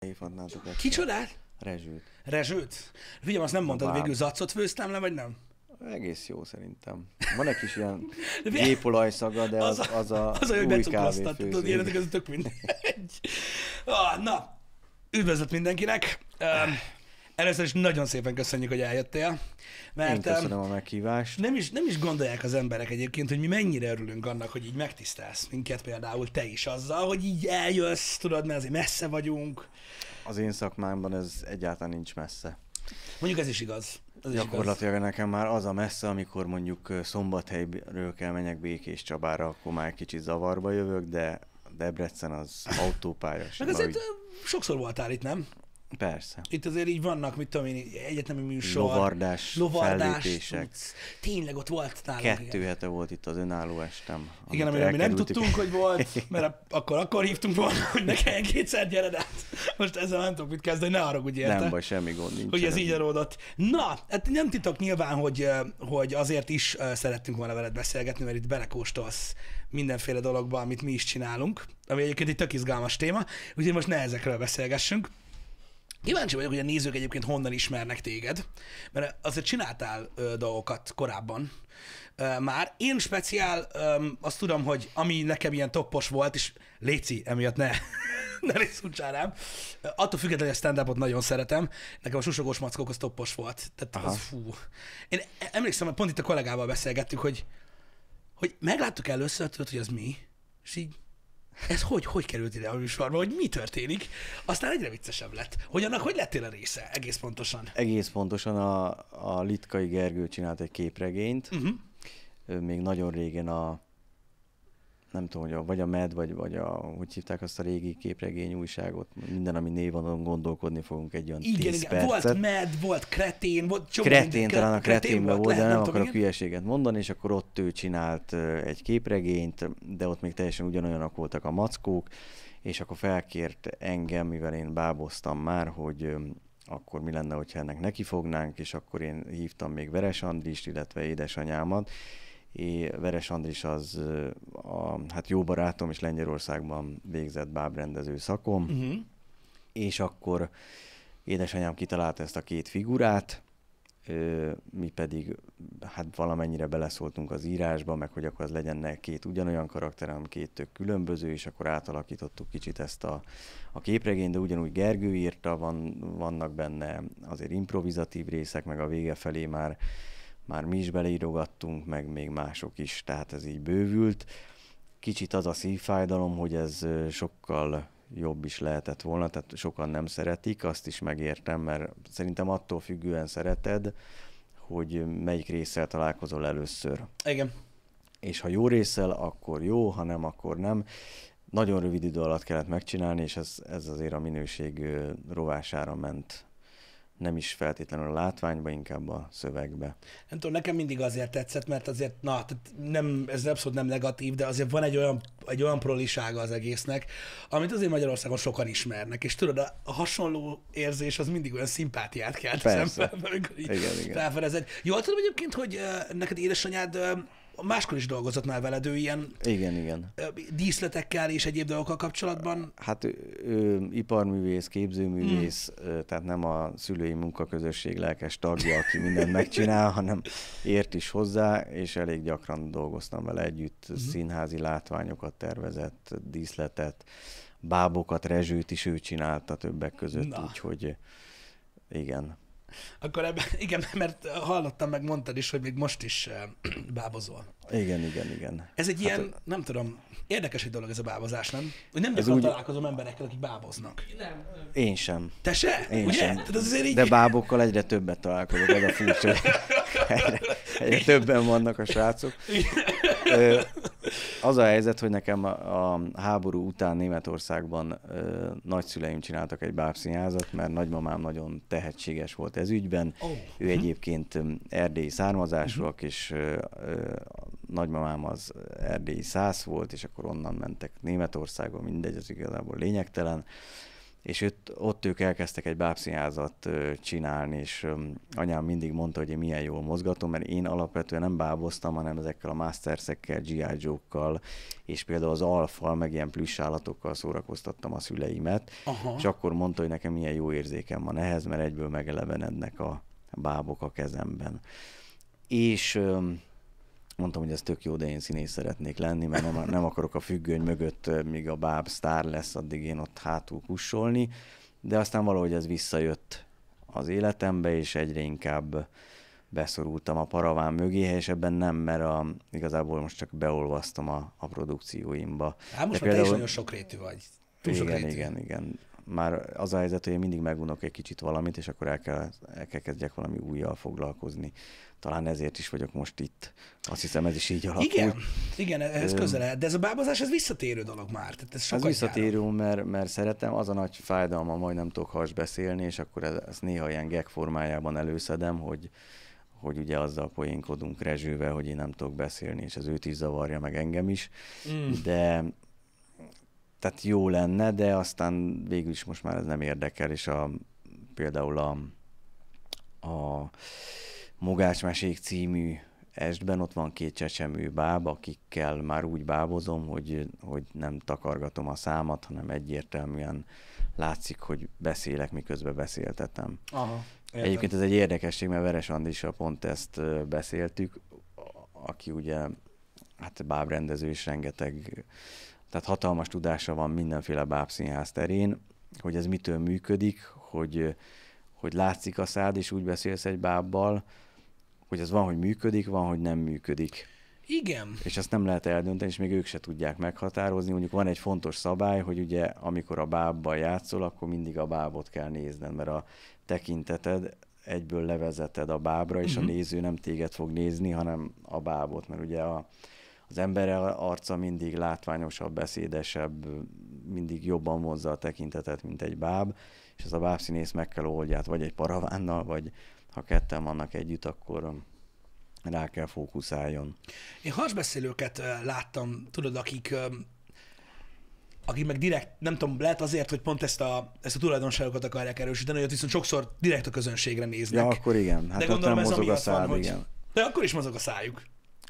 Hívhat nálatok Kicsodát? rezsőt. Rezsőt? Figyelj, azt nem mondtad, bár... végül zacot főztem le, vagy nem? Egész jó szerintem. Van egy kis ilyen gépolaj szaga, de az, az, a Az a, hogy becukroztat, tudod, ilyenek az tök mindegy. Ah, na, üdvözlet mindenkinek! Először is nagyon szépen köszönjük, hogy eljöttél. Mert Én köszönöm a meghívást. Nem is, nem is gondolják az emberek egyébként, hogy mi mennyire örülünk annak, hogy így megtisztelsz minket például te is azzal, hogy így eljössz, tudod, mert azért messze vagyunk. Az én szakmámban ez egyáltalán nincs messze. Mondjuk ez is igaz. Ez Gyakorlatilag igaz. nekem már az a messze, amikor mondjuk szombathelyről kell menjek Békés Csabára, akkor már kicsit zavarba jövök, de Debrecen az autópályás. Meg azért úgy... sokszor voltál itt, nem? Persze. Itt azért így vannak, mit tudom én, egyetemi műsor. Lovardás, lovardás Tényleg ott volt nálunk. Kettő igen. hete volt itt az önálló estem. Igen, amire mi nem tudtunk, hogy volt, mert akkor akkor hívtunk volna, hogy ne kelljen kétszer gyere, de hát Most ezzel nem tudok mit kezdeni, ne arra, hogy érte. Nem baj, semmi gond nincs. Hogy ez így adódott. Na, hát nem titok nyilván, hogy, hogy azért is szerettünk volna veled beszélgetni, mert itt belekóstolsz mindenféle dologba, amit mi is csinálunk, ami egyébként egy tök izgalmas téma, úgyhogy most ne ezekről beszélgessünk. Kíváncsi vagyok, hogy a nézők egyébként honnan ismernek téged, mert azért csináltál ö, dolgokat korábban ö, már. Én speciál ö, azt tudom, hogy ami nekem ilyen toppos volt, és Léci, emiatt ne, ne részultsál rám. Attól függetlenül, hogy a stand nagyon szeretem, nekem a susogós mackók az toppos volt. Tehát Aha. az fú. Én emlékszem, hogy pont itt a kollégával beszélgettük, hogy, hogy megláttuk először, tudod, hogy az mi, és így ez hogy, hogy került ide a műsorba, hogy mi történik, aztán egyre viccesebb lett. Hogy annak hogy lettél a része, egész pontosan? Egész pontosan a, a Litkai Gergő csinált egy képregényt, uh-huh. még nagyon régen a nem tudom, hogy a, vagy a med, vagy, vagy a, hogy hívták azt a régi képregény újságot, minden, ami név van, gondolkodni fogunk egy olyan igen, 10 igen. percet. Volt med, volt kretén, volt csomó Kretén, talán a Kretén volt, volt lehet, de nem, nem akarok igen. hülyeséget mondani, és akkor ott ő csinált egy képregényt, de ott még teljesen ugyanolyanak voltak a mackók, és akkor felkért engem, mivel én báboztam már, hogy akkor mi lenne, hogyha ennek nekifognánk, és akkor én hívtam még Veres Andrist, illetve édesanyámat, É, Veres Andris az a, hát jó barátom, és Lengyelországban végzett bábrendező szakom, uh-huh. és akkor édesanyám kitalálta ezt a két figurát, mi pedig hát valamennyire beleszóltunk az írásba, meg hogy akkor az legyen ne két ugyanolyan karakter, hanem két tök különböző, és akkor átalakítottuk kicsit ezt a, a képregényt, de ugyanúgy Gergő írta, van, vannak benne azért improvizatív részek, meg a vége felé már már mi is beleírogattunk, meg még mások is, tehát ez így bővült. Kicsit az a szívfájdalom, hogy ez sokkal jobb is lehetett volna, tehát sokan nem szeretik, azt is megértem, mert szerintem attól függően szereted, hogy melyik résszel találkozol először. Igen. És ha jó részsel, akkor jó, ha nem, akkor nem. Nagyon rövid idő alatt kellett megcsinálni, és ez, ez azért a minőség rovására ment nem is feltétlenül a látványba, inkább a szövegbe. Nem tudom, nekem mindig azért tetszett, mert azért, na, tehát nem, ez abszolút nem negatív, de azért van egy olyan, egy olyan prolisága az egésznek, amit azért Magyarországon sokan ismernek, és tudod, a, hasonló érzés az mindig olyan szimpátiát kelt Persze. szemben, amikor így igen, igen. felfedezed. Jól tudom egyébként, hogy neked édesanyád máskor is dolgozott már veled, ő ilyen igen, igen. díszletekkel és egyéb dolgokkal kapcsolatban. Hát ő, ő iparművész, képzőművész, mm. tehát nem a szülői munkaközösség lelkes tagja, aki mindent megcsinál, hanem ért is hozzá, és elég gyakran dolgoztam vele együtt, mm. színházi látványokat tervezett, díszletet, bábokat, rezsőt is ő csinálta többek között, Na. úgyhogy igen. Akkor ebben, igen, mert hallottam, meg mondtad is, hogy még most is eh, bábozol. Igen, igen, igen. Ez egy hát ilyen, a... nem tudom, érdekes egy dolog ez a bábozás, nem? Hogy nem gyakran úgy... találkozom emberekkel, akik báboznak. Nem. Én sem. Te se? Én Ugye? sem. Tehát így... De bábokkal egyre többet találkozok, ez a furcsa. egyre, egyre többen vannak a srácok az a helyzet, hogy nekem a háború után Németországban nagyszüleim csináltak egy bábszínházat, mert nagymamám nagyon tehetséges volt ez ügyben. Oh. Ő mhm. egyébként erdélyi származásúak, mhm. és nagymamám az erdélyi szász volt, és akkor onnan mentek Németországba, mindegy, az igazából lényegtelen és ott, ott ők elkezdtek egy bábszínházat csinálni, és anyám mindig mondta, hogy én milyen jól mozgatom, mert én alapvetően nem báboztam, hanem ezekkel a masterszekkel, G.I. Joe-kkal, és például az alfa, meg ilyen plusz állatokkal szórakoztattam a szüleimet, Aha. és akkor mondta, hogy nekem milyen jó érzékem van ehhez, mert egyből megelevenednek a bábok a kezemben. És mondtam, hogy ez tök jó, de én színész szeretnék lenni, mert nem, nem akarok a függöny mögött, míg a báb sztár lesz, addig én ott hátul kussolni, de aztán valahogy ez visszajött az életembe, és egyre inkább beszorultam a paraván mögé, és ebben nem, mert a, igazából most csak beolvasztom a, a produkcióimba. Hát most de már például... nagyon sokrétű vagy. Túl igen, sokrétű. igen, igen. Már az a helyzet, hogy én mindig megunok egy kicsit valamit, és akkor el kell, el kell kezdjek valami újjal foglalkozni talán ezért is vagyok most itt. Azt hiszem, ez is így alakul. Igen, igen ez közel lehet. De ez a bábozás, ez visszatérő dolog már. Tehát ez, ez visszatérő, mert, mert szeretem. Az a nagy fájdalma, nem tudok has beszélni, és akkor ez, ez néha ilyen gag formájában előszedem, hogy, hogy ugye azzal poénkodunk Rezsővel, hogy én nem tudok beszélni, és az őt is zavarja, meg engem is. Mm. De tehát jó lenne, de aztán végül is most már ez nem érdekel, és a, például a, a Mesék című estben ott van két csecsemű báb, akikkel már úgy bábozom, hogy, hogy nem takargatom a számat, hanem egyértelműen látszik, hogy beszélek, miközben beszéltetem. Aha, Egyébként ez egy érdekesség, mert Veres Andrissal pont ezt beszéltük, aki ugye hát bábrendező is rengeteg, tehát hatalmas tudása van mindenféle bábszínház terén, hogy ez mitől működik, hogy, hogy látszik a szád, és úgy beszélsz egy bábbal, hogy ez van, hogy működik, van, hogy nem működik. Igen. És ezt nem lehet eldönteni, és még ők se tudják meghatározni. Mondjuk van egy fontos szabály, hogy ugye amikor a bábba játszol, akkor mindig a bábot kell nézned, mert a tekinteted egyből levezeted a bábra, és uh-huh. a mhm. néző nem téged fog nézni, hanem a bábot, mert ugye a, az ember arca mindig látványosabb, beszédesebb, mindig jobban vonzza a tekintetet, mint egy báb, és ez a bábszínész meg kell oldját, vagy egy paravánnal, vagy ha ketten vannak együtt, akkor um, rá kell fókuszáljon. Én hasbeszélőket láttam, tudod, akik akik meg direkt, nem tudom, lehet azért, hogy pont ezt a, ezt a tulajdonságokat akarják erősíteni, hogy viszont sokszor direkt a közönségre néznek. Ja, akkor igen. Hát De gondolom nem ez mozog a van, igen. Hogy... De akkor is mozog a szájuk.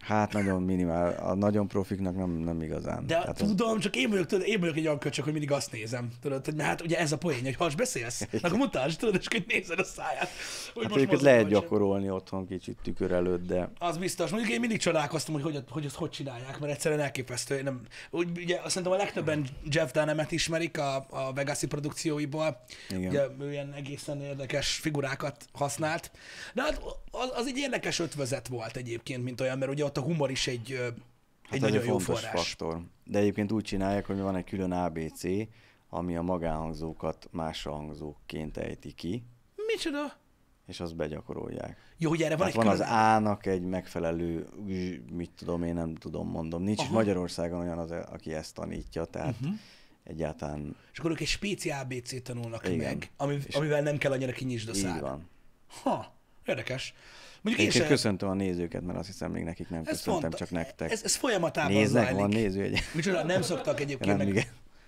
Hát nagyon minimál, a nagyon profiknak nem, nem igazán. De hát tudom, az... csak én vagyok, tudod, én vagyok egy olyan köcsök, hogy mindig azt nézem. Tudod, hogy hát ugye ez a poén, hogy has beszélsz, Igen. akkor mutasd, tudod, és hogy nézed a száját. Hogy hát most lehet vagy gyakorolni sem. otthon kicsit tükör előtt, de... Az biztos. Mondjuk én mindig csodálkoztam, hogy hogy, hogy ezt hogy csinálják, mert egyszerűen elképesztő. Én nem, úgy, ugye szerintem a legtöbben Jeff Dunham-et ismerik a, a Vegas-i produkcióiból. Igen. Ugye ő ilyen egészen érdekes figurákat használt. De hát az, az egy érdekes ötvözet volt egyébként, mint olyan, mert ugye ott a humor is egy, hát egy nagyon, jó fontos forrás. faktor. De egyébként úgy csinálják, hogy van egy külön ABC, ami a magánhangzókat más hangzóként ejti ki. Micsoda? És azt begyakorolják. Jó, hogy erre van hát egy van külön... az A-nak egy megfelelő, mit tudom, én nem tudom, mondom. Nincs Aha. Magyarországon olyan, az, aki ezt tanítja, tehát uh-huh. egyáltalán... És akkor ők egy spéci ABC tanulnak Igen. meg, ami, és... amivel nem kell annyira kinyisd a szád. Így van. Ha, érdekes. Mondjuk én, én sem... köszöntöm a nézőket, mert azt hiszem még nekik nem ez köszöntem, mondta, csak nektek. Ez, ez folyamatában Néznek, zajlik. van néző egy... Micsoda, nem szoktak egyébként. Nem, meg... igen.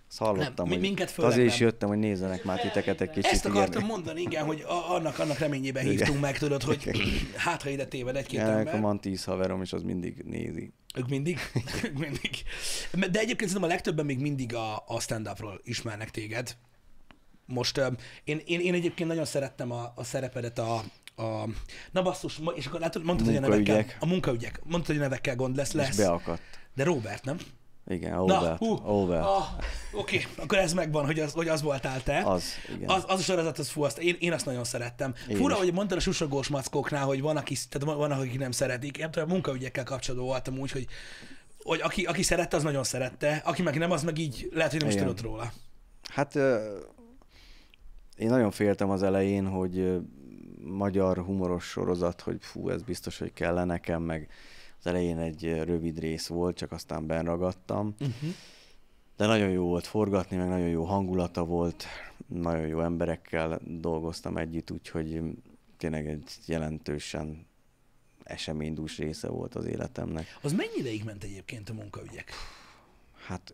Ezt hallottam, nem, hogy minket főleg azért nem. is jöttem, hogy nézzenek már titeket egy kicsit. Ezt akartam igen. mondani, igen, hogy a, annak, annak reményében igen. hívtunk meg, tudod, hogy hát, ha ide téved egy-két igen, a Van tíz haverom, és az mindig nézi. Ők mindig? ők mindig. De egyébként szerintem a legtöbben még mindig a, a stand-upról ismernek téged. Most én, én, én egyébként nagyon szerettem a, a szerepedet a, a... Na basszus, és akkor látod, mondtad, hogy a nevekkel... A munkaügyek. Mondtad, hogy a nevekkel gond lesz, lesz. És beakadt. De Robert, nem? Igen, Olbert. Olbert. Ah, Oké, okay. akkor ez megvan, hogy az, hogy az voltál te. Az, igen. Az, az a sorozat, az fú, azt én, én azt nagyon szerettem. Én Fura, is. hogy mondtad a susogós mackóknál, hogy van, aki, tehát van, akik nem szeretik. Én tudom, a munkaügyekkel kapcsolatban voltam úgy, hogy, hogy aki, aki szerette, az nagyon szerette, aki meg nem, az meg így lehet, hogy nem igen. is tudott róla. Hát én nagyon féltem az elején, hogy magyar humoros sorozat, hogy fú, ez biztos, hogy kellene nekem, meg az elején egy eh, rövid rész volt, csak aztán benragadtam. Uh-huh. Mhm. De nagyon jó volt forgatni, meg nagyon jó hangulata volt, nagyon jó emberekkel dolgoztam együtt, úgyhogy tényleg egy jelentősen eseménydús része volt az életemnek. Az mennyi ideig ment egyébként a munkaügyek? Hát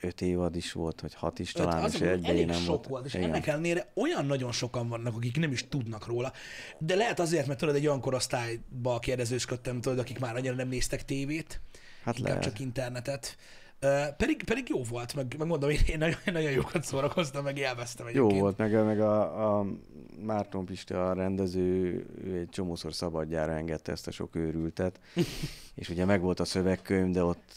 öt évad is volt, vagy hat is hát talán, öt, és egy elég nem sok volt. volt. És Igen. ennek ellenére olyan nagyon sokan vannak, akik nem is tudnak róla. De lehet azért, mert tudod, egy olyan korosztályba kérdezősködtem, tudod, akik már annyira nem néztek tévét, hát inkább lehet. csak internetet. Pedig, pedig jó volt, meg, meg mondom, én, én nagyon, nagyon jókat szórakoztam, meg élveztem egyébként. Jó volt, meg, meg a, a Márton Pista a rendező ő egy csomószor szabadjára engedte ezt a sok őrültet, és ugye meg volt a szövegkönyv, de ott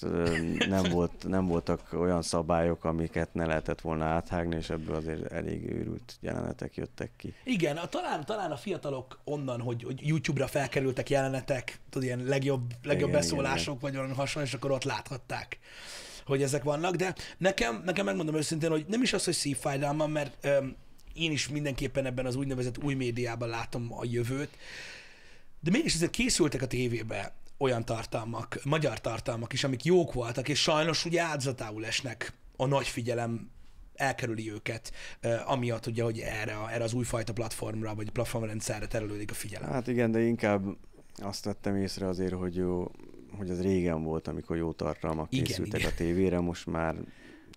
nem, volt, nem voltak olyan szabályok, amiket ne lehetett volna áthágni, és ebből azért elég őrült jelenetek jöttek ki. Igen, a, talán, talán a fiatalok onnan, hogy, hogy YouTube-ra felkerültek jelenetek, tudod, ilyen legjobb, legjobb igen, beszólások, igen, igen. vagy valami hasonló, és akkor ott láthatták hogy ezek vannak, de nekem, nekem megmondom őszintén, hogy nem is az, hogy szívfájdalmam, mert öm, én is mindenképpen ebben az úgynevezett új médiában látom a jövőt, de mégis ezek készültek a tévébe olyan tartalmak, magyar tartalmak is, amik jók voltak, és sajnos ugye áldozatául esnek a nagy figyelem elkerüli őket, amiatt ugye, hogy erre, erre az újfajta platformra, vagy platformrendszerre terelődik a figyelem. Hát igen, de inkább azt vettem észre azért, hogy jó, hogy az régen volt, amikor jó tartalmak készültek igen. a tévére, most már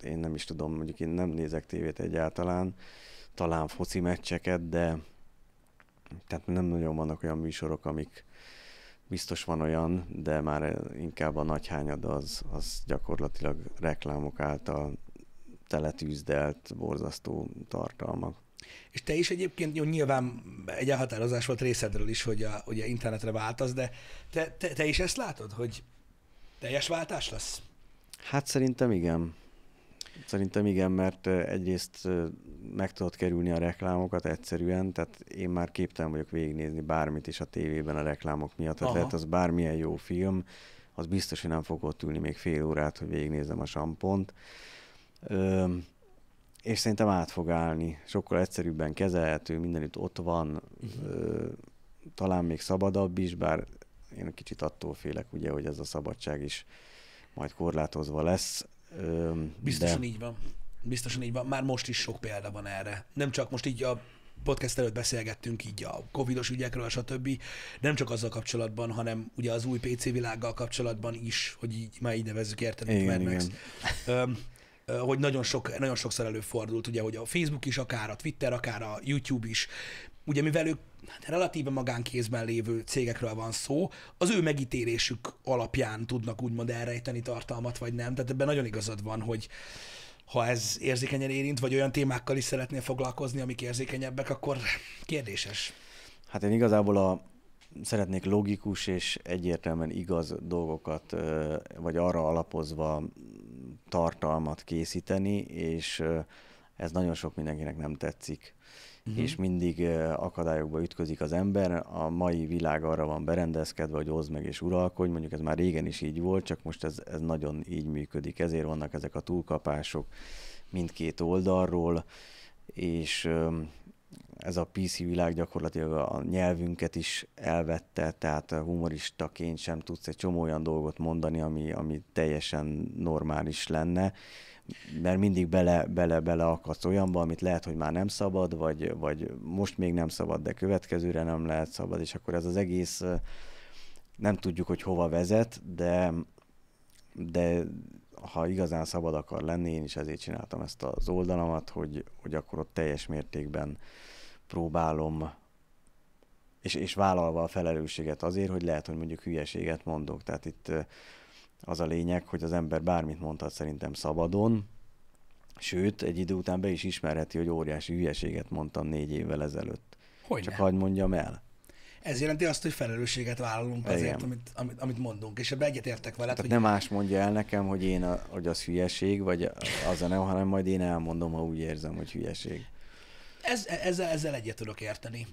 én nem is tudom, mondjuk én nem nézek tévét egyáltalán, talán foci meccseket, de tehát nem nagyon vannak olyan műsorok, amik biztos van olyan, de már inkább a nagy hányad az, az gyakorlatilag reklámok által teletűzdelt, borzasztó tartalmak. És te is egyébként jó, nyilván egy elhatározás volt részedről is, hogy a, hogy a internetre váltasz, de te, te, te is ezt látod, hogy teljes váltás lesz? Hát szerintem igen. Szerintem igen, mert egyrészt meg tudod kerülni a reklámokat egyszerűen, tehát én már képtelen vagyok végignézni bármit is a tévében a reklámok miatt. Tehát Aha. lehet az bármilyen jó film, az biztos, hogy nem fog ott ülni még fél órát, hogy végignézem a sampont. Ö, és szerintem át fog állni. Sokkal egyszerűbben kezelhető, mindenütt ott van, ö, talán még szabadabb is, bár én kicsit attól félek, ugye, hogy ez a szabadság is majd korlátozva lesz. Ö, Biztosan de... így van. Biztosan így van. Már most is sok példa van erre. Nem csak most így a podcast előtt beszélgettünk így a covidos ügyekről, stb. Nem csak azzal kapcsolatban, hanem ugye az új PC világgal kapcsolatban is, hogy így már így nevezzük érteni, hogy hogy nagyon, sok, nagyon sokszor előfordult, ugye, hogy a Facebook is akár, a Twitter, akár a YouTube is, ugye mivel ők relatíve magánkézben lévő cégekről van szó, az ő megítélésük alapján tudnak úgymond elrejteni tartalmat, vagy nem. Tehát ebben nagyon igazad van, hogy ha ez érzékenyen érint, vagy olyan témákkal is szeretnél foglalkozni, amik érzékenyebbek, akkor kérdéses. Hát én igazából a, szeretnék logikus és egyértelműen igaz dolgokat, vagy arra alapozva tartalmat készíteni, és ez nagyon sok mindenkinek nem tetszik. Mm-hmm. És mindig akadályokba ütközik az ember. A mai világ arra van berendezkedve, hogy hozd meg és uralkodj. Mondjuk ez már régen is így volt, csak most ez, ez nagyon így működik. Ezért vannak ezek a túlkapások mindkét oldalról, és ez a PC világ gyakorlatilag a nyelvünket is elvette, tehát humoristaként sem tudsz egy csomó olyan dolgot mondani, ami, ami teljesen normális lenne, mert mindig bele, bele, bele akadsz olyanba, amit lehet, hogy már nem szabad, vagy, vagy most még nem szabad, de következőre nem lehet szabad, és akkor ez az egész nem tudjuk, hogy hova vezet, de, de ha igazán szabad akar lenni, én is ezért csináltam ezt az oldalamat, hogy, hogy akkor ott teljes mértékben próbálom, és, és vállalva a felelősséget azért, hogy lehet, hogy mondjuk hülyeséget mondok. Tehát itt az a lényeg, hogy az ember bármit mondhat szerintem szabadon, sőt, egy idő után be is ismerheti, hogy óriási hülyeséget mondtam négy évvel ezelőtt. Hogy Csak hagyd mondjam el ez jelenti azt, hogy felelősséget vállalunk Igen. azért, amit, amit, amit mondunk, és ebben egyetértek veled. Tehát hogy... nem más mondja el nekem, hogy én a, hogy az hülyeség, vagy az a nem, hanem majd én elmondom, ha úgy érzem, hogy hülyeség. Ez, ezzel, ezzel egyet tudok érteni.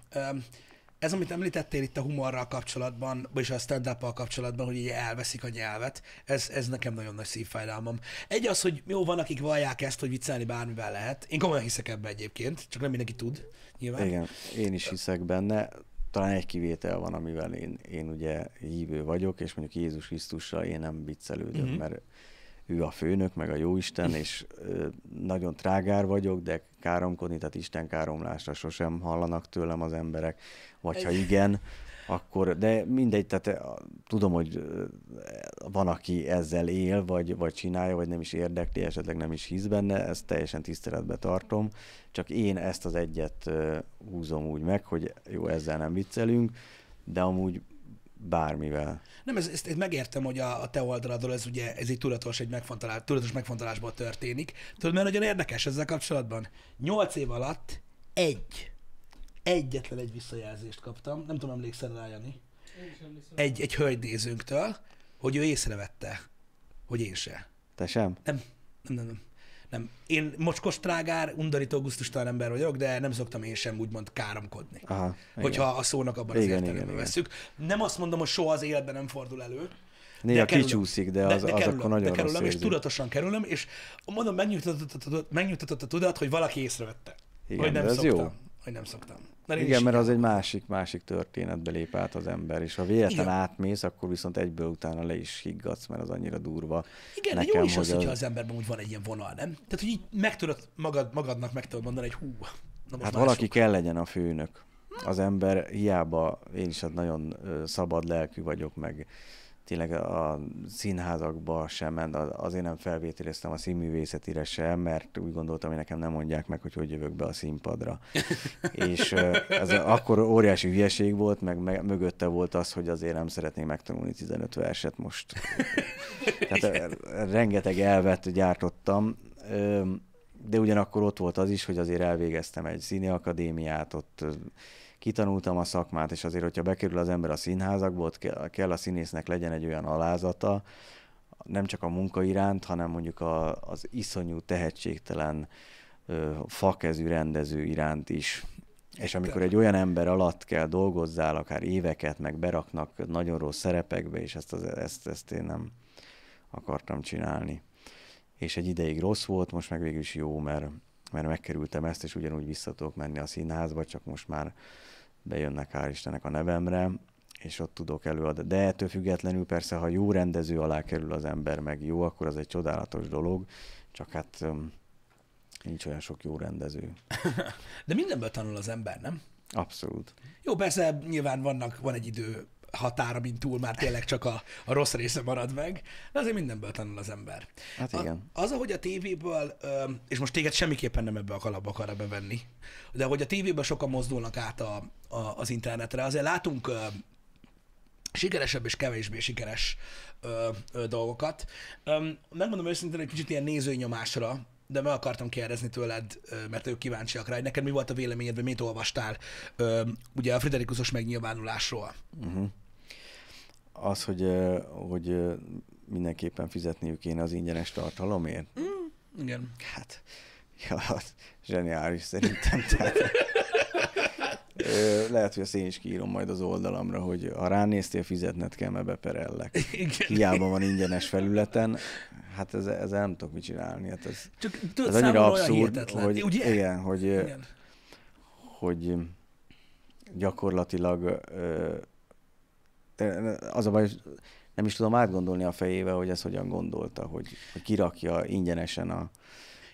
Ez, amit említettél itt a humorral kapcsolatban, vagyis a stand up kapcsolatban, hogy így elveszik a nyelvet, ez, ez nekem nagyon nagy szívfájdalmam. Egy az, hogy jó, van, akik vallják ezt, hogy viccelni bármivel lehet. Én komolyan hiszek ebbe egyébként, csak nem mindenki tud, nyilván. Igen, én is hiszek benne talán egy kivétel van, amivel én, én ugye hívő vagyok, és mondjuk Jézus Krisztussal én nem viccelődöm, mm-hmm. mert ő a főnök, meg a jóisten, és ö, nagyon trágár vagyok, de káromkodni, tehát Isten káromlásra sosem hallanak tőlem az emberek, vagy ha igen, akkor, de mindegy, tehát tudom, hogy van, aki ezzel él, vagy, vagy csinálja, vagy nem is érdekli, esetleg nem is hisz benne, ezt teljesen tiszteletbe tartom, csak én ezt az egyet húzom úgy meg, hogy jó, ezzel nem viccelünk, de amúgy bármivel. Nem, ez, ezt, ezt megértem, hogy a, a te oldaladról ez ugye ez egy tudatos, egy megfontolás, tudatos megfontolásból történik. Tudod, mert nagyon érdekes ezzel kapcsolatban. Nyolc év alatt egy, egyetlen egy visszajelzést kaptam, nem tudom, emlékszel rá, Jani. Egy, egy nézőnktől, hogy ő észrevette, hogy én se. Te sem? Nem, nem, nem. nem nem, én mocskos trágár, undorító gusztustalan ember vagyok, de nem szoktam én sem úgymond káromkodni. Aha, hogyha igen. a szónak abban igen, az értelemben veszük. Nem azt mondom, hogy soha az életben nem fordul elő, Néha de kicsúszik, de az, de, de az kerülöm, akkor nagyon de kerülöm, rossz és tudatosan kerülöm, és mondom, megnyugtatott, a tudat, hogy valaki észrevette. Igen, hogy nem szoktam. Jó. Hogy nem szoktam. Mert Igen, mert az egy másik, másik történetbe lép át az ember, és ha véletlen Igen. átmész, akkor viszont egyből utána le is higgadsz, mert az annyira durva. Igen, nekem, de jó is hogy az, az, hogyha az emberben úgy van egy ilyen vonal, nem? Tehát, hogy így meg tudod magad, magadnak meg tudod mondani, hogy hú, na most Hát valaki sok. kell legyen a főnök. Az ember hiába, én is hát nagyon szabad lelkű vagyok, meg tényleg a színházakba sem ment, azért nem felvételeztem a színművészetire sem, mert úgy gondoltam, hogy nekem nem mondják meg, hogy hogy jövök be a színpadra. és ez akkor óriási hülyeség volt, meg mögötte volt az, hogy azért nem szeretnék megtanulni 15 verset most. Tehát rengeteg elvet gyártottam de ugyanakkor ott volt az is, hogy azért elvégeztem egy színiakadémiát, ott kitanultam a szakmát, és azért, hogyha bekerül az ember a színházakból, ott kell a színésznek legyen egy olyan alázata, nem csak a munka iránt, hanem mondjuk a, az iszonyú tehetségtelen ö, fakezű rendező iránt is. És amikor egy olyan ember alatt kell dolgozzál, akár éveket, meg beraknak nagyon rossz szerepekbe, és ezt, az, ezt, ezt én nem akartam csinálni és egy ideig rossz volt, most meg végül is jó, mert, mert megkerültem ezt, és ugyanúgy vissza tudok menni a színházba, csak most már bejönnek hál' Istennek a nevemre, és ott tudok előadni. De ettől függetlenül persze, ha jó rendező alá kerül az ember, meg jó, akkor az egy csodálatos dolog, csak hát nincs olyan sok jó rendező. De mindenből tanul az ember, nem? Abszolút. Jó, persze nyilván vannak, van egy idő, határa, mint túl már tényleg csak a, a rossz része marad meg, de azért mindenből tanul az ember. Hát igen. A, az, ahogy a tévéből, és most téged semmiképpen nem ebbe a kalapba akarra bevenni, de hogy a tévéből sokan mozdulnak át a, a, az internetre, azért látunk sikeresebb és kevésbé sikeres ö, ö, dolgokat. Öm, megmondom őszintén, hogy kicsit ilyen nézőnyomásra, de meg akartam kérdezni tőled, mert ők kíváncsiak rá, hogy neked mi volt a véleményed, vagy mit olvastál ugye a Friderikuszos megnyilvánulásról. Uh-huh az, hogy, hogy mindenképpen fizetniük kéne az ingyenes tartalomért. Mm, igen. Hát, ja, hát, zseniális szerintem. Tehát, lehet, hogy a én is kiírom majd az oldalamra, hogy ha ránéztél, fizetned kell, mert beperellek. Igen. Hiába van ingyenes felületen, hát ez ez nem tudok mit csinálni. Hát ez, Csak tudod, ez annyira abszurd, hogy, ugye? Igen, hogy, igen. hogy gyakorlatilag az a baj, nem is tudom átgondolni a fejébe, hogy ezt hogyan gondolta, hogy, hogy kirakja ingyenesen a,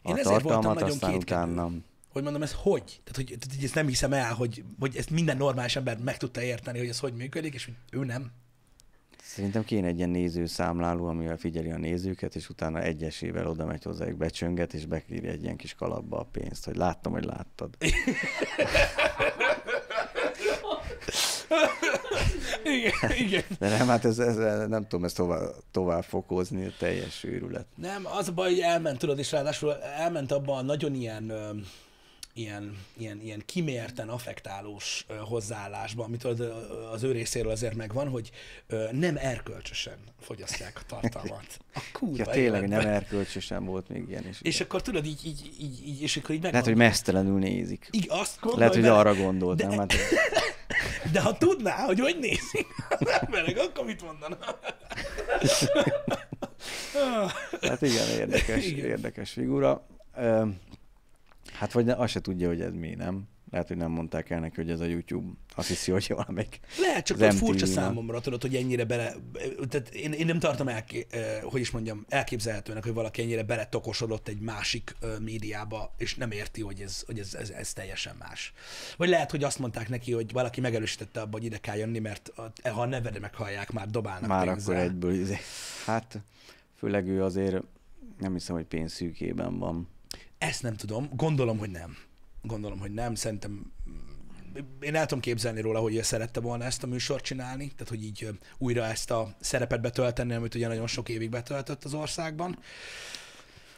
a Én ezért tartalmat, voltam aztán utána... Hogy mondom, ez hogy? Tehát, hogy, tehát, hogy ezt nem hiszem el, hogy, hogy ezt minden normális ember meg tudta érteni, hogy ez hogy működik, és hogy ő nem. Szerintem kéne egy ilyen nézőszámláló, amivel figyeli a nézőket, és utána egyesével oda megy hozzájuk, becsönget, és bekírja egy ilyen kis kalapba a pénzt, hogy láttam, hogy láttad. igen, igen. De nem, hát ez, ez, nem tudom ezt tovább, tovább fokozni, a teljes őrület. Nem, az a baj, hogy elment, tudod, és ráadásul elment abba a nagyon ilyen ilyen, ilyen, ilyen kimérten affektálós hozzáállásban, amit az ő részéről azért megvan, hogy nem erkölcsösen fogyasztják a tartalmat. A kurva ja, tényleg életben. nem erkölcsösen volt még ilyen is. És akkor tudod, így, így, így, így és akkor így megvan. Lehet, hogy mesztelenül nézik. Így, azt gondolom, Lehet, hogy arra gondoltam. De... Mert... De ha tudná, hogy hogy nézik az emberek, akkor mit mondana? Hát igen, érdekes, igen. érdekes figura. Hát vagy ne, azt se tudja, hogy ez mi, nem? Lehet, hogy nem mondták el neki, hogy ez a YouTube. Azt hiszi, hogy valamelyik. Lehet, csak az furcsa számomra, tudod, hogy ennyire bele... Tehát én, én nem tartom, el, eh, hogy is mondjam, elképzelhetőnek, hogy valaki ennyire beletokosodott egy másik eh, médiába, és nem érti, hogy ez, hogy ez, ez, ez teljesen más. Vagy lehet, hogy azt mondták neki, hogy valaki megerősítette abba, hogy ide kell jönni, mert e, ha a neved meghallják, már dobálnak Már pénzzel. akkor egyből. Izé- hát, főleg ő azért nem hiszem, hogy szűkében van. Ezt nem tudom, gondolom, hogy nem. Gondolom, hogy nem. Szerintem mm, én el tudom képzelni róla, hogy szerette volna ezt a műsort csinálni, tehát hogy így újra ezt a szerepet betölteni, amit ugye nagyon sok évig betöltött az országban.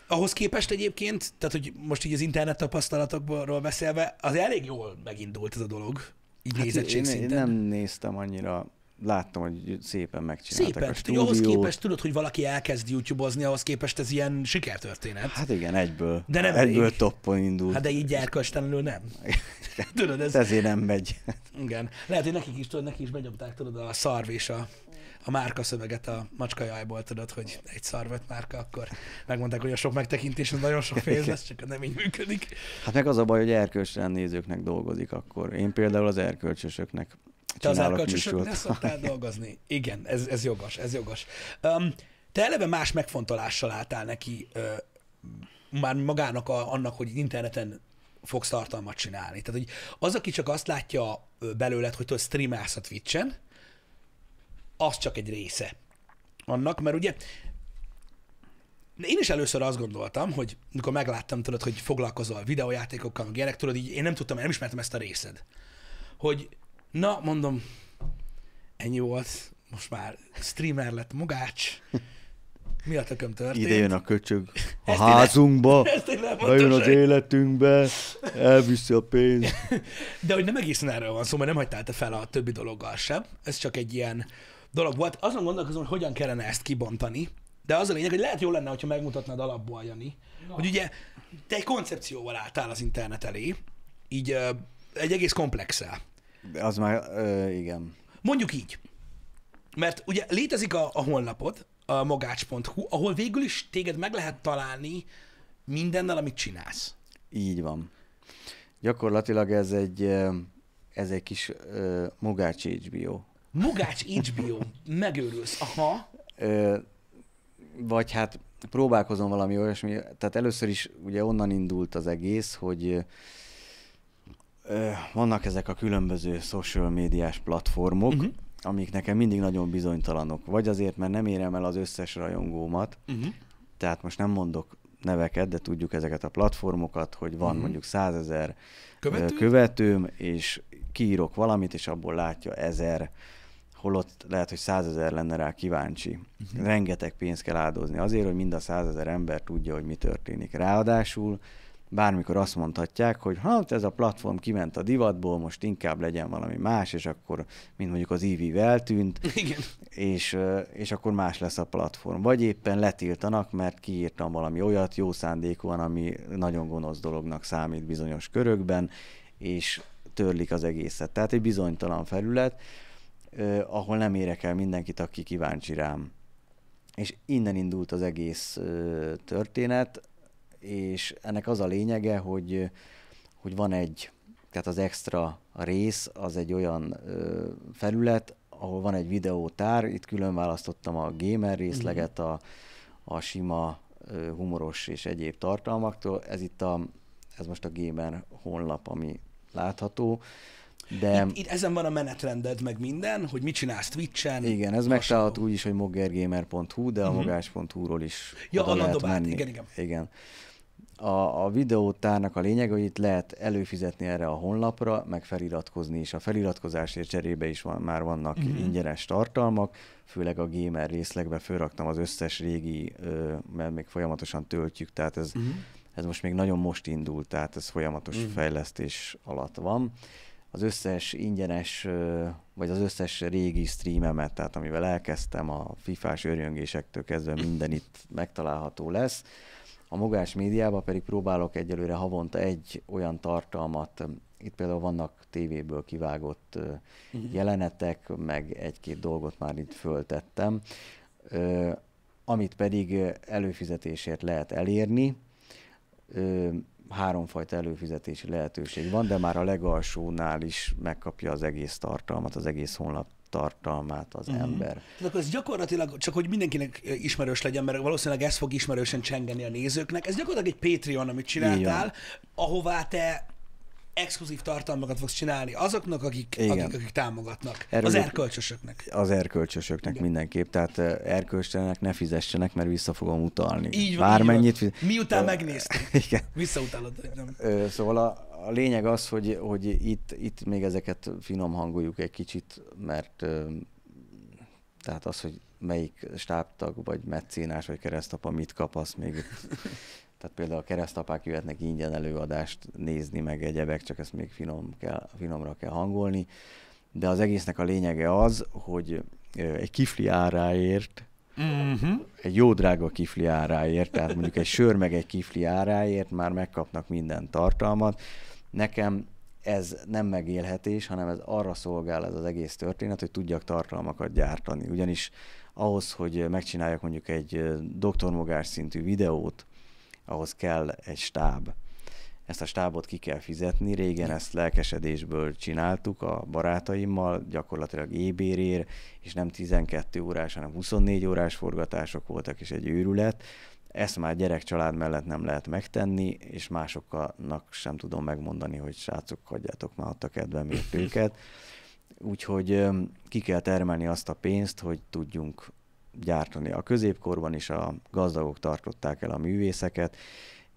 Ahhoz képest egyébként, tehát hogy most így az internet tapasztalatokról beszélve, az elég jól megindult ez a dolog, így hát nézettség én, szinten. Én nem néztem annyira láttam, hogy szépen megcsináltak szépen, a stúdiót. Ahhoz képest tudod, hogy valaki elkezd YouTube-ozni, ahhoz képest ez ilyen sikertörténet. Hát igen, egyből. De nem egyből elég. toppon indul. Hát de így gyerkastelenül nem. tudod, ez... Ezért nem megy. Igen. Lehet, hogy nekik is, tudod, nekik is megnyomták, tudod, a szarv és a, a márka szöveget a macska jajból, tudod, hogy egy szarvet márka, akkor megmondták, hogy a sok megtekintés az nagyon sok pénz lesz, csak nem így működik. Hát meg az a baj, hogy erkölcsön nézőknek dolgozik akkor. Én például az erkölcsösöknek te az ne szoktál dolgozni? Igen, ez, ez jogos, ez jogos. Um, te eleve más megfontolással álltál neki uh, már magának a, annak, hogy interneten fogsz tartalmat csinálni. Tehát, hogy az, aki csak azt látja belőled, hogy tudod, streamálsz a Twitch-en, az csak egy része annak, mert ugye de én is először azt gondoltam, hogy mikor megláttam, tudod, hogy foglalkozol videójátékokkal, meg ilyenek, tudod, így én nem tudtam, én nem ismertem ezt a részed. Hogy Na, mondom, ennyi volt, most már streamer lett magács. mi a tököm történt? Ide jön a köcsög a házunkba, bejön az életünkbe, elviszi a pénzt. De hogy nem egészen erről van szó, mert nem hagytál te fel a többi dologgal sem. Ez csak egy ilyen dolog volt. Azon gondolkozom, hogy hogyan kellene ezt kibontani. De az a lényeg, hogy lehet jó lenne, hogyha megmutatnád alapból, Jani, Na. hogy ugye te egy koncepcióval álltál az internet elé, így egy egész komplexel. De az már, ö, igen. Mondjuk így. Mert ugye létezik a, a honlapod, a magács.hu, ahol végül is téged meg lehet találni mindennel, amit csinálsz. Így van. Gyakorlatilag ez egy, ez egy kis uh, Mogács HBO. Mogács HBO, megőrülsz, aha. Ö, vagy hát próbálkozom valami olyasmi, tehát először is ugye onnan indult az egész, hogy vannak ezek a különböző social médiás platformok, uh-huh. amik nekem mindig nagyon bizonytalanok. Vagy azért, mert nem érem el az összes rajongómat, uh-huh. tehát most nem mondok neveket, de tudjuk ezeket a platformokat, hogy van uh-huh. mondjuk százezer követőm? követőm, és kiírok valamit, és abból látja ezer, holott lehet, hogy százezer lenne rá kíváncsi. Uh-huh. Rengeteg pénzt kell áldozni azért, hogy mind a százezer ember tudja, hogy mi történik. Ráadásul bármikor azt mondhatják, hogy hát ez a platform kiment a divatból, most inkább legyen valami más, és akkor, mint mondjuk az EV eltűnt, Igen. És, és akkor más lesz a platform. Vagy éppen letiltanak, mert kiírtam valami olyat jó van, ami nagyon gonosz dolognak számít bizonyos körökben, és törlik az egészet. Tehát egy bizonytalan felület, eh, ahol nem érek el mindenkit, aki kíváncsi rám. És innen indult az egész eh, történet, és ennek az a lényege, hogy, hogy van egy, tehát az extra rész az egy olyan ö, felület, ahol van egy videótár, itt külön választottam a gamer részleget, mhm. a, a sima ö, humoros és egyéb tartalmaktól. Ez itt a, ez most a gamer honlap, ami látható. De... Itt, itt ezen van a menetrended, meg minden, hogy mit csinálsz Twitch-en. Igen, ez megtalálható úgy is, hogy moggergamer.hu, de a uh-huh. Mhm. mogás.hu-ról is ja, a menni. Igen, igen. igen a, a videótárnak a lényeg, hogy itt lehet előfizetni erre a honlapra, meg feliratkozni is. A feliratkozásért cserébe is van, már vannak uh-huh. ingyenes tartalmak, főleg a gamer részlegbe fölraktam az összes régi, mert még folyamatosan töltjük, tehát ez, uh-huh. ez most még nagyon most indult, tehát ez folyamatos uh-huh. fejlesztés alatt van. Az összes ingyenes, vagy az összes régi streamemet, tehát amivel elkezdtem, a fifás örjöngésektől kezdve minden itt megtalálható lesz a Mogás médiába pedig próbálok egyelőre havonta egy olyan tartalmat, itt például vannak tévéből kivágott jelenetek, meg egy-két dolgot már itt föltettem, amit pedig előfizetésért lehet elérni. Háromfajta előfizetési lehetőség van, de már a legalsónál is megkapja az egész tartalmat, az egész honlap tartalmát az mm ember. De akkor ez gyakorlatilag, csak hogy mindenkinek ismerős legyen, mert valószínűleg ez fog ismerősen csengeni a nézőknek, ez gyakorlatilag egy Patreon, amit csináltál, ahová te exkluzív tartalmakat fogsz csinálni azoknak, akik, Igen. akik, akik támogatnak. Erről az erkölcsösöknek. Az erkölcsösöknek Igen. mindenképp. Tehát erkölcsönnek ne fizessenek, mert vissza fogom utalni. Így van. Bármennyit. Így van. Fiz... Miután megnéztük. Igen. Visszautálod. Nem. Szóval a, a lényeg az, hogy, hogy itt, itt még ezeket finom hangoljuk egy kicsit, mert tehát az, hogy melyik stábtag, vagy meccénás, vagy keresztapa mit kap, az még Tehát például a keresztapák jöhetnek ingyen előadást nézni, meg egyebek, csak ezt még finom kell, finomra kell hangolni. De az egésznek a lényege az, hogy egy kifli áráért, mm-hmm. egy jó drága kifli áráért, tehát mondjuk egy sör meg egy kifli áráért már megkapnak minden tartalmat, Nekem ez nem megélhetés, hanem ez arra szolgál ez az egész történet, hogy tudjak tartalmakat gyártani. Ugyanis ahhoz, hogy megcsináljak mondjuk egy doktormogás szintű videót, ahhoz kell egy stáb. Ezt a stábot ki kell fizetni, régen ezt lelkesedésből csináltuk a barátaimmal, gyakorlatilag ébérér, és nem 12 órás, hanem 24 órás forgatások voltak, és egy őrület, ezt már gyerekcsalád mellett nem lehet megtenni, és másoknak sem tudom megmondani, hogy srácok, hagyjátok már ott a kedvem őket. Úgyhogy ki kell termelni azt a pénzt, hogy tudjunk gyártani. A középkorban is a gazdagok tartották el a művészeket,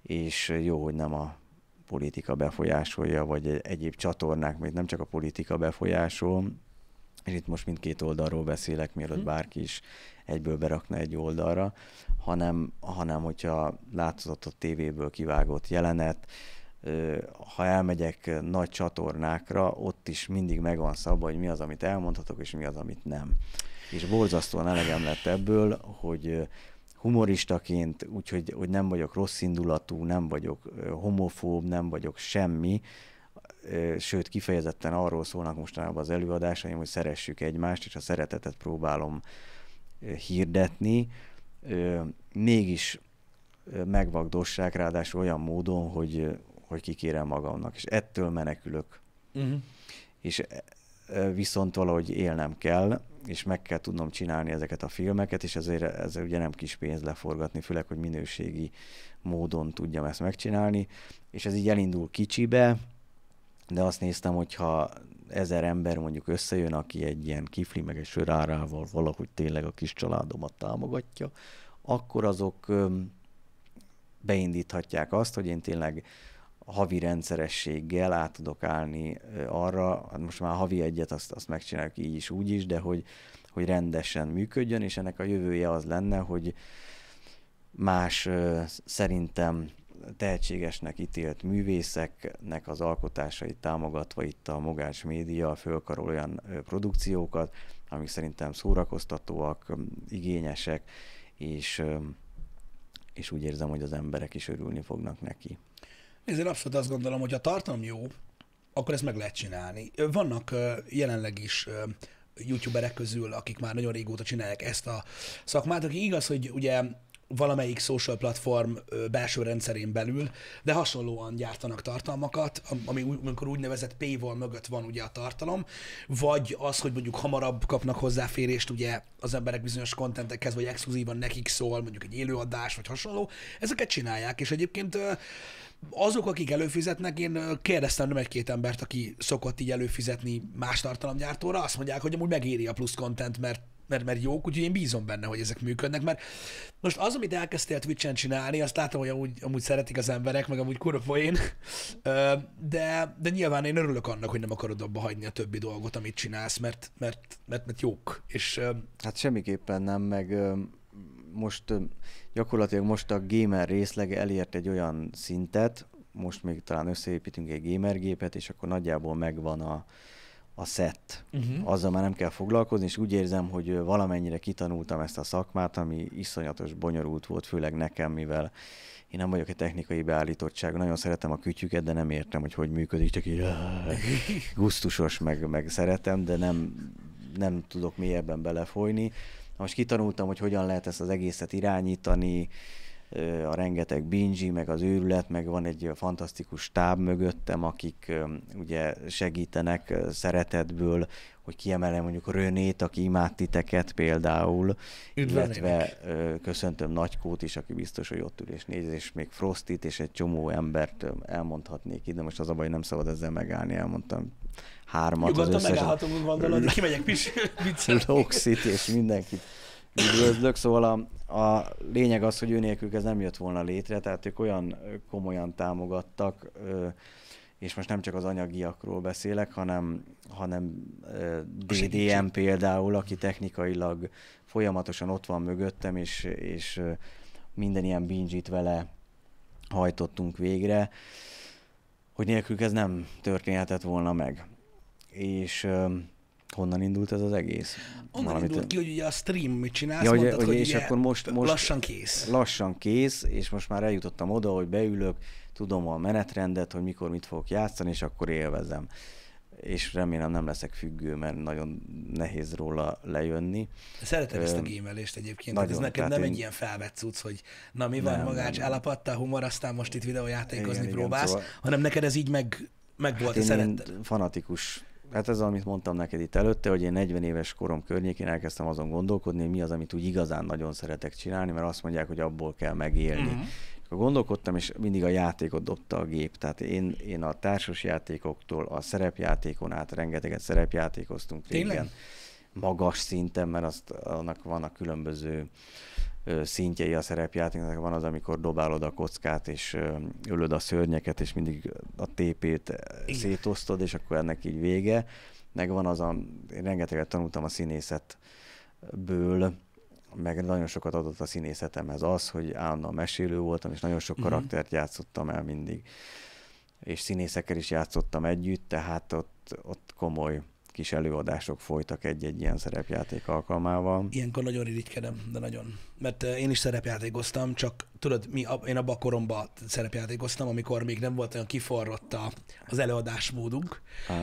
és jó, hogy nem a politika befolyásolja, vagy egyéb csatornák, még nem csak a politika befolyásol, és itt most mindkét oldalról beszélek, mielőtt mhm. bárki is egyből berakna egy oldalra, hanem, hanem hogyha a tévéből kivágott jelenet, ha elmegyek nagy csatornákra, ott is mindig megvan szabva, hogy mi az, amit elmondhatok, és mi az, amit nem. És borzasztóan elegem lett ebből, hogy humoristaként, úgyhogy hogy nem vagyok rossz indulatú, nem vagyok homofób, nem vagyok semmi, sőt kifejezetten arról szólnak mostanában az előadásaim, hogy szeressük egymást, és a szeretetet próbálom hirdetni. Mégis megvagdossák, ráadásul olyan módon, hogy, hogy kikérem magamnak, és ettől menekülök. Uh-huh. És viszont valahogy élnem kell, és meg kell tudnom csinálni ezeket a filmeket, és ezért ez ugye nem kis pénz leforgatni, főleg, hogy minőségi módon tudjam ezt megcsinálni, és ez így elindul kicsibe, de azt néztem, hogyha ezer ember mondjuk összejön, aki egy ilyen kifli meg egy sörárával valahogy tényleg a kis családomat támogatja, akkor azok beindíthatják azt, hogy én tényleg havi rendszerességgel át tudok állni arra, hát most már havi egyet azt, azt megcsináljuk így is, úgy is, de hogy, hogy rendesen működjön, és ennek a jövője az lenne, hogy más szerintem tehetségesnek ítélt művészeknek az alkotásait támogatva itt a Mogás Média fölkarol olyan produkciókat, amik szerintem szórakoztatóak, igényesek, és, és úgy érzem, hogy az emberek is örülni fognak neki. Nézd, én abszolút azt gondolom, hogy ha tartalom jó, akkor ezt meg lehet csinálni. Vannak jelenleg is youtuberek közül, akik már nagyon régóta csinálják ezt a szakmát, aki igaz, hogy ugye valamelyik social platform belső rendszerén belül, de hasonlóan gyártanak tartalmakat, ami amikor úgynevezett paywall mögött van ugye a tartalom, vagy az, hogy mondjuk hamarabb kapnak hozzáférést ugye az emberek bizonyos kontentekhez, vagy exkluzívan nekik szól, mondjuk egy élőadás, vagy hasonló, ezeket csinálják, és egyébként azok, akik előfizetnek, én kérdeztem egy-két embert, aki szokott így előfizetni más tartalomgyártóra, azt mondják, hogy amúgy megéri a plusz content, mert mert, mert jók, úgyhogy én bízom benne, hogy ezek működnek, mert most az, amit elkezdtél Twitch-en csinálni, azt látom, hogy amúgy, amúgy szeretik az emberek, meg amúgy kurva én. de, de nyilván én örülök annak, hogy nem akarod abba hagyni a többi dolgot, amit csinálsz, mert, mert, mert, mert jók. És, hát semmiképpen nem, meg most gyakorlatilag most a gamer részleg elért egy olyan szintet, most még talán összeépítünk egy gamer gépet, és akkor nagyjából megvan a, a szett. Uh-huh. Azzal már nem kell foglalkozni, és úgy érzem, hogy valamennyire kitanultam ezt a szakmát, ami iszonyatos bonyolult volt, főleg nekem, mivel én nem vagyok egy technikai beállítottság, nagyon szeretem a kütyüket, de nem értem, hogy hogy működik, csak így gusztusos, meg, meg szeretem, de nem, nem tudok mélyebben belefolyni. Most kitanultam, hogy hogyan lehet ezt az egészet irányítani, a rengeteg Binji, meg az őrület, meg van egy fantasztikus stáb mögöttem, akik ugye segítenek szeretetből, hogy kiemelem mondjuk Rönét, aki imád titeket például, Üdvönének. illetve köszöntöm Nagykót is, aki biztos, hogy ott ül és néz, és még Frostit és egy csomó embert elmondhatnék ide, most az a baj, nem szabad ezzel megállni, elmondtam hármat. Nyugodtan összes... megállhatom, úgy gondolod, hogy kimegyek pisilni. Loxit és mindenkit üdvözlök, szóval a, a lényeg az, hogy ő nélkülük ez nem jött volna létre, tehát ők olyan komolyan támogattak, és most nem csak az anyagiakról beszélek, hanem, hanem DDM például, aki technikailag folyamatosan ott van mögöttem, és, és minden ilyen binge vele hajtottunk végre, hogy nélkülük ez nem történhetett volna meg. És honnan indult ez az egész? Onnan Valamit... indult ki, hogy ugye a stream mit csinálsz, ja, mondtad, ugye, hogy és akkor most, most lassan kész. Lassan kész, és most már eljutottam oda, hogy beülök, tudom a menetrendet, hogy mikor mit fogok játszani, és akkor élvezem. És remélem nem leszek függő, mert nagyon nehéz róla lejönni. Szeretem ezt a gémelést egyébként, nagyon, ez nekem nem én... egy ilyen felvett cucc, hogy na mi van, magács nem, állapatta, humor, aztán most itt videójátékozni igen, próbálsz, igen, szóval... hanem neked ez így meg, meg hát volt, hát én, én fanatikus Hát ez, amit mondtam neked itt előtte, hogy én 40 éves korom környékén elkezdtem azon gondolkodni, hogy mi az, amit úgy igazán nagyon szeretek csinálni, mert azt mondják, hogy abból kell megélni. Uh-huh. Akkor gondolkodtam, és mindig a játékot dobta a gép. Tehát én, én a társas játékoktól a szerepjátékon át rengeteget szerepjátékoztunk régen. Tényleg? Magas szinten, mert azt, annak vannak különböző uh, szintjei a szerepjátéknak. Van az, amikor dobálod a kockát, és ölöd a szörnyeket, és mindig a tépét szétosztod, és akkor ennek így vége. Meg van az, a, én rengeteget tanultam a színészetből, meg nagyon sokat adott a színészetemhez az, hogy állandóan mesélő voltam, és nagyon sok mhm. karaktert uh-huh. játszottam el mindig. És színészekkel is játszottam együtt, tehát ott, ott komoly kis előadások folytak egy-egy ilyen szerepjáték alkalmával. Ilyenkor nagyon rigykedem, de nagyon. Mert eh, én is szerepjátékoztam, csak tudod, mi, én abban a koromban szerepjátékoztam, amikor még nem volt olyan kiforrott a, az előadásmódunk,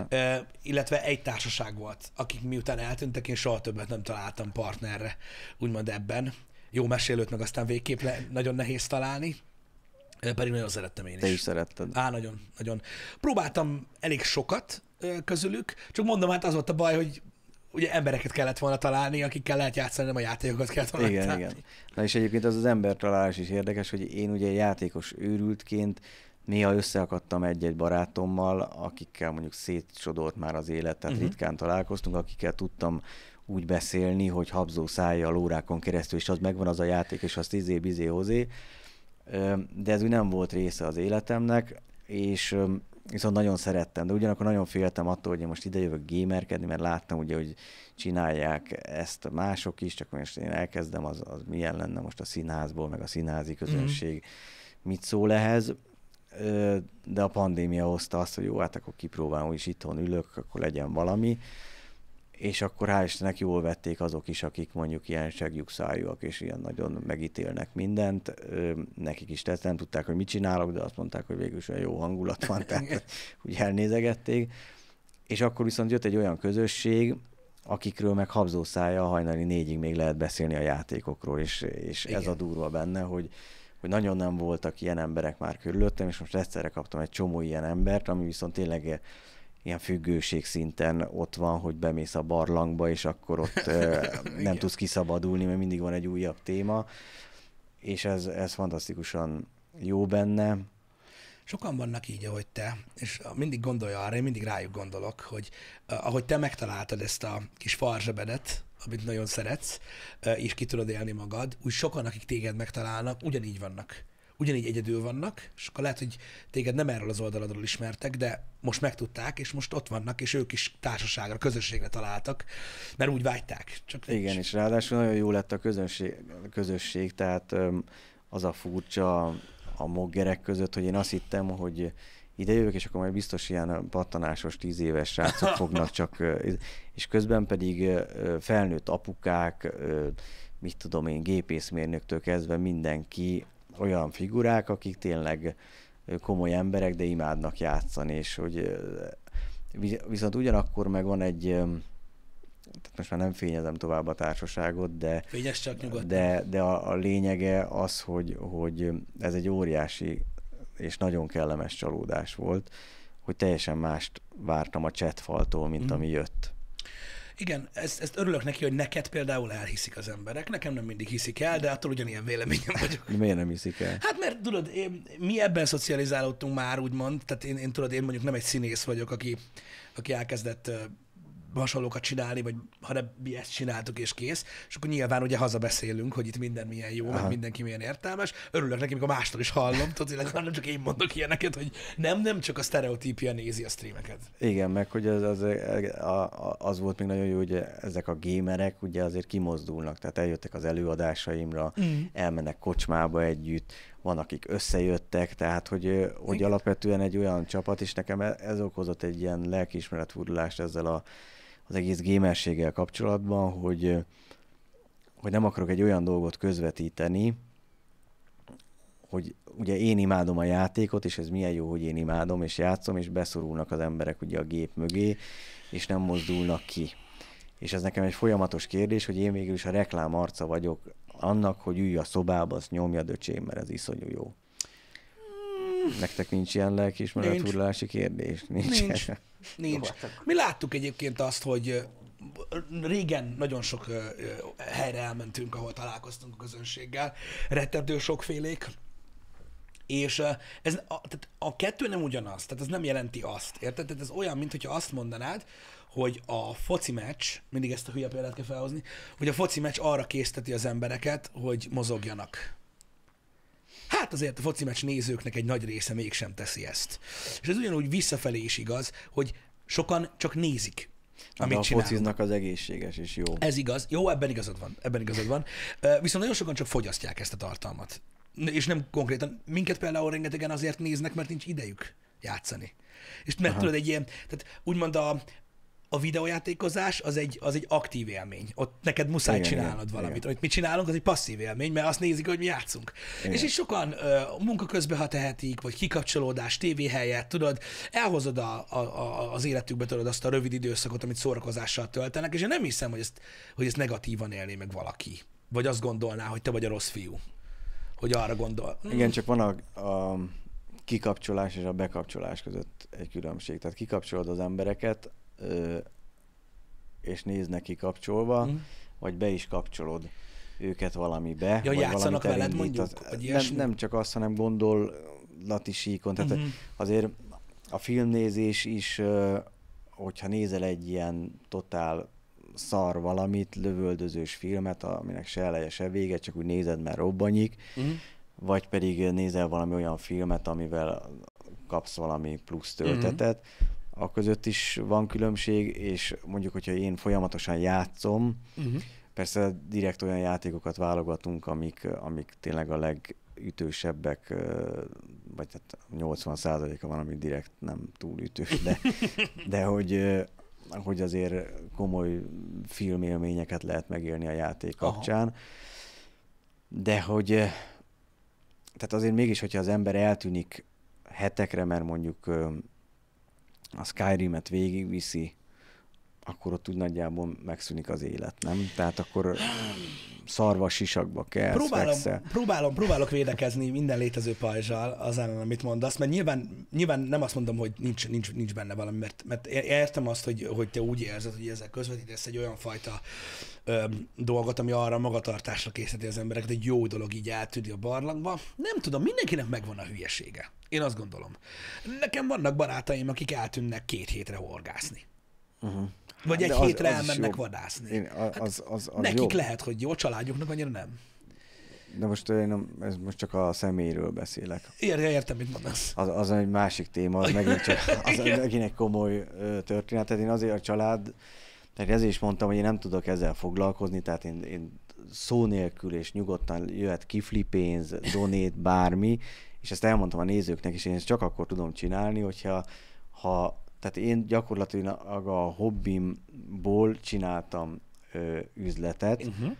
e, illetve egy társaság volt, akik miután eltűntek, én soha többet nem találtam partnerre, úgymond ebben. Jó mesélőt meg aztán végképp le, nagyon nehéz találni, eh, pedig nagyon szerettem én is. Te is szeretted. Á, nagyon, nagyon. Próbáltam elég sokat, közülük, csak mondom, hát az volt a baj, hogy ugye embereket kellett volna találni, akikkel lehet játszani, nem a játékokat kellett volna Igen, igen. Na és egyébként az az embertalálás is érdekes, hogy én ugye játékos őrültként néha összeakadtam egy-egy barátommal, akikkel mondjuk szétsodort már az élet, tehát uh-huh. ritkán találkoztunk, akikkel tudtam úgy beszélni, hogy habzó a lórákon keresztül, és az megvan az a játék, és azt izé, bizé, hozé. De ez úgy nem volt része az életemnek, és viszont nagyon szerettem, de ugyanakkor nagyon féltem attól, hogy én most idejövök gémerkedni, mert láttam ugye, hogy csinálják ezt mások is, csak most én elkezdem, az, az milyen lenne most a színházból, meg a színházi mhm. közönség, mm. mit szól ehhez. De a pandémia hozta azt, hogy jó, hát akkor kipróbálom, hogy is itthon ülök, akkor legyen valami és akkor hál' Istennek jól vették azok is, akik mondjuk ilyen segjukszájúak, és ilyen nagyon megítélnek mindent. Nekik is tehát nem tudták, hogy mit csinálok, de azt mondták, hogy végül is olyan jó hangulat van, tehát úgy elnézegették. És akkor viszont jött egy olyan közösség, akikről meg habzószája a hajnali négyig még lehet beszélni a játékokról, és, és ez a durva benne, hogy, hogy nagyon nem voltak ilyen emberek már körülöttem, és most egyszerre kaptam egy csomó ilyen embert, ami viszont tényleg ilyen függőség szinten ott van, hogy bemész a barlangba, és akkor ott nem tudsz kiszabadulni, mert mindig van egy újabb téma, és ez, ez fantasztikusan jó benne. Sokan vannak így, ahogy te, és mindig gondolja arra, én mindig rájuk gondolok, hogy ahogy te megtaláltad ezt a kis farzsebedet, amit nagyon szeretsz, és ki tudod élni magad, úgy sokan, akik téged megtalálnak, ugyanígy vannak ugyanígy egyedül vannak, és akkor lehet, hogy téged nem erről az oldaladról ismertek, de most megtudták, és most ott vannak, és ők is társaságra, közösségre találtak, mert úgy vágyták. Csak Igen, és ráadásul nagyon jó lett a közönség, közösség tehát az a furcsa a moggerek között, hogy én azt hittem, hogy ide jövök, és akkor majd biztos ilyen pattanásos tíz éves srácok fognak csak, és közben pedig felnőtt apukák, mit tudom én, gépészmérnöktől kezdve mindenki olyan figurák, akik tényleg komoly emberek, de imádnak játszani, és hogy viszont ugyanakkor meg van egy tehát most már nem fényezem tovább a társaságot, de Fényes csak nyugodtan. de, de a, a, lényege az, hogy, hogy ez egy óriási és nagyon kellemes csalódás volt, hogy teljesen mást vártam a csetfaltól, mint mm. ami jött. Igen, ezt, ezt örülök neki, hogy neked például elhiszik az emberek. Nekem nem mindig hiszik el, de attól ugyanilyen véleményem vagyok. De miért nem hiszik el? Hát mert tudod, én, mi ebben szocializálódtunk már, úgymond. Tehát én, én tudod, én mondjuk nem egy színész vagyok, aki, aki elkezdett hasonlókat csinálni, vagy hanem mi ezt csináltuk, és kész. És akkor nyilván ugye hazabeszélünk, hogy itt minden milyen jó, meg mindenki milyen értelmes. Örülök neki, amikor mástól is hallom, tudod, legalább nem csak én mondok ilyeneket, hogy nem, nem csak a sztereotípia nézi a streameket. Igen, meg hogy az, az, az volt még nagyon jó, hogy ezek a gémerek ugye azért kimozdulnak, tehát eljöttek az előadásaimra, mm. elmennek kocsmába együtt, van, akik összejöttek, tehát hogy, hogy alapvetően egy olyan csapat, és nekem e, ez okozott egy ilyen lelkiismeretfurdulást ezzel a az egész gémerséggel kapcsolatban, hogy, hogy nem akarok egy olyan dolgot közvetíteni, hogy ugye én imádom a játékot, és ez milyen jó, hogy én imádom, és játszom, és beszorulnak az emberek ugye a gép mögé, és nem mozdulnak ki. És ez nekem egy folyamatos kérdés, hogy én végül is a reklám arca vagyok annak, hogy ülj a szobába, azt nyomja döcsém, mert ez iszonyú jó. Nektek nincs ilyen lelkiismeret hurlási kérdés? Nincs. Nincs. nincs. Hát Mi láttuk egyébként azt, hogy régen nagyon sok helyre elmentünk, ahol találkoztunk a közönséggel, rettető sokfélék, és ez, a, tehát a kettő nem ugyanaz, tehát ez nem jelenti azt, érted? Tehát ez olyan, mint azt mondanád, hogy a foci meccs, mindig ezt a hülye példát kell felhozni, hogy a foci meccs arra készteti az embereket, hogy mozogjanak hát azért a foci meccs nézőknek egy nagy része mégsem teszi ezt. És ez ugyanúgy visszafelé is igaz, hogy sokan csak nézik amit De a fociznak az egészséges és jó. Ez igaz. Jó, ebben igazad van. Ebben igazad van. Viszont nagyon sokan csak fogyasztják ezt a tartalmat. És nem konkrétan. Minket például rengetegen azért néznek, mert nincs idejük játszani. És mert Aha. tudod, egy ilyen, tehát úgymond a, a videójátékozás az egy, az egy aktív élmény. Ott neked muszáj igen, csinálnod igen, valamit. Igen. Amit mi csinálunk, az egy passzív élmény, mert azt nézik, hogy mi játszunk. Igen. És így sokan uh, munka közben, ha tehetik, vagy kikapcsolódás, tévé helyett, tudod, elhozod a, a, a, az életükbe tudod azt a rövid időszakot, amit szórakozással töltenek, és én nem hiszem, hogy ezt, hogy ezt negatívan élné meg valaki. Vagy azt gondolná, hogy te vagy a rossz fiú. Hogy arra gondol. Igen, hmm. csak van a, a kikapcsolás és a bekapcsolás között egy különbség. Tehát kikapcsolod az embereket, és néz neki kapcsolva, mm. vagy be is kapcsolod őket valamibe. Ja, vagy játszanak veled mondjuk? Vagy nem, nem csak azt, hanem gondolati síkon. Tehát mm-hmm. azért a filmnézés is, hogyha nézel egy ilyen totál szar valamit, lövöldözős filmet, aminek se eleje, se vége, csak úgy nézed, mert robbanyik, mm-hmm. vagy pedig nézel valami olyan filmet, amivel kapsz valami plusz mhm. töltetet, mm-hmm a között is van különbség, és mondjuk, hogyha én folyamatosan játszom, uh-huh. persze direkt olyan játékokat válogatunk, amik, amik tényleg a legütősebbek, vagy tehát 80%-a van, ami direkt nem túl ütős, de, de hogy, hogy azért komoly filmélményeket lehet megélni a játék kapcsán. Aha. De hogy, tehát azért mégis, hogyha az ember eltűnik hetekre, mert mondjuk a Skyrim-et végigviszi, akkor ott úgy nagyjából megszűnik az élet, nem? Tehát akkor szarva sisakba kell. Próbálom, fekszel. próbálom, próbálok védekezni minden létező pajzsal az ellen, amit mondasz, mert nyilván, nyilván nem azt mondom, hogy nincs, nincs, nincs benne valami, mert, mert értem azt, hogy, hogy te úgy érzed, hogy ezzel közvetítesz egy olyan fajta ö, dolgot, ami arra magatartásra készíti az embereket, egy jó dolog így eltűdi a barlangba. Nem tudom, mindenkinek megvan a hülyesége. Én azt gondolom. Nekem vannak barátaim, akik eltűnnek két hétre horgászni. Uh-huh vagy egy az, hétre az elmennek vadászni. Én, az, hát az, az, az Nekik jobb. lehet, hogy jó, a családjuknak annyira nem. De most én nem, ez most csak a személyről beszélek. Értem, értem, mit mondasz. Az, az egy másik téma, az megint, csak, az megint egy komoly történet. Tehát én azért a család, tehát ezért is mondtam, hogy én nem tudok ezzel foglalkozni, tehát én, én szó nélkül és nyugodtan jöhet kifli pénz, donét, bármi, és ezt elmondtam a nézőknek, és én ezt csak akkor tudom csinálni, hogyha ha tehát én gyakorlatilag a hobbimból csináltam ö, üzletet, uh-huh.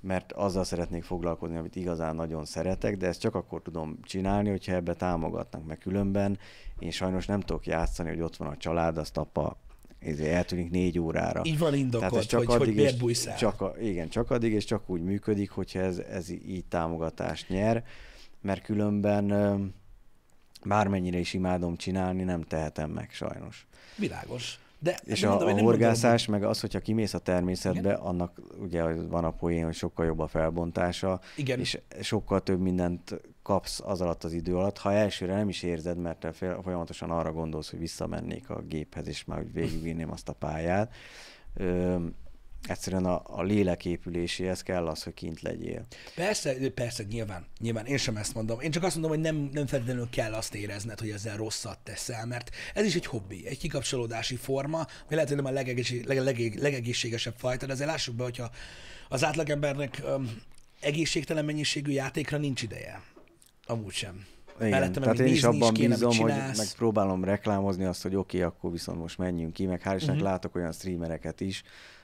mert azzal szeretnék foglalkozni, amit igazán nagyon szeretek, de ezt csak akkor tudom csinálni, hogyha ebbe támogatnak, meg különben én sajnos nem tudok játszani, hogy ott van a család, azt apa ezért eltűnik négy órára. Így van indokolt, Tehát csak hogy, hogy miért bújszál. Csak a, igen, csak addig, és csak úgy működik, hogyha ez, ez így támogatást nyer, mert különben bármennyire is imádom csinálni, nem tehetem meg sajnos. Világos. De és mondom, a, a horgászás, meg az, hogyha kimész a természetbe, Igen. annak ugye van a poén, hogy sokkal jobb a felbontása, Igen. és sokkal több mindent kapsz az alatt az idő alatt, ha elsőre nem is érzed, mert te folyamatosan arra gondolsz, hogy visszamennék a géphez, és már végigvinném azt a pályát egyszerűen a, a lélek épüléséhez kell az, hogy kint legyél. Persze, persze, nyilván, nyilván, én sem ezt mondom. Én csak azt mondom, hogy nem, nem feltétlenül kell azt érezned, hogy ezzel rosszat teszel, mert ez is egy hobbi, egy kikapcsolódási forma, ami lehet, hogy nem a legegészség, leg, leg, legegészségesebb fajta, de azért lássuk be, hogyha az átlagembernek um, egészségtelen mennyiségű játékra nincs ideje. Amúgy sem. Igen, Mellettem, tehát én is abban is kéne, bízom, hogy megpróbálom reklámozni azt, hogy oké, okay, akkor viszont most menjünk ki, meg hál' uh-huh. látok olyan streamereket is,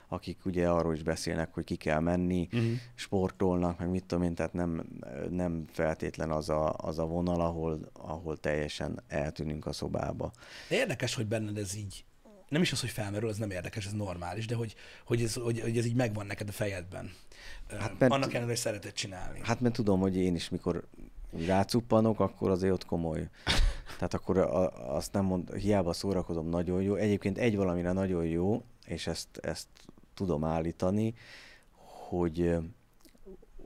akik ugye arról is beszélnek, hogy ki kell menni, uh-huh. sportolnak, meg mit tudom én, tehát nem, nem feltétlen az a, az a vonal, ahol, ahol teljesen eltűnünk a szobába. De érdekes, hogy benned ez így nem is az, hogy felmerül, az nem érdekes, ez normális, de hogy, hogy, ez, hogy, hogy ez így megvan neked a fejedben. Hát mert, Annak ellenére, hogy szereted csinálni. Hát mert tudom, hogy én is mikor rácuppanok, akkor azért ott komoly. Tehát akkor azt nem mond, hiába szórakozom, nagyon jó. Egyébként egy valamire nagyon jó, és ezt, ezt tudom állítani, hogy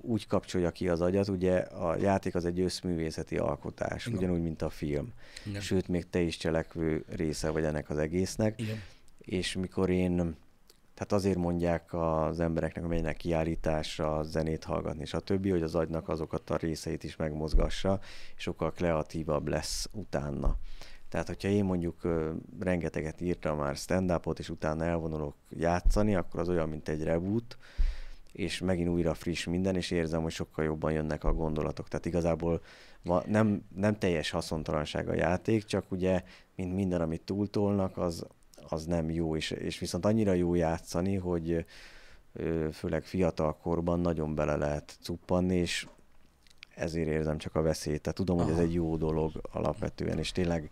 úgy kapcsolja ki az agyat, ugye a játék az egy összművészeti alkotás, Igen. ugyanúgy, mint a film. Igen. Sőt, még te is cselekvő része vagy ennek az egésznek. Igen. És mikor én, tehát azért mondják az embereknek, amelynek kiállításra, zenét hallgatni, és a többi, hogy az agynak azokat a részeit is megmozgassa, és sokkal kreatívabb lesz utána. Tehát, hogyha én mondjuk rengeteget írtam már stand és utána elvonulok játszani, akkor az olyan, mint egy reboot, és megint újra friss minden, és érzem, hogy sokkal jobban jönnek a gondolatok. Tehát igazából nem, nem teljes haszontalanság a játék, csak ugye, mint minden, amit túltolnak, az, az nem jó, és, és viszont annyira jó játszani, hogy főleg fiatal korban nagyon bele lehet cuppanni, és ezért érzem csak a veszélyt. Tehát tudom, Aha. hogy ez egy jó dolog alapvetően, és tényleg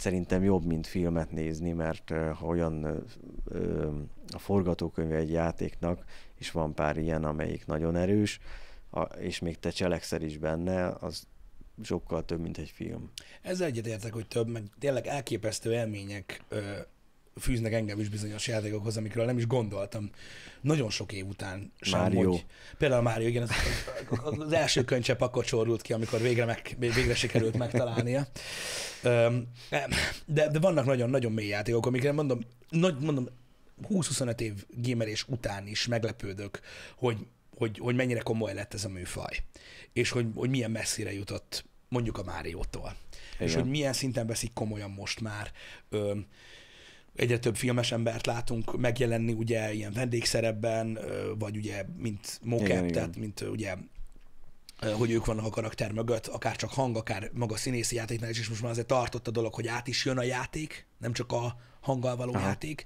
szerintem jobb, mint filmet nézni, mert ha olyan a forgatókönyve egy játéknak, és van pár ilyen, amelyik nagyon erős, és még te cselekszel is benne, az sokkal több, mint egy film. Ezzel egyetértek, hogy több, meg tényleg elképesztő élmények ö- fűznek engem is bizonyos játékokhoz, amikről nem is gondoltam. Nagyon sok év után Mário. Például Mário, igen, az, az első könycsepp akkor csordult ki, amikor végre, meg, végre sikerült megtalálnia. De, de vannak nagyon-nagyon mély játékok, amikre mondom, nagy, mondom 20-25 év gémerés után is meglepődök, hogy, hogy, hogy mennyire komoly lett ez a műfaj, és hogy, hogy milyen messzire jutott mondjuk a Máriótól. És hogy milyen szinten veszik komolyan most már. Ö, egyre több filmes embert látunk megjelenni ugye ilyen vendégszerepben, vagy ugye mint mocap, tehát igen. mint ugye hogy ők vannak a karakter mögött, akár csak hang, akár maga színészi játéknál is, és most már azért tartott a dolog, hogy át is jön a játék, nem csak a hanggal való Aha. játék.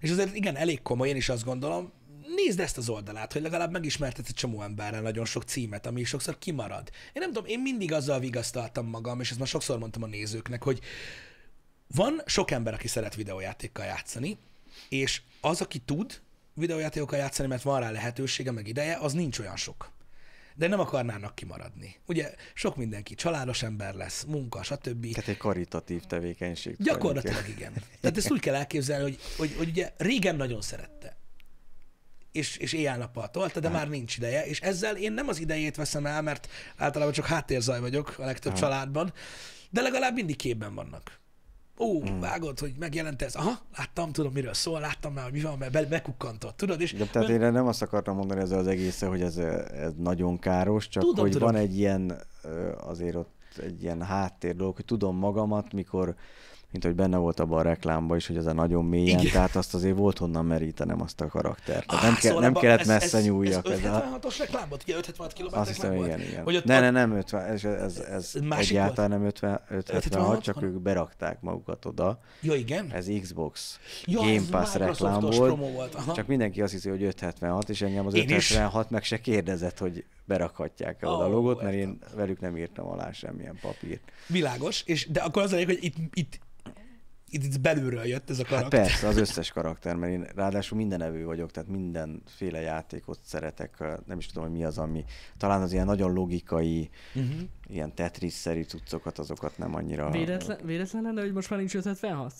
És azért igen, elég komoly, én is azt gondolom, nézd ezt az oldalát, hogy legalább megismerted egy csomó emberrel nagyon sok címet, ami sokszor kimarad. Én nem tudom, én mindig azzal vigasztaltam magam, és ezt már sokszor mondtam a nézőknek, hogy van sok ember, aki szeret videójátékkal játszani, és az, aki tud videójátékokkal játszani, mert van rá lehetősége, meg ideje, az nincs olyan sok. De nem akarnának kimaradni. Ugye sok mindenki családos ember lesz, munka, stb. Tehát egy karitatív tevékenység. Gyakorlatilag igen. Tehát ezt úgy kell elképzelni, hogy, hogy, hogy ugye régen nagyon szerette és, és éjjel-nappal tolta, de hát. már nincs ideje, és ezzel én nem az idejét veszem el, mert általában csak háttérzaj vagyok a legtöbb hát. családban, de legalább mindig képben vannak ó, mm. vágod, hogy megjelent ez, aha, láttam, tudom, miről szól, láttam már, hogy mi van, mert be, bekukkantott, tudod? És De tehát mert... én nem azt akartam mondani ezzel az egészre, hogy ez, ez nagyon káros, csak tudom, hogy tudom. van egy ilyen, azért ott egy ilyen háttér dolog, hogy tudom magamat, mikor mint hogy benne volt abban a reklámban is, hogy ez a nagyon mélyen, Igen. tehát azt azért volt honnan merítenem azt a karaktert. Ah, nem, ke- szóval nem kellett ez, messze ez, nyúljak. Ez, ez 576-os reklám reklámot, ugye 576 km Azt hiszem, igen, volt? igen. Hogy ne, ne, nem 50, ez, ez, ez egyáltalán nem 50, 576, csak ők berakták magukat oda. Ja, igen? Ez Xbox ja, Game Pass reklám volt, volt. Aha. csak mindenki azt hiszi, hogy 576, és engem az én 576 is. meg se kérdezett, hogy berakhatják-e oh, oda a logot, mert én velük nem írtam alá semmilyen papírt. Világos, és de akkor az a hogy itt, itt itt belülről jött ez a hát karakter. Hát persze, az összes karakter, mert én ráadásul minden evő vagyok, tehát mindenféle játékot szeretek, nem is tudom, hogy mi az, ami talán az ilyen nagyon logikai, uh-huh. ilyen Tetris-szerű cuccokat, azokat nem annyira... Véletlen, véletlen lenne, hogy most már nincs 576?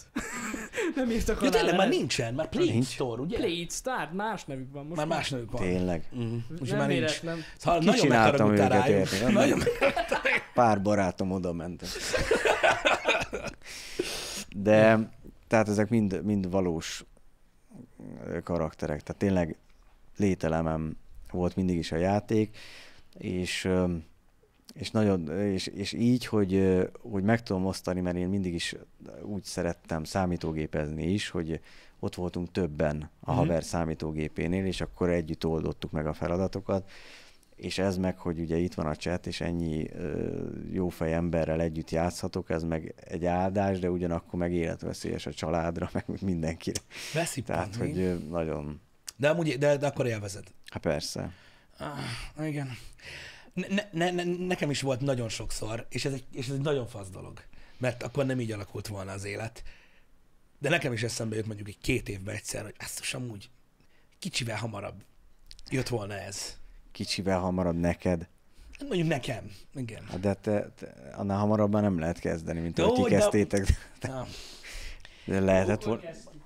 nem írtak ja, tényleg már nincsen, már Play nincs? Store, ugye? Play Store, más nevük van most. Már más nevük van. Tényleg. Mm. Most nem már nincs. Szóval nagyon Kicsináltam őket, rájuk. érni. Nagyon Pár barátom oda ment. De tehát ezek mind, mind valós karakterek. Tehát tényleg lételemem volt mindig is a játék, és, és, nagyon, és, és így, hogy, hogy meg tudom osztani, mert én mindig is úgy szerettem számítógépezni is, hogy ott voltunk többen a mhm. haver mm-hmm. számítógépénél, és akkor együtt oldottuk meg a feladatokat, és ez meg, hogy ugye itt van a cset, és ennyi jófej emberrel együtt játszhatok, ez meg egy áldás, de ugyanakkor meg életveszélyes a családra, meg mindenkire. Veszipani. Tehát, hogy nagyon... De, amúgy, de, de akkor élvezed. Hát persze. Ah, igen. Ne, ne, ne, nekem is volt nagyon sokszor, és ez, egy, és ez egy nagyon fasz dolog, mert akkor nem így alakult volna az élet. De nekem is eszembe jött mondjuk egy két évben egyszer, hogy ezt is amúgy kicsivel hamarabb jött volna ez kicsivel hamarabb neked. Mondjuk nekem, igen. Hát de te, te, annál hamarabb már nem lehet kezdeni, mint ahogy ti kezdtétek. De, de lehetett hát volna.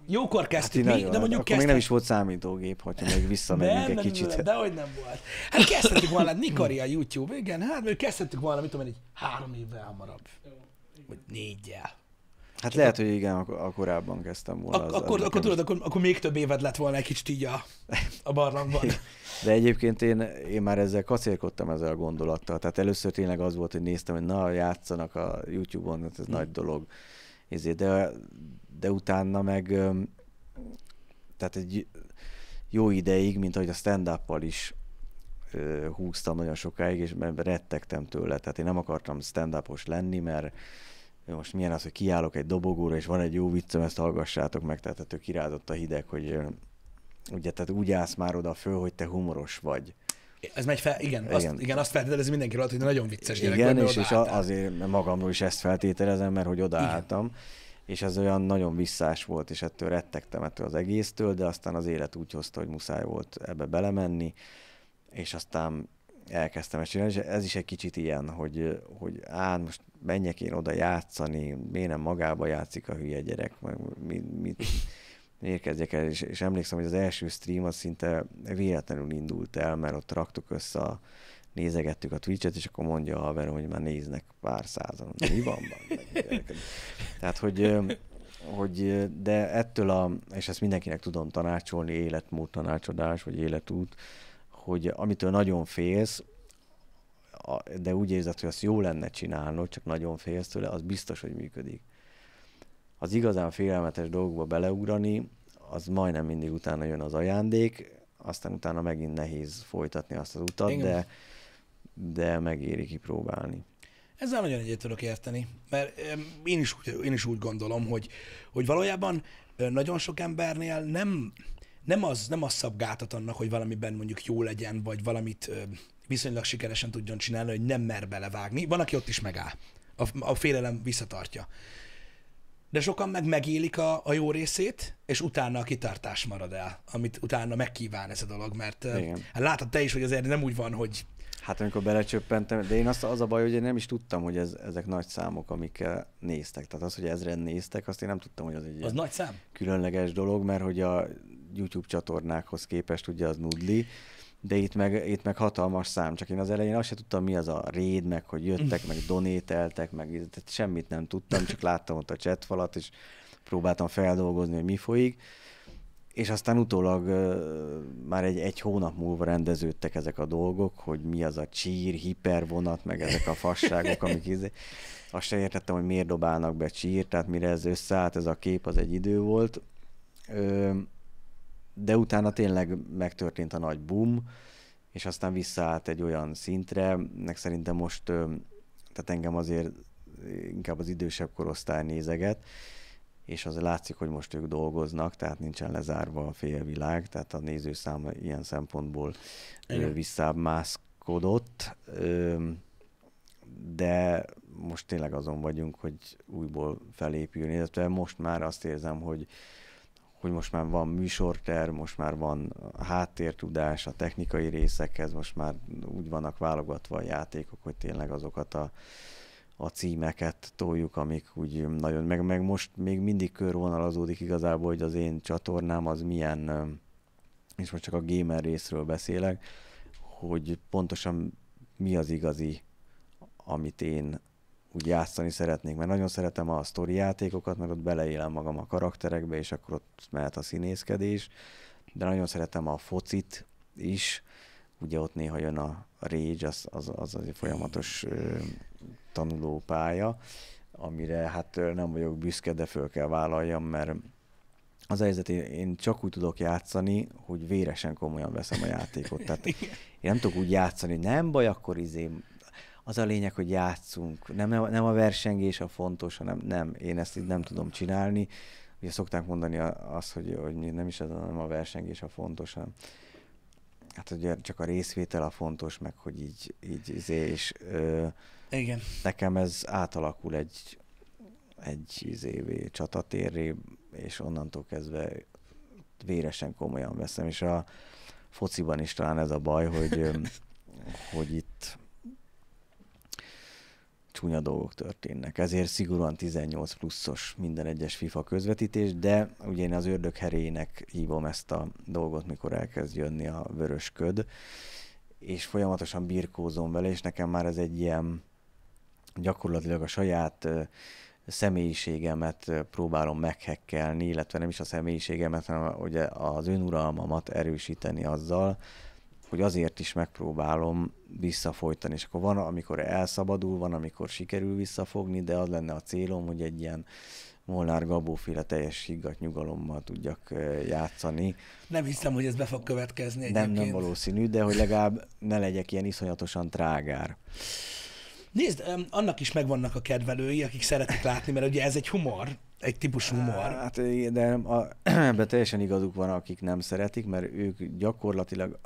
Jókor kezdtük, hát mi, de mondjuk Akkor kezdtük. még nem is volt számítógép, hogyha még visszamegyünk egy nem, kicsit. Nem, de hogy nem volt. Hát kezdtük volna, Nikari a YouTube, igen, hát még kezdtük volna, mit tudom én, egy három évvel hamarabb. Vagy négyel. Hát lehet, hogy igen, ak- a korábban kezdtem volna. Ak- az, akkor, akkor tudod, akkor, akkor még több éved lett volna egy kicsit így a, a barlangban. De egyébként én, én már ezzel kacérkodtam ezzel a gondolattal. Tehát először tényleg az volt, hogy néztem, hogy na, játszanak a YouTube-on, hát ez hmm. nagy dolog. Ezért, de, de utána meg tehát egy jó ideig, mint ahogy a stand up is húztam nagyon sokáig, és rettegtem tőle. Tehát én nem akartam stand-upos lenni, mert most milyen az, hogy kiállok egy dobogóra, és van egy jó viccem, ezt hallgassátok meg, tehát ő kirázott a hideg, hogy ugye, tehát úgy állsz már oda föl, hogy te humoros vagy. Ez megy fel, igen, igen. Azt, igen azt feltételezi mindenki rajta, hogy nagyon vicces gyerek. Igen, és, és azért magamról is ezt feltételezem, mert hogy odaálltam, igen. és ez olyan nagyon visszás volt, és ettől rettegtem ettől az egésztől, de aztán az élet úgy hozta, hogy muszáj volt ebbe belemenni, és aztán elkezdtem ezt csinálni, és ez is egy kicsit ilyen, hogy, hogy á, most menjek én oda játszani, miért nem magába játszik a hülye gyerek, meg mit, mit miért el, és, és emlékszem, hogy az első stream az szinte véletlenül indult el, mert ott raktuk össze a, nézegettük a Twitch-et, és akkor mondja a haver, hogy már néznek pár százan. De mi van? Tehát, hogy, hogy de ettől a, és ezt mindenkinek tudom tanácsolni, életmód tanácsadás, vagy életút, hogy amitől nagyon félsz, de úgy érzed, hogy azt jó lenne csinálnod, csak nagyon félsz tőle, az biztos, hogy működik. Az igazán félelmetes dolgokba beleugrani, az majdnem mindig utána jön az ajándék, aztán utána megint nehéz folytatni azt az utat, Igen. de, de megéri kipróbálni. Ezzel nagyon egyet tudok érteni, mert én is, én is úgy gondolom, hogy, hogy valójában nagyon sok embernél nem, nem az, nem az szab gátat annak, hogy valamiben mondjuk jó legyen, vagy valamit viszonylag sikeresen tudjon csinálni, hogy nem mer belevágni. Van, aki ott is megáll. A, a félelem visszatartja. De sokan meg megélik a, a jó részét, és utána a kitartás marad el, amit utána megkíván ez a dolog, mert hát látod te is, hogy azért nem úgy van, hogy... Hát amikor belecsöppentem, de én azt az a baj, hogy én nem is tudtam, hogy ez, ezek nagy számok, amikkel néztek. Tehát az, hogy ezren néztek, azt én nem tudtam, hogy az egy az nagy szám. különleges dolog, mert hogy a YouTube csatornákhoz képest ugye az nudli, de itt meg, itt meg hatalmas szám, csak én az elején azt sem tudtam, mi az a réd, meg hogy jöttek, meg donételtek, meg tehát semmit nem tudtam, csak láttam ott a chatfalat, és próbáltam feldolgozni, hogy mi folyik, és aztán utólag már egy, egy hónap múlva rendeződtek ezek a dolgok, hogy mi az a csír, hipervonat, meg ezek a fasságok, amik izé. Azt sem értettem, hogy miért dobálnak be csírt, tehát mire ez összeállt, ez a kép, az egy idő volt. Ö, de utána tényleg megtörtént a nagy boom, és aztán visszaállt egy olyan szintre, meg szerintem most, tehát engem azért inkább az idősebb korosztály nézeget, és az látszik, hogy most ők dolgoznak, tehát nincsen lezárva a félvilág, tehát a nézőszám ilyen szempontból Igen. visszámászkodott, de most tényleg azon vagyunk, hogy újból felépülni, illetve most már azt érzem, hogy hogy most már van műsorter, most már van háttértudás a technikai részekhez, most már úgy vannak válogatva a játékok, hogy tényleg azokat a, a címeket toljuk, amik úgy nagyon, meg, meg most még mindig körvonalazódik igazából, hogy az én csatornám az milyen, és most csak a gamer részről beszélek, hogy pontosan mi az igazi, amit én úgy játszani szeretnék, mert nagyon szeretem a sztori játékokat, meg ott beleélem magam a karakterekbe, és akkor ott mehet a színészkedés, de nagyon szeretem a focit is, ugye ott néha jön a rage, az az, az, az egy folyamatos ö, tanulópálya, amire hát nem vagyok büszke, de föl kell vállaljam, mert az helyzet, én csak úgy tudok játszani, hogy véresen komolyan veszem a játékot. Tehát én nem tudok úgy játszani, hogy nem baj, akkor izé az a lényeg, hogy játszunk. Nem, nem a versengés a fontos, hanem nem. Én ezt így nem tudom csinálni. Ugye szokták mondani azt, hogy, hogy nem is az, hanem a versengés a fontos, hanem hát ugye csak a részvétel a fontos, meg hogy így, így izé, és ö, Igen. nekem ez átalakul egy, egy izévé, csatatérré, és onnantól kezdve véresen komolyan veszem, és a fociban is talán ez a baj, hogy, hogy itt csúnya dolgok történnek. Ezért szigorúan 18 pluszos minden egyes FIFA közvetítés, de ugye én az ördög heréjének hívom ezt a dolgot, mikor elkezd jönni a vörös köd, és folyamatosan birkózom vele, és nekem már ez egy ilyen gyakorlatilag a saját személyiségemet próbálom meghekkelni, illetve nem is a személyiségemet, hanem ugye az önuralmamat erősíteni azzal, hogy azért is megpróbálom visszafolytani, és akkor van, amikor elszabadul, van, amikor sikerül visszafogni, de az lenne a célom, hogy egy ilyen Molnár féle teljes higgat nyugalommal tudjak játszani. Nem hiszem, hogy ez be fog következni egyébként. Nem, nem valószínű, de hogy legalább ne legyek ilyen iszonyatosan trágár. Nézd, annak is megvannak a kedvelői, akik szeretik látni, mert ugye ez egy humor, egy típus humor. Hát de a, ebben teljesen igazuk van, akik nem szeretik, mert ők gyakorlatilag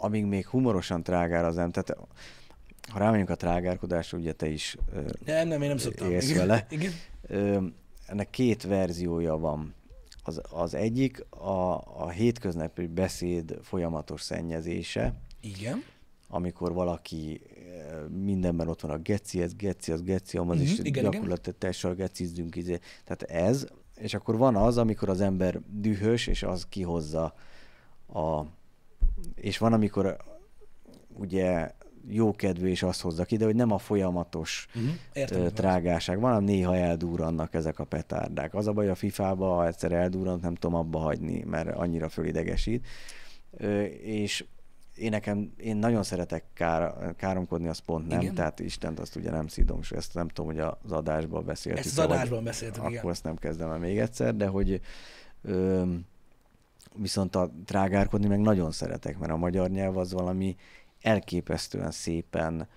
amíg még humorosan az trágározom, tehát ha rámegyünk a trágárkodásra, ugye te is nem, nem, én nem szoktam. Igen. vele. Igen. Ö, ennek két verziója van. Az, az egyik a, a hétköznapi beszéd folyamatos szennyezése. Igen. Amikor valaki mindenben ott van a geci, ez geci, az geci, az mm-hmm. is mhm, igen, gyakorlatilag teljesen gecizdünk. Izé. Tehát ez, és akkor van az, amikor az ember dühös, és az kihozza a, és van, amikor uh, ugye jó kedvű és azt hozza ki, de hogy nem a folyamatos uh-huh. Értem, trágáság van, hanem néha eldúrannak ezek a petárdák. Az a baj, a FIFA-ba, ha egyszer eldurrant, nem tudom abba hagyni, mert annyira fölidegesít. És én nekem, én nagyon szeretek kár, káromkodni, az pont nem, igen. tehát Istent azt ugye nem szidom, és ezt nem tudom, hogy az adásban beszéltük. Ezt az adásban beszéltük, Akkor igen. ezt nem kezdem el még egyszer, de hogy ö, viszont a trágárkodni meg nagyon szeretek, mert a magyar nyelv az valami elképesztően szépen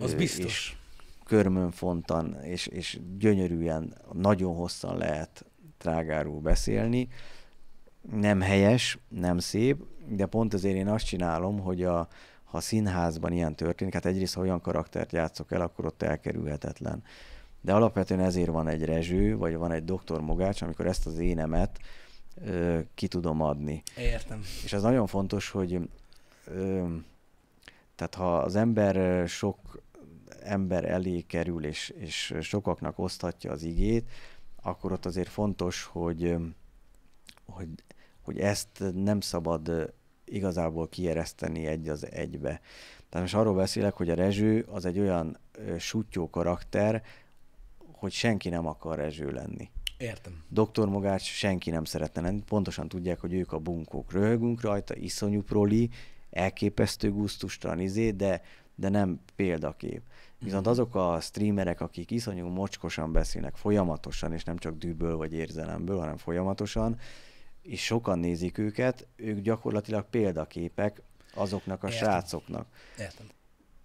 az ö, biztos. És körmönfontan, és, és gyönyörűen, nagyon hosszan lehet trágáról beszélni. Nem helyes, nem szép, de pont azért én azt csinálom, hogy a, ha színházban ilyen történik, hát egyrészt, ha olyan karaktert játszok el, akkor ott elkerülhetetlen. De alapvetően ezért van egy rezső, vagy van egy doktor Mogács, amikor ezt az énemet ki tudom adni. Értem. És az nagyon fontos, hogy tehát ha az ember sok ember elé kerül, és, és sokaknak oszthatja az igét, akkor ott azért fontos, hogy, hogy, hogy ezt nem szabad igazából kiereszteni egy az egybe. Tehát most arról beszélek, hogy a Rezső az egy olyan sutyó karakter, hogy senki nem akar Rezső lenni. Értem. Doktor Mogács senki nem szeretne lenni. Pontosan tudják, hogy ők a bunkók. Röhögünk rajta, iszonyú proli, elképesztő gusztustalan izé, de, de nem példakép. Viszont mhm. azok a streamerek, akik iszonyú mocskosan beszélnek folyamatosan, és nem csak dűből vagy érzelemből, hanem folyamatosan, és sokan nézik őket, ők gyakorlatilag példaképek azoknak a Értem. srácoknak. Értem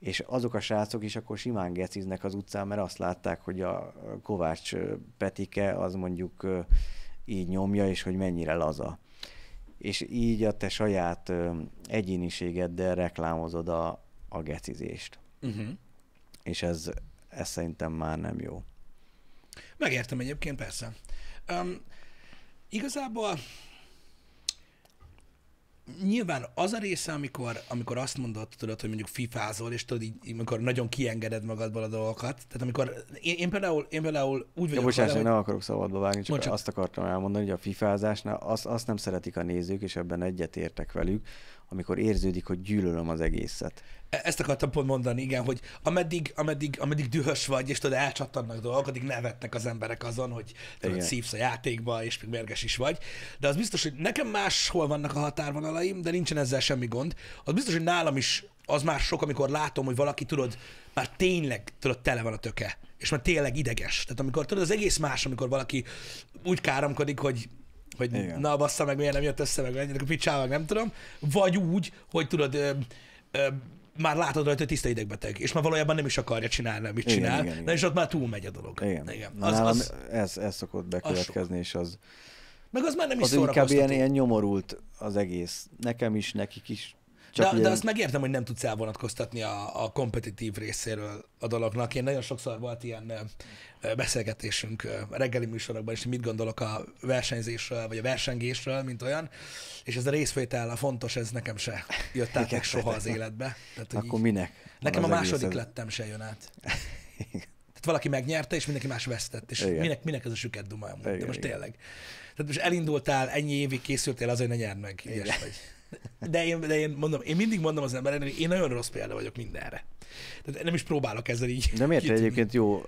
és azok a srácok is akkor simán geciznek az utcán, mert azt látták, hogy a Kovács Petike az mondjuk így nyomja, és hogy mennyire laza. És így a te saját egyéniségeddel reklámozod a, a gecizést. Uh-huh. És ez, ez szerintem már nem jó. Megértem egyébként, persze. Um, igazából nyilván az a része, amikor, amikor azt mondod, tudod, hogy mondjuk fifázol, és tudod, így, amikor nagyon kiengeded magadból a dolgokat. Tehát amikor én, én például, én például úgy vagyok... Ja, bocsánat, hogy... nem akarok szabadba vágni, csak csak, azt akartam elmondani, hogy a fifázásnál azt, azt nem szeretik a nézők, és ebben egyetértek velük, amikor érződik, hogy gyűlölöm az egészet. E, ezt akartam pont mondani, igen, hogy ameddig, ameddig, ameddig dühös vagy, és tudod, elcsattannak dolgok, addig nevetnek az emberek azon, hogy tudod, szívsz a játékba, és még mérges is vagy. De az biztos, hogy nekem máshol vannak a határvonalaim, de nincsen ezzel semmi gond. Az biztos, hogy nálam is az már sok, amikor látom, hogy valaki, tudod, már tényleg, tudod, tele van a töke, és már tényleg ideges. Tehát amikor, tudod, az egész más, amikor valaki úgy káromkodik, hogy hogy Igen. na bassza meg, miért nem jött össze, meg menjenek a picsával, nem tudom. Vagy úgy, hogy tudod, ö, ö, már látod rajta, hogy tiszta idegbeteg, és már valójában nem is akarja csinálni, amit igen, csinál, igen, igen. és ott már megy a dolog. Igen. igen. Az, Na, az, ez, ez szokott bekövetkezni, és az... Meg az már nem is az inkább ilyen, ilyen nyomorult az egész. Nekem is, nekik is csak de, ugye... de azt megértem, hogy nem tudsz elvonatkoztatni a, a kompetitív részéről a dolognak. Én nagyon sokszor volt ilyen beszélgetésünk reggeli műsorokban is, mit gondolok a versenyzésről, vagy a versengésről, mint olyan, és ez a részvétel, a fontos, ez nekem se jött át Igen, soha az életbe. Tehát, Akkor így... minek? Nekem a második egészen... lettem se jön át. Igen. Tehát valaki megnyerte, és mindenki más vesztett, és igen. minek, minek ez a süket duma, de most igen. tényleg. Tehát most elindultál, ennyi évig készültél az, hogy ne nyerd meg, ügyes vagy. De én, de én mondom, én mindig mondom az embernek, hogy én nagyon rossz példa vagyok mindenre. Tehát nem is próbálok ezzel így. De miért kitűnni. egyébként jó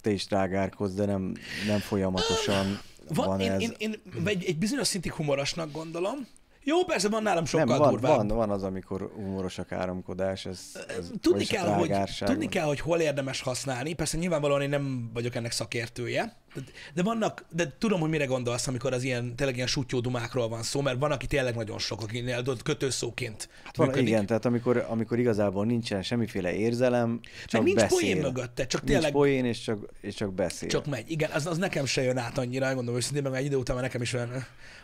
te is drágárkodsz, de nem, nem folyamatosan van, van én, ez? Én, én, én egy, egy bizonyos szintig humorosnak gondolom, jó, persze van nálam sokkal nem, van, durvább. Van, van az, amikor humoros a káromkodás, ez, ez tudni, kell, hogy, tudni kell, hogy hol érdemes használni. Persze nyilvánvalóan én nem vagyok ennek szakértője, de vannak, de tudom, hogy mire gondolsz, amikor az ilyen, tényleg ilyen sutyó dumákról van szó, mert van, aki tényleg nagyon sok, akinél kötőszóként hát van, működik. Igen, tehát amikor, amikor igazából nincsen semmiféle érzelem, csak nincs beszél. poén mögötte, csak tényleg... Nincs poén, és csak, és csak beszél. Csak megy. Igen, az, az nekem se jön át annyira, mondom őszintén, meg egy idő után nekem is olyan,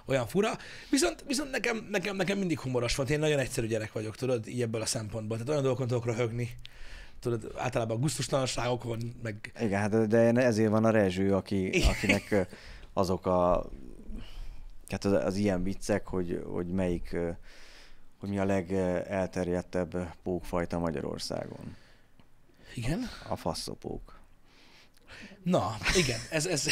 olyan fura. Viszont, viszont nekem, nekem, nekem mindig humoros volt, én nagyon egyszerű gyerek vagyok, tudod, így ebből a szempontból. Tehát olyan dolgokon tudok röhögni, tudod, általában a gusztustalanságokon, meg... Igen, hát de ezért van a Rezső, aki, akinek azok a... Hát az, az ilyen viccek, hogy, hogy melyik, hogy mi a legelterjedtebb pókfajta Magyarországon. Igen? A, a faszopók. Na, igen, ez... ez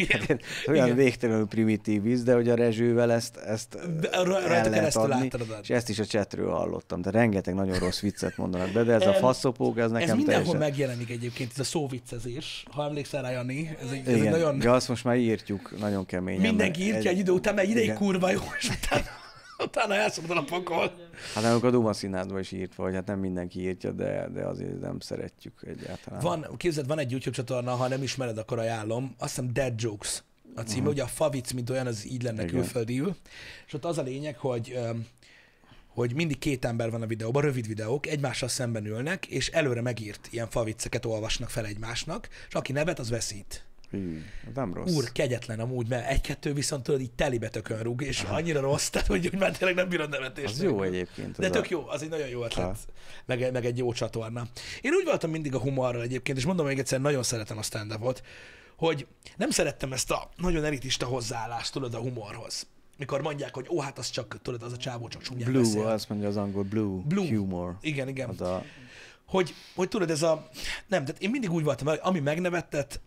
igen. Hát olyan igen. végtelenül primitív víz, de hogy a rezsővel ezt, ezt de, el lehet keresztül adni, adni, és ezt is a csetről hallottam. De rengeteg nagyon rossz viccet mondanak be, de ez el, a faszopók, ez nekem Ez mindenhol teljesen... megjelenik egyébként, ez a szóviccezés, ha emlékszel rá, Jani. Ez egy, ez igen, egy nagyon... de azt most már írtjuk nagyon keményen. Mindenki írtja egy, egy idő után, mert ideig kurva jó, és utána utána elszabadul a pokol. Hát nem, a Duma színházban is írt vagy hát nem mindenki írtja, de, de azért nem szeretjük egyáltalán. Van, képzeld, van egy YouTube csatorna, ha nem ismered, akkor ajánlom. Azt hiszem Dead Jokes a címe. Uh-huh. Ugye a Favic, mint olyan, az így lenne Igen. külföldiül. És ott az a lényeg, hogy hogy mindig két ember van a videóban, rövid videók, egymással szemben ülnek, és előre megírt ilyen favicceket olvasnak fel egymásnak, és aki nevet, az veszít. Hű, nem rossz. Úr, kegyetlen amúgy, mert egy-kettő viszont tudod, így telibe tökön rúg, és annyira rossz, tehát hogy, hogy már tényleg nem bírod nevetést. Az jó egyébként. De tök a... jó, az egy nagyon jó ötlet, meg, meg, egy jó csatorna. Én úgy voltam mindig a humorral egyébként, és mondom még egyszer, nagyon szeretem a stand hogy nem szerettem ezt a nagyon elitista hozzáállást, tudod, a humorhoz mikor mondják, hogy ó, oh, hát az csak, tudod, az a csávó csak csúnya. Blue, beszél. azt mondja az angol blue, blue. humor. Igen, igen. Az a... hogy, hogy tudod, ez a... Nem, tehát én mindig úgy voltam, hogy ami megnevettet,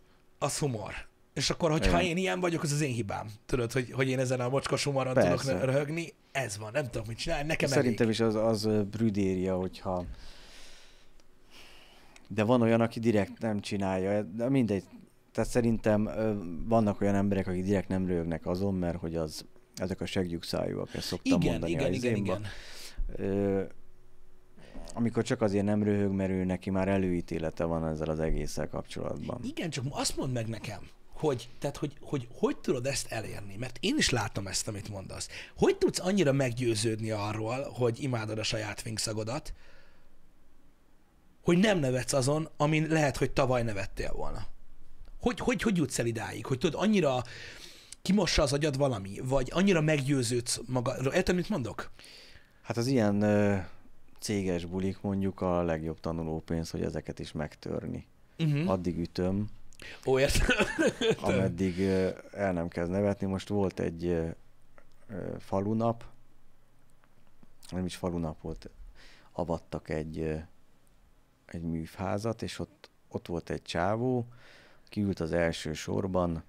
az humor. És akkor, hogyha Igen. én ilyen vagyok, az az én hibám. Tudod, hogy, hogy én ezen a mocskos humoron Persze. tudok röhögni, ez van, nem tudom, mit csinálni, nekem Szerintem elég. is az, az brüdéria, hogyha... De van olyan, aki direkt nem csinálja, de mindegy. Tehát szerintem vannak olyan emberek, akik direkt nem röhögnek azon, mert hogy az, ezek a seggyük szájúak, ezt szoktam igen, mondani igen, igen, igen, igen amikor csak azért nem röhög, mert ő neki már előítélete van ezzel az egésszel kapcsolatban. Igen, csak azt mondd meg nekem, hogy, tehát hogy, hogy, hogy tudod ezt elérni? Mert én is látom ezt, amit mondasz. Hogy tudsz annyira meggyőződni arról, hogy imádod a saját vingszagodat, hogy nem nevetsz azon, amin lehet, hogy tavaly nevettél volna? Hogy, hogy, hogy jutsz el idáig? Hogy tudod, annyira kimossa az agyad valami, vagy annyira meggyőződsz maga. Érted, mit mondok? Hát az ilyen uh céges bulik mondjuk a legjobb tanulópénz, hogy ezeket is megtörni. Uh-huh. Addig ütöm. Ó, értem. ameddig el nem kezd nevetni. Most volt egy falunap, nem is falunap volt, avattak egy, egy műfházat, és ott, ott volt egy csávó, kiült az első sorban,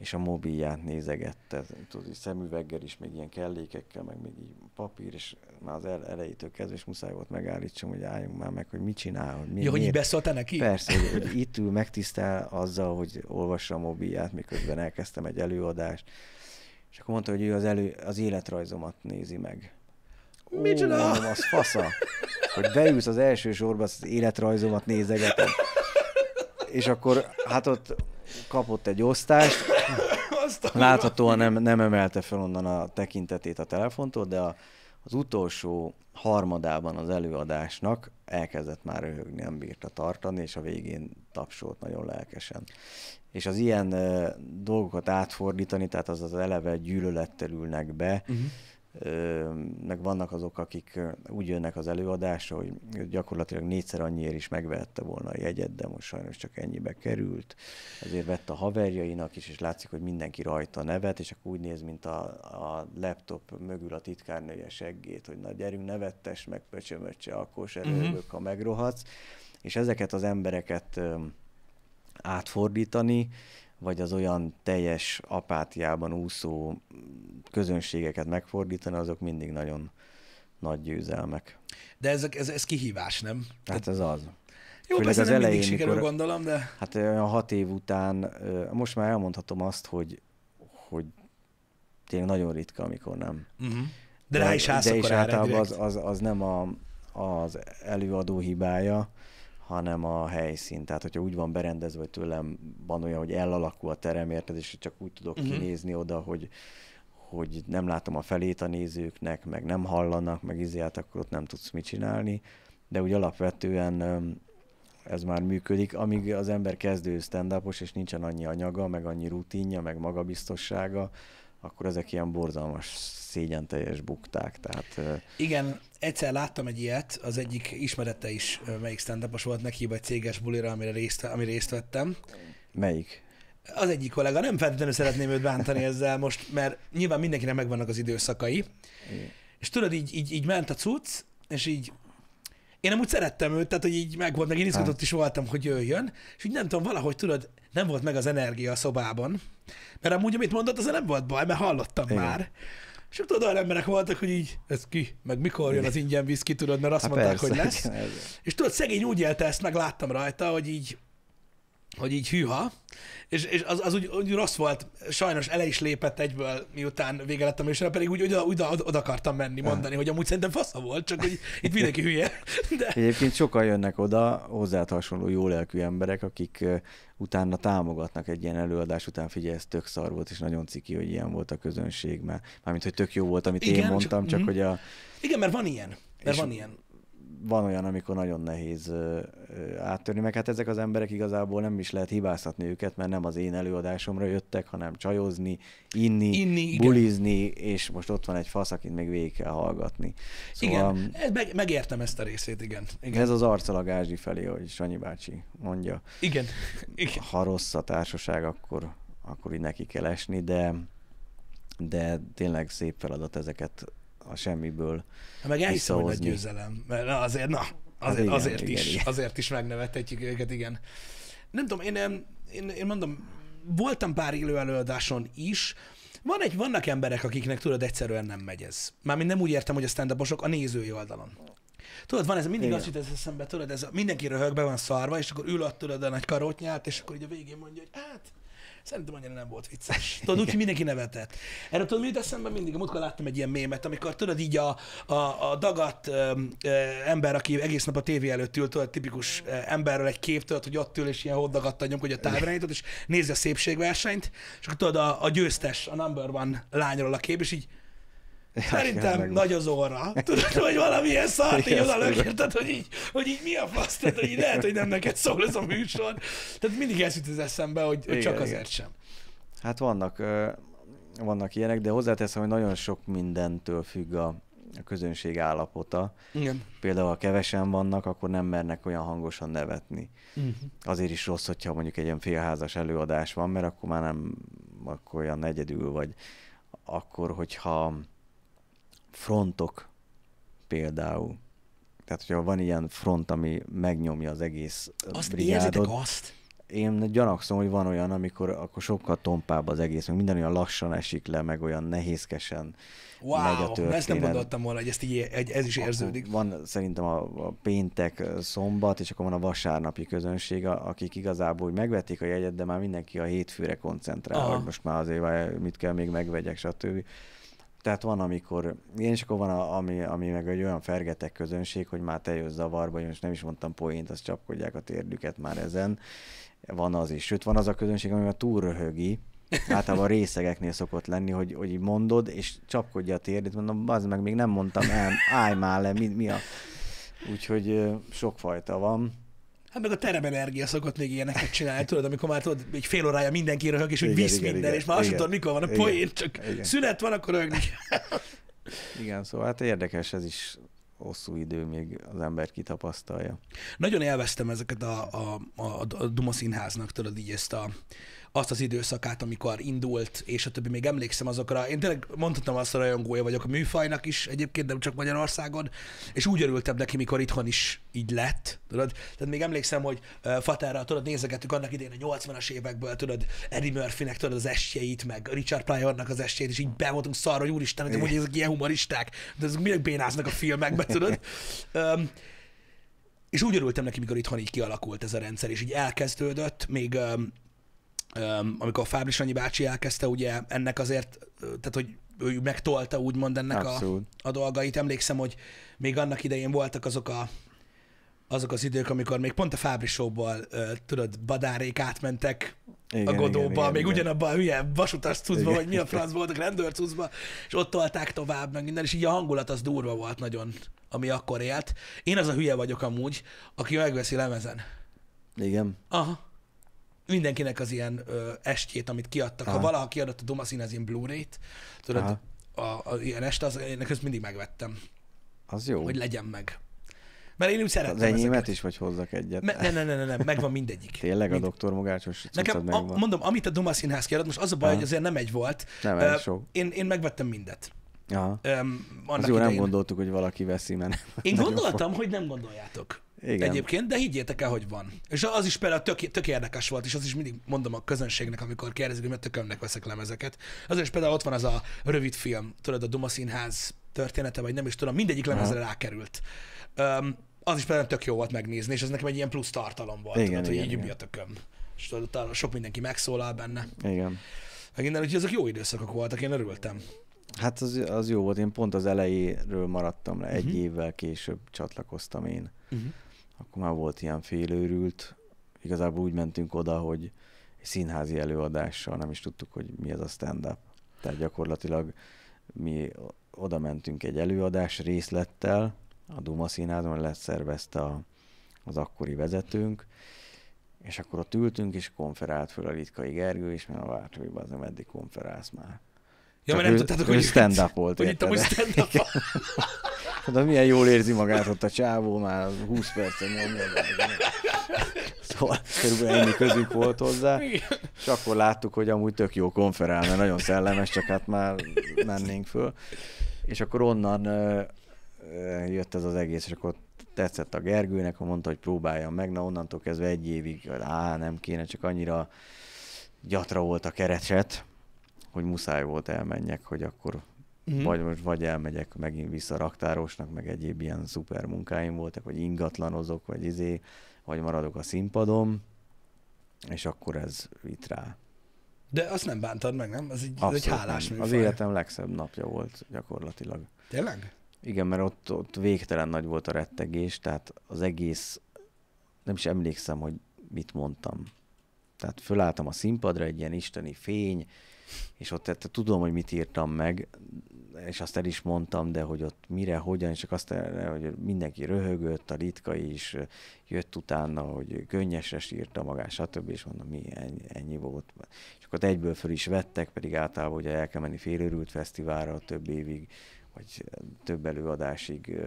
és a mobilját nézegette, tudod, szemüveggel is, még ilyen kellékekkel, meg még így papír, és már az el, elejétől kezdve, és muszáj volt megállítsam, hogy álljunk már meg, hogy mit csinál. Hogy mi, Jó, hogy így beszóltál neki? Persze, hogy, hogy itt ül, megtisztel azzal, hogy olvassa a mobilját, miközben elkezdtem egy előadást, és akkor mondta, hogy ő az, elő, az életrajzomat nézi meg. Micsoda? Ó, mondom, az fasza, hogy beülsz az első sorba, az életrajzomat nézegeted. És akkor hát ott kapott egy osztást, a Láthatóan nem, nem emelte fel onnan a tekintetét a telefontól, de a, az utolsó harmadában az előadásnak elkezdett már röhögni, nem bírta tartani, és a végén tapsolt nagyon lelkesen. És az ilyen uh, dolgokat átfordítani, tehát az az eleve gyűlölettel ülnek be, uh-huh meg vannak azok, akik úgy jönnek az előadásra, hogy gyakorlatilag négyszer annyiért is megvette volna a jegyet, de most sajnos csak ennyibe került. Ezért vett a haverjainak is, és látszik, hogy mindenki rajta nevet, és akkor úgy néz, mint a, a laptop mögül a titkárnője seggét, hogy na gyerünk, nevettes, meg pöcsömöcse, akkor se rögök, mhm. ha megrohadsz. És ezeket az embereket átfordítani, vagy az olyan teljes apátiában úszó közönségeket megfordítani, azok mindig nagyon nagy győzelmek. De ez, ez, ez kihívás, nem? Hát ez az. Jó, Főleg persze az nem elején, mindig sikerül, mikor, gondolom, de... Hát olyan hat év után, most már elmondhatom azt, hogy, hogy tényleg nagyon ritka, amikor nem. Uh-huh. Mhm. De, de rá is állsz de is általában az, az, az nem a, az előadó hibája, hanem a helyszín. Tehát, hogyha úgy van berendezve, hogy tőlem van olyan, hogy elalakul a terem, érted, és csak úgy tudok uh-huh. kinézni oda, hogy, hogy nem látom a felét a nézőknek, meg nem hallanak, meg izját, akkor ott nem tudsz mit csinálni. De úgy alapvetően ez már működik, amíg az ember kezdő stand és nincsen annyi anyaga, meg annyi rutinja, meg magabiztossága, akkor ezek ilyen borzalmas szégyen teljes bukták. Tehát, Igen, egyszer láttam egy ilyet, az egyik ismerete is, melyik stand volt, neki egy céges bulira, amire részt, ami részt vettem. Melyik? Az egyik kollega, nem feltétlenül szeretném őt bántani ezzel most, mert nyilván mindenkinek megvannak az időszakai. Igen. És tudod, így, így, így ment a cucc, és így én úgy szerettem őt, tehát hogy így meg volt, meg én hát. izgatott is voltam, hogy jöjjön, és így nem tudom, valahogy tudod, nem volt meg az energia a szobában, mert amúgy, amit mondott, az nem volt baj, mert hallottam Igen. már. És tudod, olyan emberek voltak, hogy így, ez ki, meg mikor jön az ingyen ki tudod, mert azt Há mondták, persze, hogy lesz. És tudod, szegény úgy élte ezt, meg láttam rajta, hogy így hogy így hűha, és, és az, az úgy, úgy, rossz volt, sajnos ele is lépett egyből, miután vége lett a műsorra, pedig úgy oda, oda, oda akartam menni, mondani, hogy amúgy szerintem fasza volt, csak hogy itt mindenki hülye. De... Egyébként sokan jönnek oda, hozzá hasonló jó lelkű emberek, akik utána támogatnak egy ilyen előadás után, figyelj, ez tök szar volt, és nagyon ciki, hogy ilyen volt a közönség, mert mármint, hogy tök jó volt, amit Igen, én mondtam, csak, csak mhm. hogy a... Igen, mert van ilyen. Mert és van ilyen van olyan, amikor nagyon nehéz áttörni, meg hát ezek az emberek igazából nem is lehet hibáztatni őket, mert nem az én előadásomra jöttek, hanem csajozni, inni, inni bulizni, igen. és most ott van egy fasz, akit még végig kell hallgatni. Szóval, igen, ez meg, megértem ezt a részét, igen. igen. Ez az arcalag Ázsi felé, hogy Sanyi bácsi mondja. Igen. igen. Ha rossz a társaság, akkor, akkor így neki kell esni, de, de tényleg szép feladat ezeket a semmiből Ha meg elhiszem, hogy nagy győzelem, mert azért, na, azért, hát igen, azért, igen, is, igen. azért is megnevethetjük őket, igen. Nem tudom, én, én, én mondom, voltam pár élő előadáson is, van egy, vannak emberek, akiknek tudod, egyszerűen nem megy ez. Mármint nem úgy értem, hogy a stand a nézői oldalon. Tudod, van ez, mindig Igen. azt jut ez eszembe, tudod, ez a, mindenki röhögbe van szarva, és akkor ül ott tudod a nagy karótnyát, és akkor így a végén mondja, hogy hát, Szerintem annyira nem volt vicces. Tudod, úgyhogy mindenki nevetett. Erre tudom, mit eszembe mindig? amikor láttam egy ilyen mémet, amikor tudod így a, a, a dagat ö, ö, ember, aki egész nap a tévé előtt ült, tudod, tipikus ö, emberről egy kép, tudod, hogy ott ül, és ilyen hoddagatta nyomkodja a távirányítót, és nézi a szépségversenyt, és akkor tudod, a, a győztes, a number one lányról a kép, és így Szerintem ja, nagy az orra. Tudod, hogy valamilyen szart így oda lökérted, hogy így, hogy így mi a fasz, tehát hogy lehet, hogy nem neked szól ez a műsor. Tehát mindig ez az eszembe, hogy, hogy csak igen, azért igen. sem. Hát vannak, vannak ilyenek, de hozzáteszem, hogy nagyon sok mindentől függ a, a közönség állapota. Igen. Például, ha kevesen vannak, akkor nem mernek olyan hangosan nevetni. Uh-huh. Azért is rossz, hogyha mondjuk egy ilyen félházas előadás van, mert akkor már nem akkor olyan negyedül vagy. Akkor, hogyha frontok például. Tehát, hogyha van ilyen front, ami megnyomja az egész Azt brigádot, érzitek azt? Én gyanakszom, hogy van olyan, amikor akkor sokkal tompább az egész, meg minden olyan lassan esik le, meg olyan nehézkesen wow, megy a történet. ezt nem gondoltam volna, hogy ezt így, ez is érződik. van szerintem a, a péntek, szombat, és akkor van a vasárnapi közönség, akik igazából hogy megvették a jegyet, de már mindenki a hétfőre koncentrál, Aha. hogy most már azért mit kell még megvegyek, stb. Tehát van, amikor, én is akkor van, a, ami, ami meg egy olyan fergetek közönség, hogy már te jössz zavarba, én most nem is mondtam poént, azt csapkodják a térdüket már ezen. Van az is. Sőt, van az a közönség, ami már túl röhögi, általában részegeknél szokott lenni, hogy, hogy mondod, és csapkodja a térdét, mondom, az meg még nem mondtam el, állj már le, mi, mi a... Úgyhogy sokfajta van. Hát meg a teremenergia szokott még ilyeneket csinálni, tudod, amikor már tudod, egy fél órája mindenki röhög, és úgy visz igen, minden, igen, és már azt tudod, mikor van a igen, poén, csak igen. szünet van, akkor röhögni Igen, szóval hát érdekes ez is hosszú idő, még az ember kitapasztalja. Nagyon élveztem ezeket a, a, a, a Duma színháznak, tudod, így ezt a, azt az időszakát, amikor indult, és a többi, még emlékszem azokra. Én tényleg mondhatom azt, hogy rajongója vagyok a műfajnak is, egyébként nem csak Magyarországon, és úgy örültem neki, mikor itthon is így lett, tudod? Tehát még emlékszem, hogy Fatára, tudod, nézegettük annak idén a 80-as évekből, tudod, Eddie Murphynek tudod az estjeit, meg Richard Pryornak az estjét, és így bevoltunk szarra, hogy úristen, hogy hát amúgy ezek ilyen humoristák, de ezek miért bénáznak a filmekbe, tudod? Um, és úgy örültem neki, mikor itthon így kialakult ez a rendszer, és így elkezdődött, még um, amikor a Fábris Annyi bácsi elkezdte, ugye ennek azért, tehát hogy ő megtolta úgymond ennek a, a, dolgait. Emlékszem, hogy még annak idején voltak azok a azok az idők, amikor még pont a Fábrisóból, tudod, badárék átmentek igen, a Godóba, igen, még igen. ugyanabban a hülye vasutas cuccba, vagy mi a franc voltak, rendőr cuccba, és ott tolták tovább, meg minden, és így a hangulat az durva volt nagyon, ami akkor élt. Én az a hülye vagyok amúgy, aki megveszi lemezen. Igen. Aha mindenkinek az ilyen ö, estjét, amit kiadtak. Aha. Ha valaha kiadott a Duma ilyen Blu-ray-t, tudod, a, a, ilyen este, az, én ezt mindig megvettem. Az jó. Hogy legyen meg. Mert én úgy szeretem Az enyémet ezeket. is, vagy hozzak egyet. Me- nem, nem, nem, nem, nem, megvan mindegyik. Tényleg Mind... a doktor Mogácsos Nekem, A, mondom, amit a Duma Színház kiadott, most az a baj, Aha. hogy azért nem egy volt. Nem uh, sok. Én, én megvettem mindet. Aha. Um, annak az jó, idején. nem gondoltuk, hogy valaki veszi, mert... Én gondoltam, fog. hogy nem gondoljátok. Igen. Egyébként, de higgyétek el, hogy van. És az is például tök, tök érdekes volt, és az is mindig mondom a közönségnek, amikor kérdezik, hogy mert tökömnek veszek lemezeket. Az is például ott van az a rövid film, tudod, a Duma Színház története, vagy nem is tudom, mindegyik lemezre Aha. rákerült. Um, az is például tök jó volt megnézni, és ez nekem egy ilyen plusz tartalom volt, igen, tudod, igen, hogy így igen. a tököm. És tudod, sok mindenki megszólal benne. Igen. Meg innen, hogy ezek jó időszakok voltak, én örültem. Hát az, az jó volt, én pont az elejéről maradtam le, uh-huh. egy mhm. évvel később csatlakoztam én. Uh-huh akkor már volt ilyen félőrült. Igazából úgy mentünk oda, hogy egy színházi előadással nem is tudtuk, hogy mi ez a stand-up. Tehát gyakorlatilag mi oda mentünk egy előadás részlettel, a Duma színházban leszervezte a, az akkori vezetőnk, és akkor ott ültünk, és konferált föl a Litkai Gergő, és mert a Vártviba az nem eddig konferálsz már. Ja, Csak mert nem tudtátok, hogy stand-up volt. Hogy itt a stand-up Szóval milyen jól érzi magát ott a csávó, már 20 percen nyomja. Szóval körülbelül ennyi közük volt hozzá. És akkor láttuk, hogy amúgy tök jó konferál, mert nagyon szellemes, csak hát már mennénk föl. És akkor onnan jött ez az egész, és akkor tetszett a Gergőnek, akkor mondta, hogy próbáljam meg, na onnantól kezdve egy évig, á, nem kéne, csak annyira gyatra volt a kereset, hogy muszáj volt elmenjek, hogy akkor mm vagy most vagy elmegyek megint vissza raktárosnak, meg egyéb ilyen szuper munkáim voltak, vagy ingatlanozok, vagy izé, vagy maradok a színpadom, és akkor ez itt rá. De azt nem bántad meg, nem? Ez egy, ez egy hálás nem. Az életem legszebb napja volt gyakorlatilag. Tényleg? Igen, mert ott, ott végtelen nagy volt a rettegés, tehát az egész, nem is emlékszem, hogy mit mondtam. Tehát fölálltam a színpadra, egy ilyen isteni fény, és ott tehát tudom, hogy mit írtam meg, és azt el is mondtam, de hogy ott mire, hogyan, csak azt, el, hogy mindenki röhögött, a litka is jött utána, hogy könnyesre sírta magát, stb. És mondom, mi ennyi, ennyi volt. És akkor egyből föl is vettek, pedig általában ugye el kell menni félőrült fesztiválra több évig, vagy több előadásig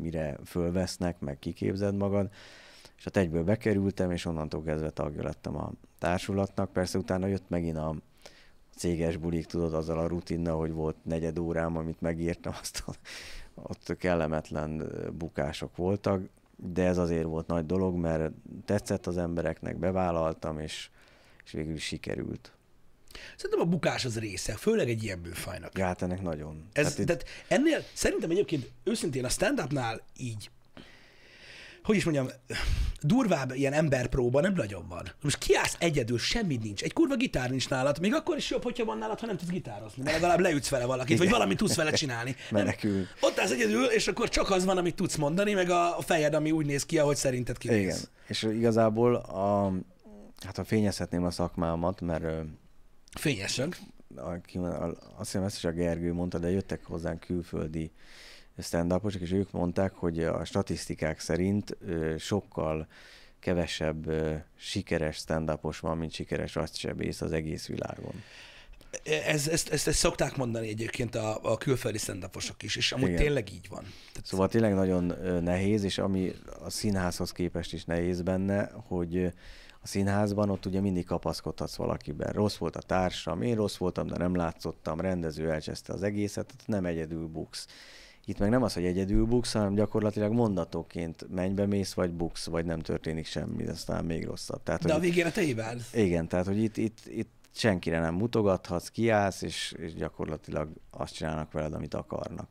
mire fölvesznek, meg kiképzed magad és hát egyből bekerültem, és onnantól kezdve tagja lettem a társulatnak. Persze utána jött megint a céges bulik, tudod, azzal a rutinna, hogy volt negyed órám, amit megírtam, azt ott kellemetlen bukások voltak, de ez azért volt nagy dolog, mert tetszett az embereknek, bevállaltam, és, és végül sikerült. Szerintem a bukás az része, főleg egy ilyen fajnak. hát ennek nagyon. Ez, hát itt... tehát ennél szerintem egyébként őszintén a stand-upnál így hogy is mondjam, durvább ilyen emberpróba nem nagyon van. Most kiállsz egyedül, semmi nincs. Egy kurva gitár nincs nálad, még akkor is jobb, hogyha van nálad, ha nem tudsz gitározni, mert legalább leütsz vele valakit, Igen. vagy valamit tudsz vele csinálni. Menekül. Nem? Ott állsz egyedül, és akkor csak az van, amit tudsz mondani, meg a fejed, ami úgy néz ki, ahogy szerinted kinéz. Igen. És igazából, a, hát ha fényezhetném a szakmámat, mert... Fényesek. Azt hiszem, ezt is a Gergő mondta, de jöttek hozzánk külföldi stand és ők mondták, hogy a statisztikák szerint sokkal kevesebb sikeres stand van, mint sikeres agysebész az egész világon. E, ez, ezt, ezt, ezt szokták mondani egyébként a, a külföldi stand is, és amúgy Igen. tényleg így van. Tehát... Szóval tényleg nagyon nehéz, és ami a színházhoz képest is nehéz benne, hogy a színházban ott ugye mindig kapaszkodhatsz valakiben. Rossz volt a társam, én rossz voltam, de nem látszottam, rendező elcseszte az egészet, nem egyedül buksz. Itt meg nem az, hogy egyedül buksz, hanem gyakorlatilag mondatokként menj be, mész, vagy buksz, vagy nem történik semmi, ez talán még rosszabb. Tehát, De a végére te hibád. Igen, tehát hogy itt, itt, itt senkire nem mutogathatsz, kiállsz, és, és gyakorlatilag azt csinálnak veled, amit akarnak.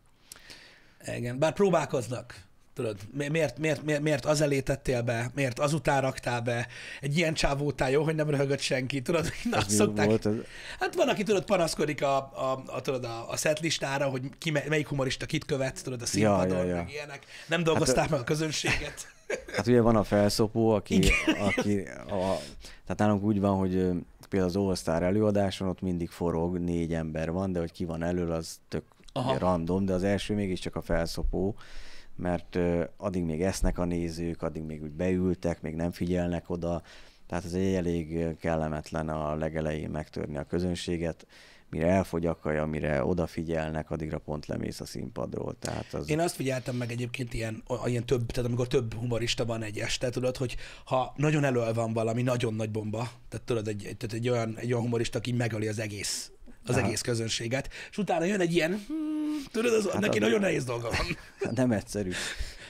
Igen, bár próbálkoznak. Tudod, miért, miért, miért, miért az elé tettél be, miért azután raktál be, egy ilyen csávótál jó, hogy nem röhögött senki, tudod, na, ez szokták. Volt ez? Hát van, aki tudod, panaszkodik a, a, a, tudod, a, a listára, hogy ki, melyik humorista kit követ, tudod, a színpadon, ja, ja, ja. meg ilyenek. Nem dolgozták hát, meg a közönséget. Hát ugye van a felszopó, aki, aki a, tehát nálunk úgy van, hogy például az All-Star előadáson ott mindig forog, négy ember van, de hogy ki van elől, az tök Aha. random, de az első mégiscsak a felszopó, mert addig még esznek a nézők, addig még úgy beültek, még nem figyelnek oda, tehát ez egy elég kellemetlen a legelején megtörni a közönséget, mire elfogy a kaja, mire odafigyelnek, addigra pont lemész a színpadról. Tehát az... Én azt figyeltem meg egyébként ilyen, ilyen több, tehát amikor több humorista van egy este, tudod, hogy ha nagyon elő van valami, nagyon nagy bomba, tehát tudod, egy, tehát egy, olyan, egy olyan humorista, aki megöli az egész az Aha. egész közönséget, és utána jön egy ilyen, hmm, tudod, az, hát neki az nagyon nehéz dolga van. Nem egyszerű.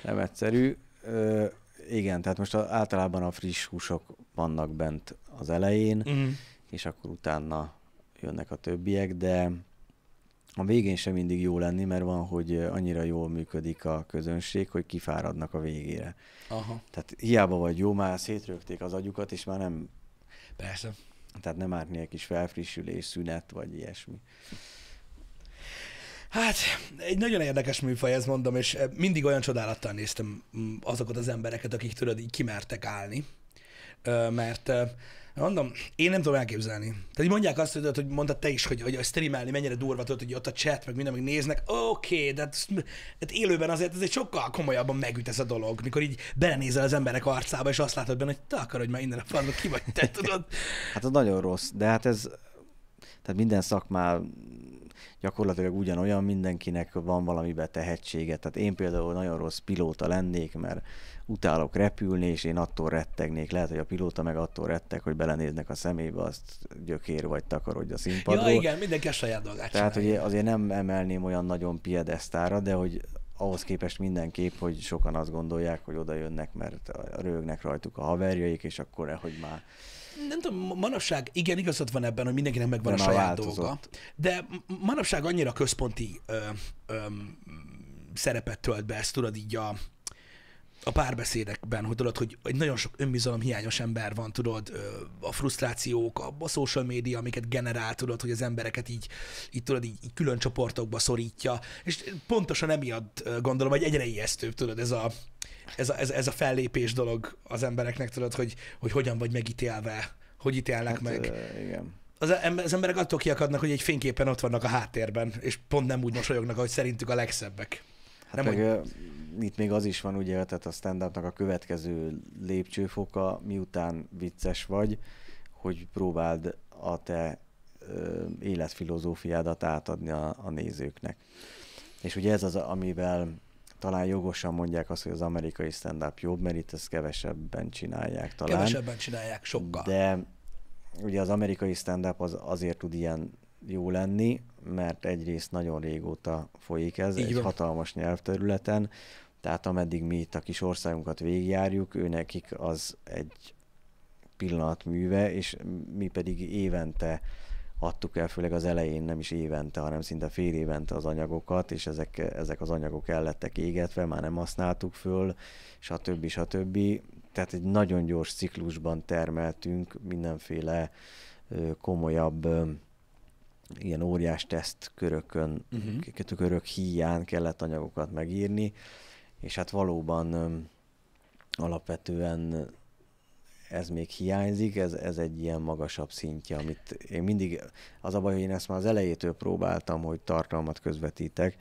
Nem egyszerű. Ö, igen, tehát most általában a friss húsok vannak bent az elején, mm. és akkor utána jönnek a többiek, de a végén sem mindig jó lenni, mert van, hogy annyira jól működik a közönség, hogy kifáradnak a végére. Aha. Tehát hiába vagy jó, már szétrögték az agyukat, és már nem Persze. Tehát nem árt egy kis felfrissülés, szünet, vagy ilyesmi. Hát, egy nagyon érdekes műfaj, ez mondom, és eh, mindig olyan csodálattal néztem mm, azokat az embereket, akik tudod, így kimertek állni, mert eh, Mondom, én nem tudom elképzelni. Tehát így mondják azt, hogy, hogy mondtad te is, hogy, hogy a streamelni mennyire durva, tudod, hogy ott a chat, meg minden, meg néznek. Oké, okay, de hát, hát élőben azért ez egy sokkal komolyabban megüt ez a dolog, mikor így belenézel az emberek arcába, és azt látod benne, hogy te akarod már innen a farba, ki vagy te, tudod? hát az nagyon rossz, de hát ez, tehát minden szakmá gyakorlatilag ugyanolyan, mindenkinek van valamiben tehetsége. Tehát én például nagyon rossz pilóta lennék, mert utálok repülni, és én attól rettegnék. Lehet, hogy a pilóta meg attól retteg, hogy belenéznek a szemébe, azt gyökér vagy takarodj a színpadról. Ja, igen, mindenki a saját dolgát Tehát, hogy azért nem emelném olyan nagyon piedesztára, de hogy ahhoz képest mindenképp, hogy sokan azt gondolják, hogy oda jönnek, mert rögnek rajtuk a haverjaik, és akkor, e, hogy már nem tudom, manapság igen, igazad van ebben, hogy mindenkinek megvan nem a saját változott. dolga, de manapság annyira központi ö, ö, szerepet tölt be, ezt tudod így a, a párbeszédekben, hogy tudod, hogy egy nagyon sok önbizalom hiányos ember van, tudod, a frusztrációk, a, a social média, amiket generál, tudod, hogy az embereket így, így tudod, így, így külön csoportokba szorítja, és pontosan emiatt gondolom, hogy egyre ijesztőbb, tudod, ez a, ez a, ez, ez a fellépés dolog az embereknek, tudod, hogy, hogy hogyan vagy megítélve, hogy ítélnek hát, meg. igen az, az emberek attól kiakadnak, hogy egy fényképen ott vannak a háttérben, és pont nem úgy mosolyognak, ahogy szerintük a legszebbek. Hát nem, hogy... itt még az is van, ugye, tehát a stand a következő lépcsőfoka, miután vicces vagy, hogy próbáld a te ö, életfilozófiádat átadni a, a nézőknek. És ugye ez az, amivel talán jogosan mondják azt, hogy az amerikai stand-up jobb, mert itt ezt kevesebben csinálják talán. Kevesebben csinálják, sokkal. De ugye az amerikai stand-up az azért tud ilyen jó lenni, mert egyrészt nagyon régóta folyik ez, Így egy van. hatalmas nyelvterületen, tehát ameddig mi itt a kis országunkat végigjárjuk, ő nekik az egy pillanat műve, és mi pedig évente adtuk el, főleg az elején nem is évente, hanem szinte fél évente az anyagokat, és ezek, ezek az anyagok el lettek égetve, már nem használtuk föl, stb. stb. Tehát egy nagyon gyors ciklusban termeltünk mindenféle komolyabb ilyen óriás teszt körökön, uh-huh. Mhm. körök híján kellett anyagokat megírni, és hát valóban öm, alapvetően ez még hiányzik, ez, ez egy ilyen magasabb szintje, amit én mindig, az a baj, hogy én ezt már az elejétől próbáltam, hogy tartalmat közvetítek,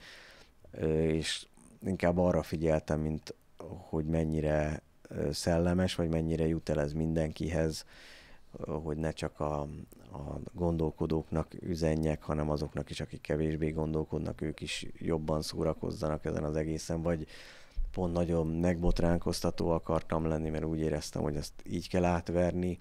és inkább arra figyeltem, mint hogy mennyire szellemes, vagy mennyire jut el ez mindenkihez, hogy ne csak a, a gondolkodóknak üzenjek, hanem azoknak is, akik kevésbé gondolkodnak, ők is jobban szórakozzanak ezen az egészen, vagy pont nagyon megbotránkoztató akartam lenni, mert úgy éreztem, hogy ezt így kell átverni,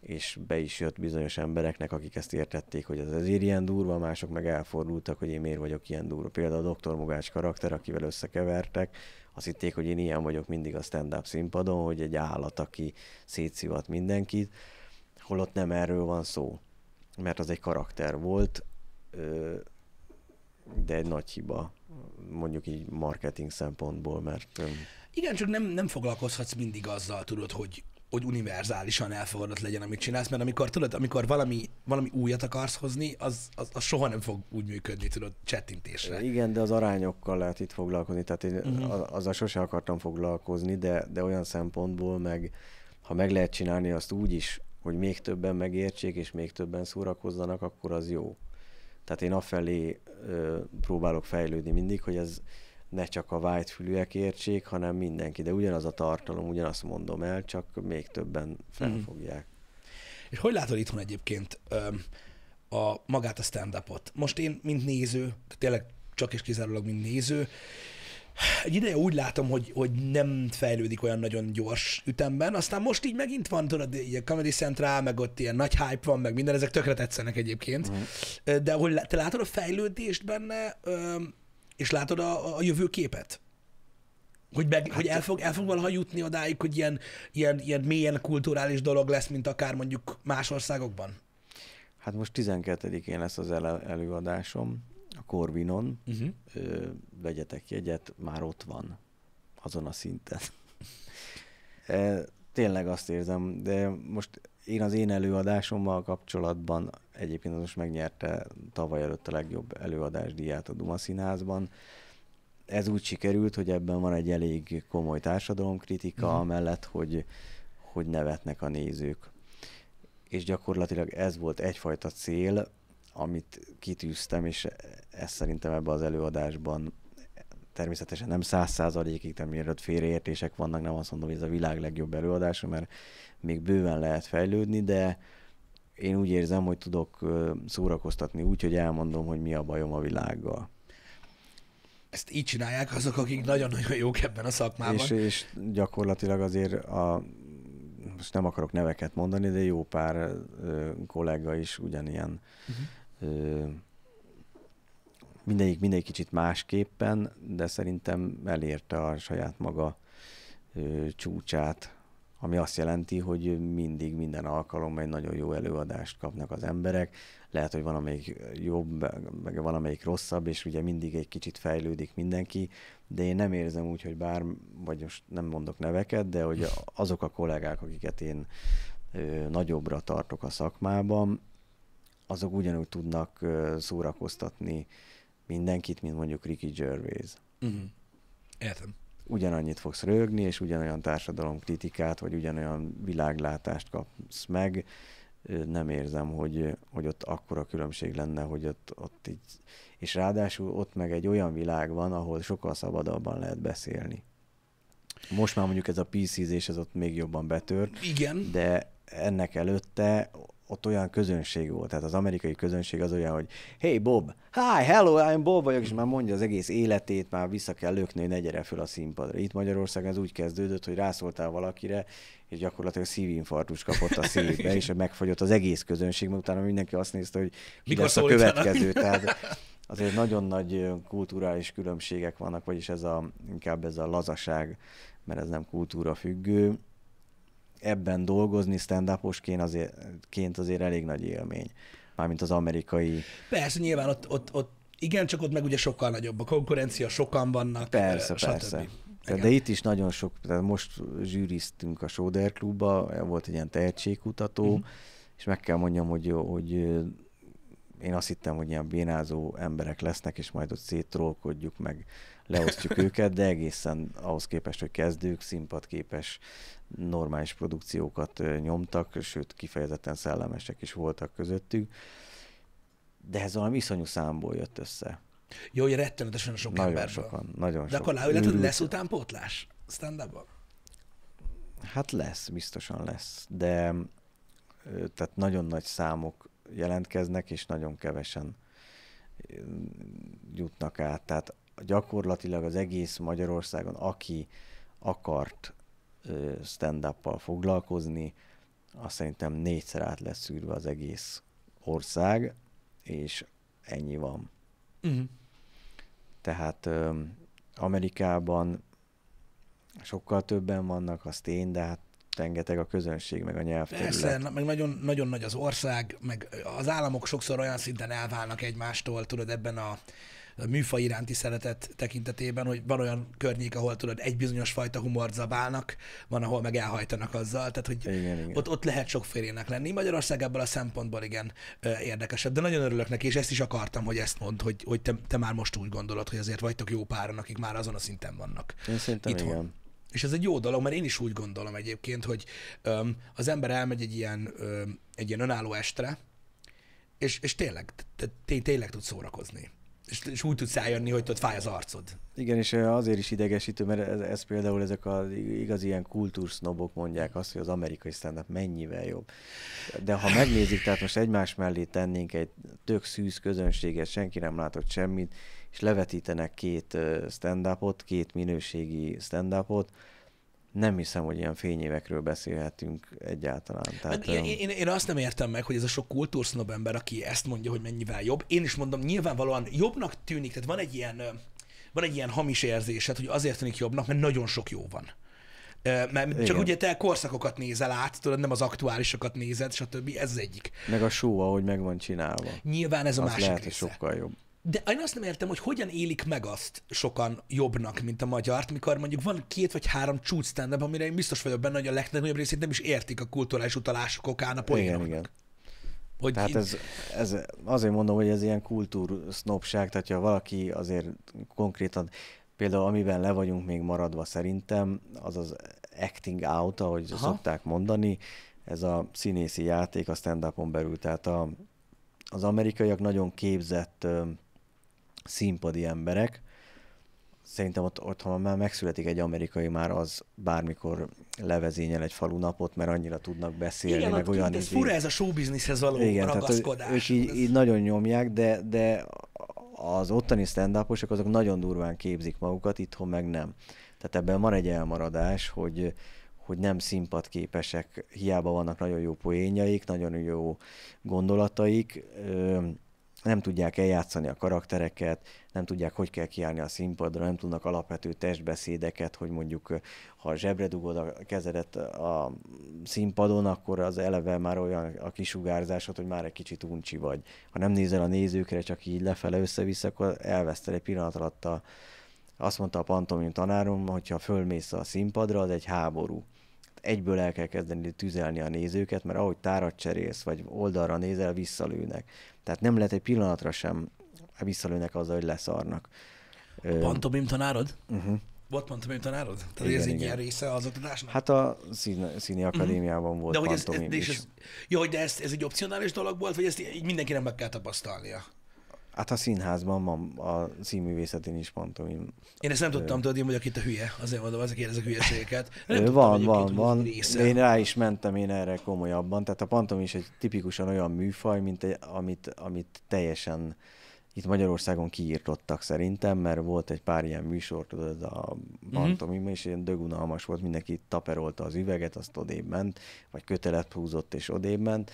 és be is jött bizonyos embereknek, akik ezt értették, hogy ez azért ilyen durva, mások meg elfordultak, hogy én miért vagyok ilyen durva. Például a Dr. Mugács karakter, akivel összekevertek, azt hitték, hogy én ilyen vagyok mindig a stand-up színpadon, hogy egy állat, aki szétszivat mindenkit, holott nem erről van szó. Mert az egy karakter volt, de egy nagy hiba, mondjuk így marketing szempontból, mert... Igen, csak nem, nem foglalkozhatsz mindig azzal, tudod, hogy, hogy univerzálisan elfogadott legyen, amit csinálsz, mert amikor tudod, amikor valami, valami újat akarsz hozni, az, az, az soha nem fog úgy működni, tudod, csettintésre. Igen, de az arányokkal lehet itt foglalkozni, tehát én uh-huh. azzal sose akartam foglalkozni, de, de olyan szempontból meg, ha meg lehet csinálni azt úgy is, hogy még többen megértsék, és még többen szórakozzanak, akkor az jó. Tehát én afelé ö, próbálok fejlődni mindig, hogy ez ne csak a whitefülűek értsék, hanem mindenki. De ugyanaz a tartalom, ugyanazt mondom el, csak még többen felfogják. Mm. És hogy látod itthon egyébként ö, a magát a stand-upot? Most én, mint néző, tényleg csak és kizárólag, mint néző, egy ideje úgy látom, hogy, hogy nem fejlődik olyan nagyon gyors ütemben, aztán most így megint van, tudod, így a Comedy Central, meg ott ilyen nagy hype van, meg minden, ezek tökre tetszenek egyébként, mm. de hogy te látod a fejlődést benne, és látod a, a jövőképet? Hogy, meg, hát, hogy el, fog, el fog valaha jutni odáig, hogy ilyen, ilyen, ilyen mélyen kulturális dolog lesz, mint akár mondjuk más országokban? Hát most 12-én lesz az előadásom, a Corvinon, uh-huh. ö, vegyetek jegyet, már ott van azon a szinten. e, tényleg azt érzem, de most én az én előadásommal kapcsolatban egyébként az most megnyerte tavaly előtt a legjobb előadásdíját a Duma Színházban. Ez úgy sikerült, hogy ebben van egy elég komoly társadalomkritika, uh-huh. amellett, hogy, hogy nevetnek a nézők. És gyakorlatilag ez volt egyfajta cél, amit kitűztem, és ez szerintem ebbe az előadásban természetesen nem száz százalékig, de mielőtt félreértések vannak, nem azt mondom, hogy ez a világ legjobb előadása, mert még bőven lehet fejlődni, de én úgy érzem, hogy tudok szórakoztatni úgy, hogy elmondom, hogy mi a bajom a világgal. Ezt így csinálják azok, akik nagyon-nagyon jók ebben a szakmában. És, és gyakorlatilag azért a most nem akarok neveket mondani, de jó pár ö, kollega is ugyanilyen uh-huh mindegyik, mindegyik kicsit másképpen, de szerintem elérte a saját maga csúcsát, ami azt jelenti, hogy mindig, minden alkalommal egy nagyon jó előadást kapnak az emberek. Lehet, hogy van amelyik jobb, meg van amelyik rosszabb, és ugye mindig egy kicsit fejlődik mindenki, de én nem érzem úgy, hogy bár, vagy most nem mondok neveket, de hogy azok a kollégák, akiket én nagyobbra tartok a szakmában, azok ugyanúgy tudnak szórakoztatni mindenkit, mint mondjuk Ricky Gervais. Uh-huh. Értem. Ugyanannyit fogsz rögni, és ugyanolyan társadalom kritikát, vagy ugyanolyan világlátást kapsz meg. Nem érzem, hogy, hogy ott akkora különbség lenne, hogy ott, ott így... És ráadásul ott meg egy olyan világ van, ahol sokkal szabadabban lehet beszélni. Most már mondjuk ez a pc és ez ott még jobban betört. Igen. De ennek előtte ott olyan közönség volt, tehát az amerikai közönség az olyan, hogy hey Bob, hi, hello, I'm Bob vagyok, és már mondja az egész életét, már vissza kell lökni, hogy ne gyere föl a színpadra. Itt Magyarországon ez úgy kezdődött, hogy rászóltál valakire, és gyakorlatilag szívinfarktus kapott a szívbe, és megfagyott az egész közönség, mert utána mindenki azt nézte, hogy ki Mikor lesz a következő. Tehát azért nagyon nagy kulturális különbségek vannak, vagyis ez a, inkább ez a lazaság, mert ez nem kultúra függő, ebben dolgozni stand azért, ként azért elég nagy élmény. Mármint az amerikai... Persze, nyilván ott, ott, ott igen, csak ott meg ugye sokkal nagyobb a konkurencia, sokan vannak, Persze, stb. persze. Igen. De itt is nagyon sok, tehát most zsűriztünk a Soder klubba, volt egy ilyen tehetségkutató, mm-hmm. és meg kell mondjam, hogy, hogy én azt hittem, hogy ilyen bénázó emberek lesznek, és majd ott széttrolkodjuk, meg leosztjuk őket, de egészen ahhoz képest, hogy kezdők, színpadképes normális produkciókat nyomtak, sőt kifejezetten szellemesek is voltak közöttük, de ez valami iszonyú számból jött össze. Jó, hogy rettenetesen sok nagyon emberből. sokan, nagyon De sok. lehet, hogy lesz utánpótlás stand -up Hát lesz, biztosan lesz, de tehát nagyon nagy számok jelentkeznek, és nagyon kevesen jutnak át. Tehát gyakorlatilag az egész Magyarországon, aki akart stand up foglalkozni, azt szerintem négyszer át lesz szűrve az egész ország, és ennyi van. Uh-huh. Tehát ö, Amerikában sokkal többen vannak, az tény, de hát rengeteg a közönség, meg a nyelvterület. Persze, meg nagyon, nagyon nagy az ország, meg az államok sokszor olyan szinten elválnak egymástól, tudod, ebben a a műfaj iránti szeretet tekintetében, hogy van olyan környék, ahol tudod, egy bizonyos fajta humor zabálnak, van, ahol meg elhajtanak azzal, tehát hogy igen, igen. Ott, ott lehet sokfélének lenni. Magyarország ebből a szempontból igen érdekesebb, de nagyon örülök neki, és ezt is akartam, hogy ezt mond, hogy, hogy te, te már most úgy gondolod, hogy azért vagytok jó páran, akik már azon a szinten vannak. Én szerintem Itthon. igen. És ez egy jó dolog, mert én is úgy gondolom egyébként, hogy öm, az ember elmegy egy ilyen, öm, egy ilyen önálló estre, és, és tényleg, te, tényleg tud szórakozni és, és úgy tudsz eljönni, hogy ott fáj az arcod. Igen, és azért is idegesítő, mert ez, ez például ezek az igazi ilyen kultúrsznobok mondják azt, hogy az amerikai stand mennyivel jobb. De ha megnézik, tehát most egymás mellé tennénk egy tök szűz közönséget, senki nem látott semmit, és levetítenek két stand két minőségi stand nem hiszem, hogy ilyen fényévekről beszélhetünk egyáltalán. Tehát, hát én, én, én azt nem értem meg, hogy ez a sok kultúrsznob ember, aki ezt mondja, hogy mennyivel jobb. Én is mondom, nyilvánvalóan jobbnak tűnik, tehát van egy ilyen, van egy ilyen hamis érzésed, hogy azért tűnik jobbnak, mert nagyon sok jó van. Mert csak Igen. ugye te korszakokat nézel át, tudod, nem az aktuálisokat nézed, stb. Ez az egyik. Meg a só, ahogy meg van csinálva. Nyilván ez a az másik lehet, része. sokkal jobb de én azt nem értem, hogy hogyan élik meg azt sokan jobbnak, mint a magyart, mikor mondjuk van két vagy három csúcs stand amire én biztos vagyok benne, hogy a legnagyobb részét nem is értik a kulturális utalások okán a poénoknak. Igen, igen. Hogy tehát én... ez, ez, azért mondom, hogy ez ilyen kultúrsznobság, tehát ha valaki azért konkrétan, például amiben le vagyunk még maradva szerintem, az az acting out, ahogy Aha. szokták mondani, ez a színészi játék a stand-upon belül, tehát a, az amerikaiak nagyon képzett színpadi emberek. Szerintem ott, ott, ha már megszületik egy amerikai, már az bármikor levezényel egy falunapot, mert annyira tudnak beszélni, Igen, meg olyan... Ez izé- fura ez a showbizniszhez való Igen, ragaszkodás. Tehát, ők így, így nagyon nyomják, de, de az ottani stand azok nagyon durván képzik magukat, itthon meg nem. Tehát ebben van egy elmaradás, hogy, hogy nem színpadképesek, hiába vannak nagyon jó poénjaik, nagyon jó gondolataik, nem tudják eljátszani a karaktereket, nem tudják, hogy kell kiállni a színpadra, nem tudnak alapvető testbeszédeket, hogy mondjuk ha zsebre dugod a kezedet a színpadon, akkor az eleve már olyan a kisugárzásod, hogy már egy kicsit uncsi vagy. Ha nem nézel a nézőkre, csak így lefele össze-vissza, akkor elvesztel egy pillanat alatt a, azt mondta a pantomim tanárom, hogy ha fölmész a színpadra, az egy háború. Egyből el kell kezdeni tüzelni a nézőket, mert ahogy tárat cserélsz, vagy oldalra nézel, visszalőnek. Tehát nem lehet egy pillanatra sem visszalőnek azzal, hogy leszarnak. A pantomim tanárod? Uh-huh. Volt pantomim tanárod? Tehát igen, ez igen. egy ilyen része az oktatásnak? Hát a szín, színi mhm. akadémiában uh-huh. volt de hogy ez, ez, is. Ez, jó, hogy de ez, ez egy opcionális dolog volt, vagy ezt így mindenkinek meg kell tapasztalnia? Hát a színházban van, a színművészetén is pantomim. Én ezt nem tudtam, tudod, én vagyok itt a hülye, azért mondom, ezek a hülyeségeket. Nem tudtam, van, van, van. Része. Én rá is mentem én erre komolyabban, tehát a pantom is egy tipikusan olyan műfaj, mint egy, amit, amit teljesen itt Magyarországon kiírtottak szerintem, mert volt egy pár ilyen műsor, tudod, a pantomim, mm-hmm. és ilyen dögunalmas volt, mindenki taperolta az üveget, azt odébb ment, vagy kötelet húzott és odébb ment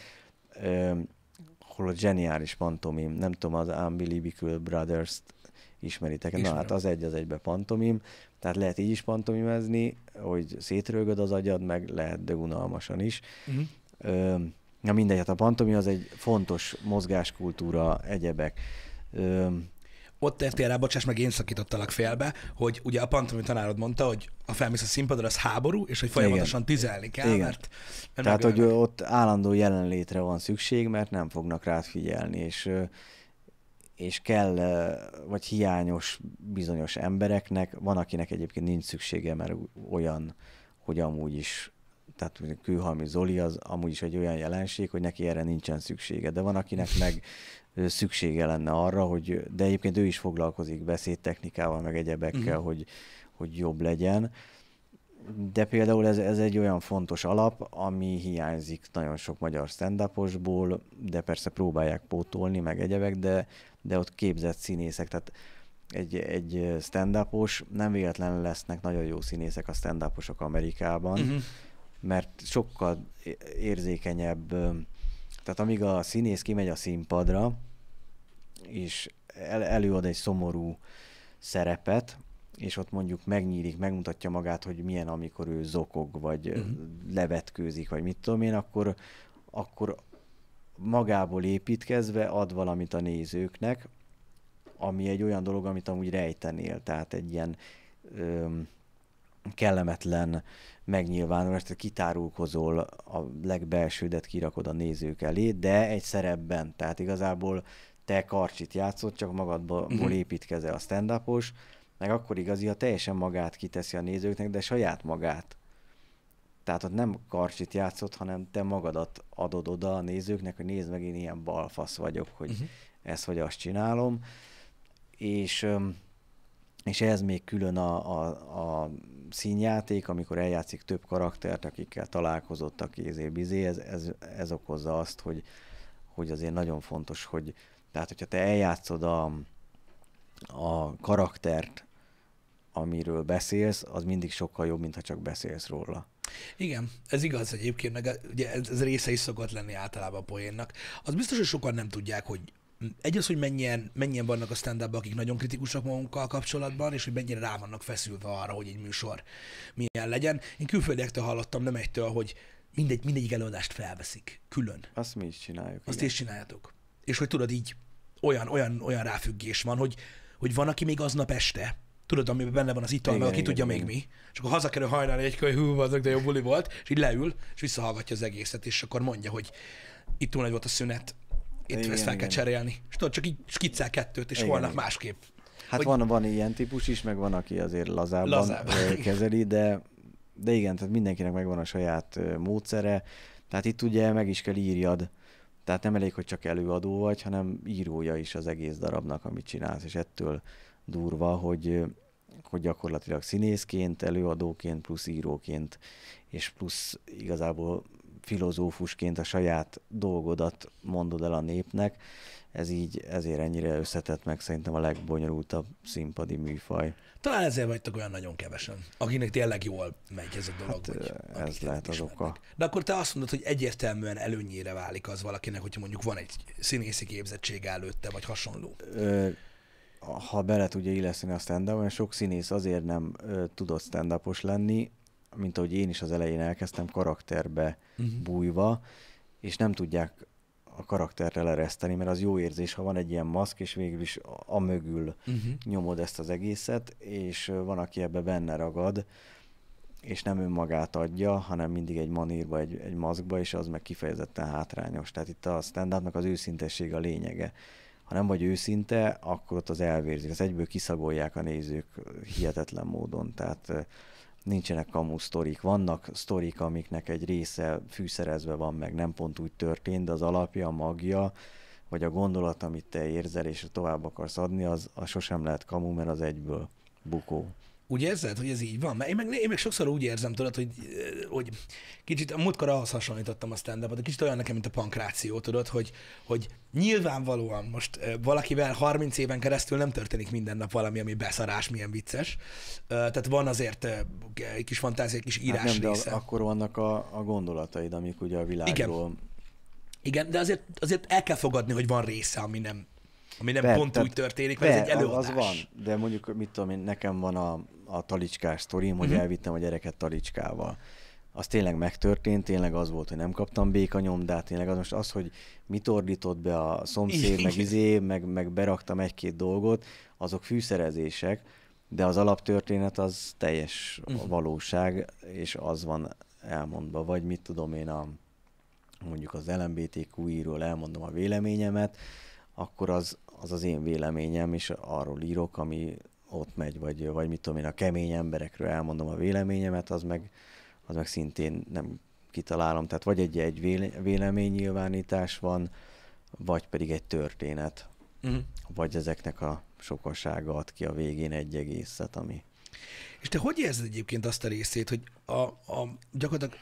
ahol a Geniális pantomim, nem tudom, az Unbelievable Brothers-t ismeritek. Ismerem. Na hát az egy az egybe pantomim, tehát lehet így is pantomimezni, hogy szétrőgöd az agyad, meg lehet de unalmasan is. Uh-huh. Ö, na mindegy, hát a pantomim az egy fontos mozgáskultúra, egyebek. Ö, ott értél rá, bocsáss meg, én szakítottalak félbe, hogy ugye a pantomi tanárod mondta, hogy a felmész a színpadra, az háború, és hogy folyamatosan tizelni kell, Igen. mert... Nem Tehát, hogy meg... ott állandó jelenlétre van szükség, mert nem fognak rád figyelni, és és kell, vagy hiányos bizonyos embereknek, van, akinek egyébként nincs szüksége, mert olyan, hogy amúgy is tehát Kőhalmi Zoli az amúgy is egy olyan jelenség, hogy neki erre nincsen szüksége, de van akinek meg szüksége lenne arra, hogy, de egyébként ő is foglalkozik beszédtechnikával, meg egyebekkel, mm. hogy, hogy jobb legyen. De például ez, ez egy olyan fontos alap, ami hiányzik nagyon sok magyar stand de persze próbálják pótolni, meg egyebek, de, de ott képzett színészek, tehát egy, egy stand nem véletlenül lesznek nagyon jó színészek a stand Amerikában, uh-huh mert sokkal érzékenyebb, tehát amíg a színész kimegy a színpadra, és el, előad egy szomorú szerepet, és ott mondjuk megnyílik, megmutatja magát, hogy milyen, amikor ő zokog, vagy uh-huh. levetkőzik, vagy mit tudom én, akkor, akkor magából építkezve ad valamit a nézőknek, ami egy olyan dolog, amit amúgy rejtenél, tehát egy ilyen öm, kellemetlen megnyilvánul, ezt kitárulkozol, a legbelsődet kirakod a nézők elé, de egy szerepben, tehát igazából te karcsit játszod, csak magadból uh-huh. Mhm. építkeze a stand meg akkor igazi, ha teljesen magát kiteszi a nézőknek, de saját magát. Tehát ott nem karcsit játszott, hanem te magadat adod oda a nézőknek, hogy nézd meg, én ilyen balfasz vagyok, hogy uh-huh. ezt vagy azt csinálom. És, és ez még külön a, a, a színjáték, amikor eljátszik több karaktert, akikkel találkozott, a kézé bizé, ez, ez, ez okozza azt, hogy, hogy azért nagyon fontos, hogy tehát, hogyha te eljátszod a, a karaktert, amiről beszélsz, az mindig sokkal jobb, mintha csak beszélsz róla. Igen, ez igaz egyébként, meg ugye ez, ez része is szokott lenni általában a poénnak. Az biztos, hogy sokan nem tudják, hogy egy az, hogy mennyien, mennyien vannak a stand akik nagyon kritikusak magunkkal kapcsolatban, és hogy mennyire rá vannak feszülve arra, hogy egy műsor milyen legyen. Én külföldiektől hallottam, nem egytől, hogy mindegy, mindegyik előadást felveszik, külön. Azt mi is csináljuk. Azt igen. is csináljátok. És hogy tudod, így olyan, olyan, olyan ráfüggés van, hogy, hogy van, aki még aznap este, tudod, amiben benne van az ital, igen, meg ki tudja igen. még mi, és akkor hazakerül hajnali egy hogy hú, azok, de jó buli volt, és így leül, és visszahallgatja az egészet, és akkor mondja, hogy itt túl nagy volt a szünet, itt igen, ezt fel igen. kell cserélni. És tudod, csak így skiccel kettőt, és igen, holnap igen. másképp. Hát hogy... van, van ilyen típus is, meg van, aki azért lazábban, lazábban. kezeli, de, de igen, tehát mindenkinek megvan a saját módszere. Tehát itt ugye meg is kell írjad, tehát nem elég, hogy csak előadó vagy, hanem írója is az egész darabnak, amit csinálsz, és ettől durva, hogy, hogy gyakorlatilag színészként, előadóként, plusz íróként, és plusz igazából filozófusként a saját dolgodat mondod el a népnek, ez így ezért ennyire összetett meg szerintem a legbonyolultabb színpadi műfaj. Talán ezért vagytok olyan nagyon kevesen, akinek tényleg jól megy ez a dolog. Hát, ez lehet az oka. De akkor te azt mondod, hogy egyértelműen előnyére válik az valakinek, hogyha mondjuk van egy színészi képzettség előtte, vagy hasonló. Ö, ha bele tudja illeszteni a stand up sok színész azért nem ö, tudott stand lenni, mint ahogy én is az elején elkezdtem, karakterbe uh-huh. bújva, és nem tudják a karakterrel ereszteni, mert az jó érzés, ha van egy ilyen maszk, és végül is a mögül uh-huh. nyomod ezt az egészet, és van, aki ebbe benne ragad, és nem önmagát adja, hanem mindig egy manírba, egy, egy maszkba, és az meg kifejezetten hátrányos. Tehát itt a stand az őszintesség a lényege. Ha nem vagy őszinte, akkor ott az elvérzik. Az egyből kiszagolják a nézők hihetetlen módon. Tehát nincsenek kamu sztorik. Vannak sztorik, amiknek egy része fűszerezve van, meg nem pont úgy történt, de az alapja, a magja, vagy a gondolat, amit te érzel, és tovább akarsz adni, az, az sosem lehet kamu, mert az egyből bukó. Úgy érzed, hogy ez így van? Mert én meg, én meg sokszor úgy érzem, tudod, hogy, eh, hogy kicsit a múltkor ahhoz hasonlítottam a stand de kicsit olyan nekem, mint a pankráció, tudod, hogy, hogy nyilvánvalóan most eh, valakivel 30 éven keresztül nem történik minden nap valami, ami beszarás, milyen vicces. Eh, tehát van azért egy kis fantázia, egy kis írás hát nem, része. De akkor vannak a, a gondolataid, amik ugye a világról... Igen. Igen, de azért, azért el kell fogadni, hogy van része, ami nem, ami nem be, pont tehát, úgy történik, mert ez egy előadás. Az van, de mondjuk, mit tudom én, nekem van a a talicskás sztorim, hogy uh-huh. elvittem a gyereket talicskával. Az tényleg megtörtént, tényleg az volt, hogy nem kaptam béka nyomdát, tényleg az most az, hogy mit ordított be a szomszéd, meg izé, meg, meg beraktam egy-két dolgot, azok fűszerezések, de az alaptörténet az teljes uh-huh. valóság, és az van elmondva, vagy mit tudom én a mondjuk az lmbtq íról elmondom a véleményemet, akkor az, az az én véleményem, és arról írok, ami ott megy, vagy, vagy mit tudom én, a kemény emberekről elmondom a véleményemet, az meg, az meg szintén nem kitalálom. Tehát vagy egy, egy véleménynyilvánítás van, vagy pedig egy történet. Mm. Vagy ezeknek a sokasága ad ki a végén egy egészet, ami... És te hogy érzed egyébként azt a részét, hogy a, a gyakorlatilag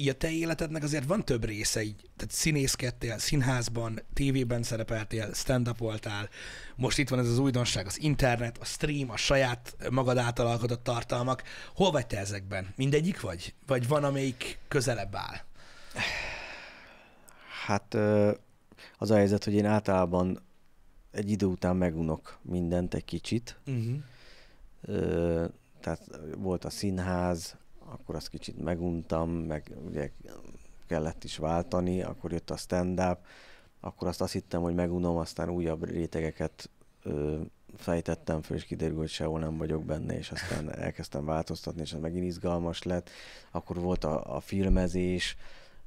így a te életednek azért van több része, így, tehát színészkedtél, színházban, tévében szerepeltél, stand up voltál, most itt van ez az újdonság, az internet, a stream, a saját magad által alkotott tartalmak. Hol vagy te ezekben? Mindegyik vagy? Vagy van, amelyik közelebb áll? Hát az a helyzet, hogy én általában egy idő után megunok mindent egy kicsit. Uh-huh. Tehát volt a színház, akkor azt kicsit meguntam, meg ugye kellett is váltani, akkor jött a stand-up, akkor azt azt hittem, hogy megunom, aztán újabb rétegeket ö, fejtettem föl, és kiderült, hogy sehol nem vagyok benne, és aztán elkezdtem változtatni, és az megint izgalmas lett. Akkor volt a, a filmezés,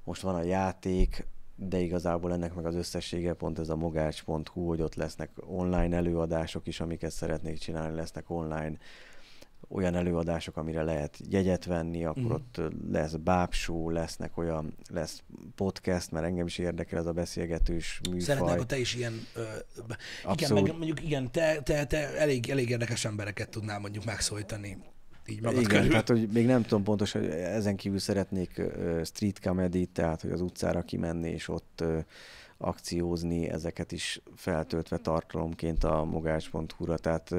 most van a játék, de igazából ennek meg az összessége pont ez a mogács.hu, hogy ott lesznek online előadások is, amiket szeretnék csinálni, lesznek online uh, olyan előadások, amire lehet jegyet venni, akkor uh-huh. ott lesz bábsó, lesznek olyan, lesz podcast, mert engem is érdekel ez a beszélgetős műfaj. Szeretnék, hogy te is ilyen, ö, Abszolút. igen, meg mondjuk igen, te, te, te elég, elég érdekes embereket tudnál mondjuk megszólítani így magad Igen, körül. tehát hogy még nem tudom pontosan, hogy ezen kívül szeretnék street comedy, tehát hogy az utcára kimenni és ott akciózni, ezeket is feltöltve tartalomként a mogás.hu-ra, tehát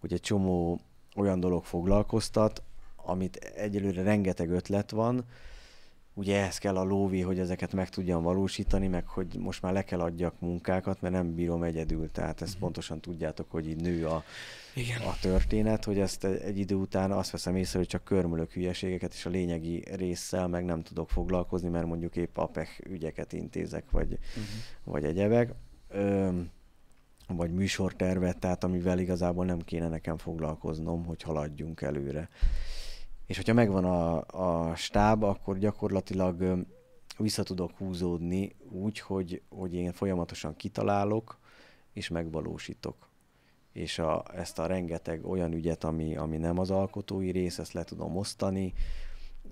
hogy egy csomó olyan dolog foglalkoztat, amit egyelőre rengeteg ötlet van, ugye ehhez kell a lóvi, hogy ezeket meg tudjam valósítani, meg hogy most már le kell adjak munkákat, mert nem bírom egyedül, tehát ezt mm. pontosan tudjátok, hogy így nő a, Igen. a történet, hogy ezt egy idő után azt veszem észre, hogy csak körmölök hülyeségeket, és a lényegi résszel meg nem tudok foglalkozni, mert mondjuk épp APEC ügyeket intézek, vagy, mm. vagy egyebek vagy műsortervet, tehát amivel igazából nem kéne nekem foglalkoznom, hogy haladjunk előre. És hogyha megvan a, a stáb, akkor gyakorlatilag vissza tudok húzódni úgy, hogy, hogy én folyamatosan kitalálok és megvalósítok. És a, ezt a rengeteg olyan ügyet, ami, ami nem az alkotói rész, ezt le tudom osztani,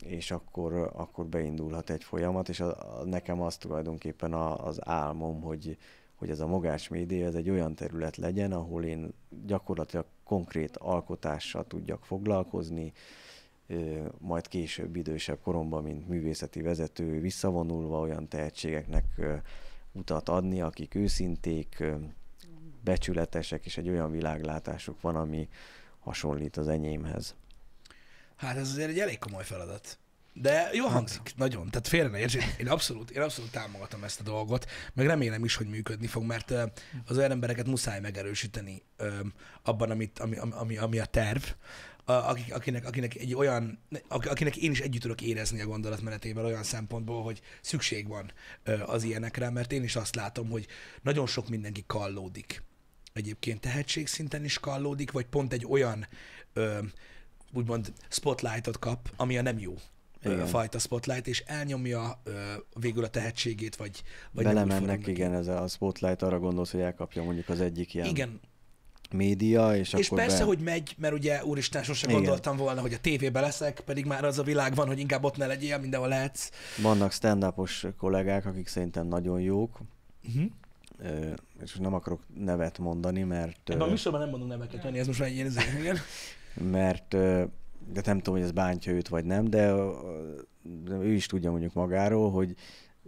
és akkor, akkor beindulhat egy folyamat, és a, a, nekem az tulajdonképpen a, az álmom, hogy, hogy ez a magás Média ez egy olyan terület legyen, ahol én gyakorlatilag konkrét alkotással tudjak foglalkozni, majd később idősebb koromban, mint művészeti vezető, visszavonulva olyan tehetségeknek utat adni, akik őszinték, becsületesek, és egy olyan világlátásuk van, ami hasonlít az enyémhez. Hát ez azért egy elég komoly feladat. De jó hát. hangzik, nagyon. Tehát félre ne érzi. én abszolút, én abszolút támogatom ezt a dolgot, meg remélem is, hogy működni fog, mert az olyan embereket muszáj megerősíteni abban, amit, ami, ami, ami a terv, akik, akinek, akinek egy olyan, akinek én is együtt tudok érezni a gondolatmenetével olyan szempontból, hogy szükség van az ilyenekre, mert én is azt látom, hogy nagyon sok mindenki kallódik. Egyébként tehetségszinten is kallódik, vagy pont egy olyan úgymond spotlightot kap, ami a nem jó igen. fajta spotlight, és elnyomja ö, végül a tehetségét, vagy, vagy Belemennek, igen, ez a spotlight arra gondolsz, hogy elkapja mondjuk az egyik ilyen igen. média, és, és akkor persze, be... hogy megy, mert ugye úristen, sosem igen. gondoltam volna, hogy a tévébe leszek, pedig már az a világ van, hogy inkább ott ne legyél, mindenhol lehetsz. Vannak stand kollégák, akik szerintem nagyon jók, uh-huh. Ö, és nem akarok nevet mondani, mert... Ebben a műsorban nem mondunk neveket, Jani, ez most már egy ilyen izé, Mert ö, de nem tudom, hogy ez bántja őt vagy nem, de, de ő is tudja mondjuk magáról, hogy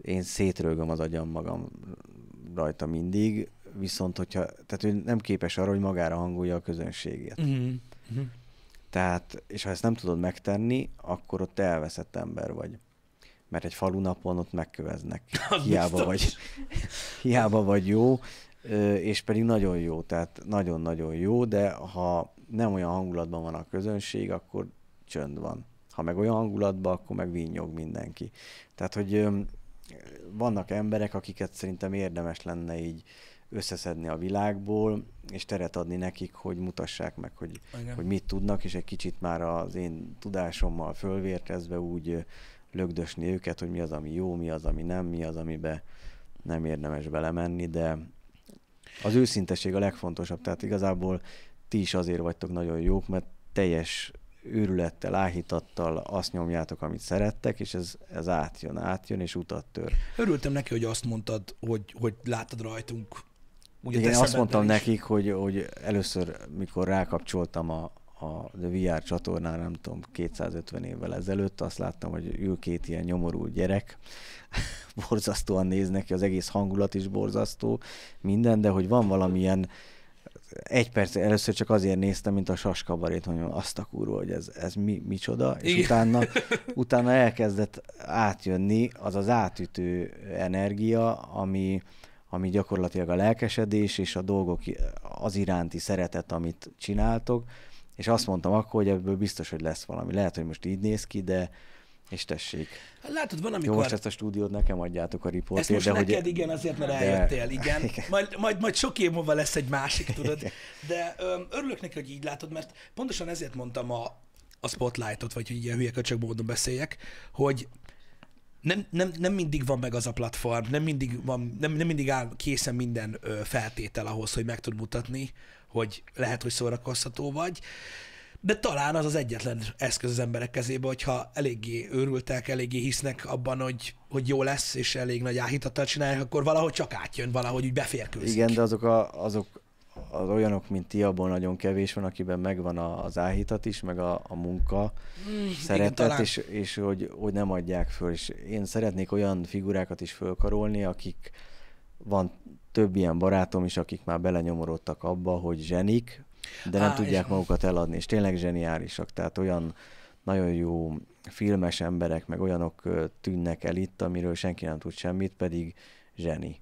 én szétrögöm az agyam magam rajta mindig, viszont hogyha, tehát ő nem képes arra, hogy magára hangolja a közönségét. Mm-hmm. Tehát, és ha ezt nem tudod megtenni, akkor ott elveszett ember vagy. Mert egy falunapon ott megköveznek. Hiába vagy, hiába vagy jó, és pedig nagyon jó, tehát nagyon-nagyon jó, de ha nem olyan hangulatban van a közönség, akkor csönd van. Ha meg olyan hangulatban, akkor meg vinnyog mindenki. Tehát, hogy vannak emberek, akiket szerintem érdemes lenne így összeszedni a világból, és teret adni nekik, hogy mutassák meg, hogy, hogy mit tudnak, és egy kicsit már az én tudásommal fölvértezve úgy lögdösni őket, hogy mi az, ami jó, mi az, ami nem, mi az, amibe nem érdemes belemenni, de az őszintesség a legfontosabb. Tehát igazából ti is azért vagytok nagyon jók, mert teljes őrülettel, áhítattal azt nyomjátok, amit szerettek, és ez, ez átjön, átjön, és utat tör. Örültem neki, hogy azt mondtad, hogy, hogy láttad rajtunk. Ugye Igen, azt mondtam is. nekik, hogy, hogy először, mikor rákapcsoltam a, a The VR csatornán, nem tudom, 250 évvel ezelőtt, azt láttam, hogy ül két ilyen nyomorú gyerek, borzasztóan néz neki, az egész hangulat is borzasztó, minden, de hogy van valamilyen egy perc először csak azért néztem, mint a saskabarét, hogy azt a kurva, hogy ez, ez mi, micsoda, és Igen. utána, utána elkezdett átjönni az az átütő energia, ami, ami gyakorlatilag a lelkesedés és a dolgok az iránti szeretet, amit csináltok, és azt mondtam akkor, hogy ebből biztos, hogy lesz valami. Lehet, hogy most így néz ki, de, és tessék. Látod, van, amikor... Jó, most ezt a stúdiót nekem adjátok a riportért. Ezt most de neked, hogy... igen, azért, mert eljöttél, de... igen. Majd, majd, majd sok év múlva lesz egy másik, tudod. De öm, örülök neki, hogy így látod, mert pontosan ezért mondtam a, a spotlightot, vagy hogy ilyen hülyeket csak módon beszéljek, hogy nem, nem, nem mindig van meg az a platform, nem mindig, van, nem, nem mindig áll készen minden feltétel ahhoz, hogy meg tud mutatni, hogy lehet, hogy szórakoztató vagy de talán az az egyetlen eszköz az emberek kezébe, hogyha eléggé őrültek, eléggé hisznek abban, hogy, hogy jó lesz, és elég nagy áhítattal csinálják, akkor valahogy csak átjön, valahogy úgy beférkőzik. Igen, de azok, a, azok az olyanok, mint ti, abból nagyon kevés van, akiben megvan az áhítat is, meg a, a munka mm, szeretet, igen, és, és hogy, hogy nem adják föl. És én szeretnék olyan figurákat is fölkarolni, akik van több ilyen barátom is, akik már belenyomorodtak abba, hogy zsenik, de nem Á, tudják és... magukat eladni, és tényleg zseniálisak, tehát olyan nagyon jó filmes emberek, meg olyanok tűnnek el itt, amiről senki nem tud semmit, pedig zseni.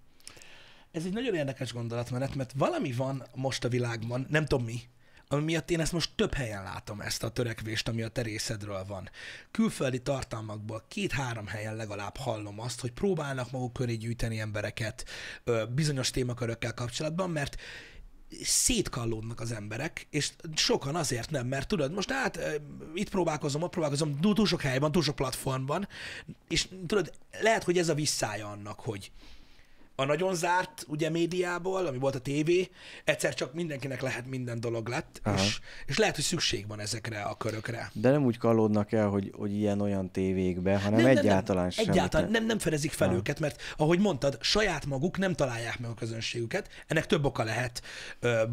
Ez egy nagyon érdekes gondolatmenet, mert valami van most a világban, nem tudom mi, ami miatt én ezt most több helyen látom, ezt a törekvést, ami a terészedről van. Külföldi tartalmakból két-három helyen legalább hallom azt, hogy próbálnak maguk köré gyűjteni embereket ö, bizonyos témakörökkel kapcsolatban, mert szétkallódnak az emberek, és sokan azért nem, mert tudod, most hát itt próbálkozom, ott próbálkozom, túl, sok helyben, túl sok platformban, és tudod, lehet, hogy ez a visszája annak, hogy, a nagyon zárt ugye médiából, ami volt a tévé, egyszer csak mindenkinek lehet minden dolog lett, és, és lehet, hogy szükség van ezekre a körökre. De nem úgy kallódnak el, hogy, hogy ilyen-olyan tévékbe, hanem nem, egyáltalán nem, nem, egyáltalán nem, nem fedezik fel Aha. őket, mert ahogy mondtad, saját maguk nem találják meg a közönségüket, ennek több oka lehet,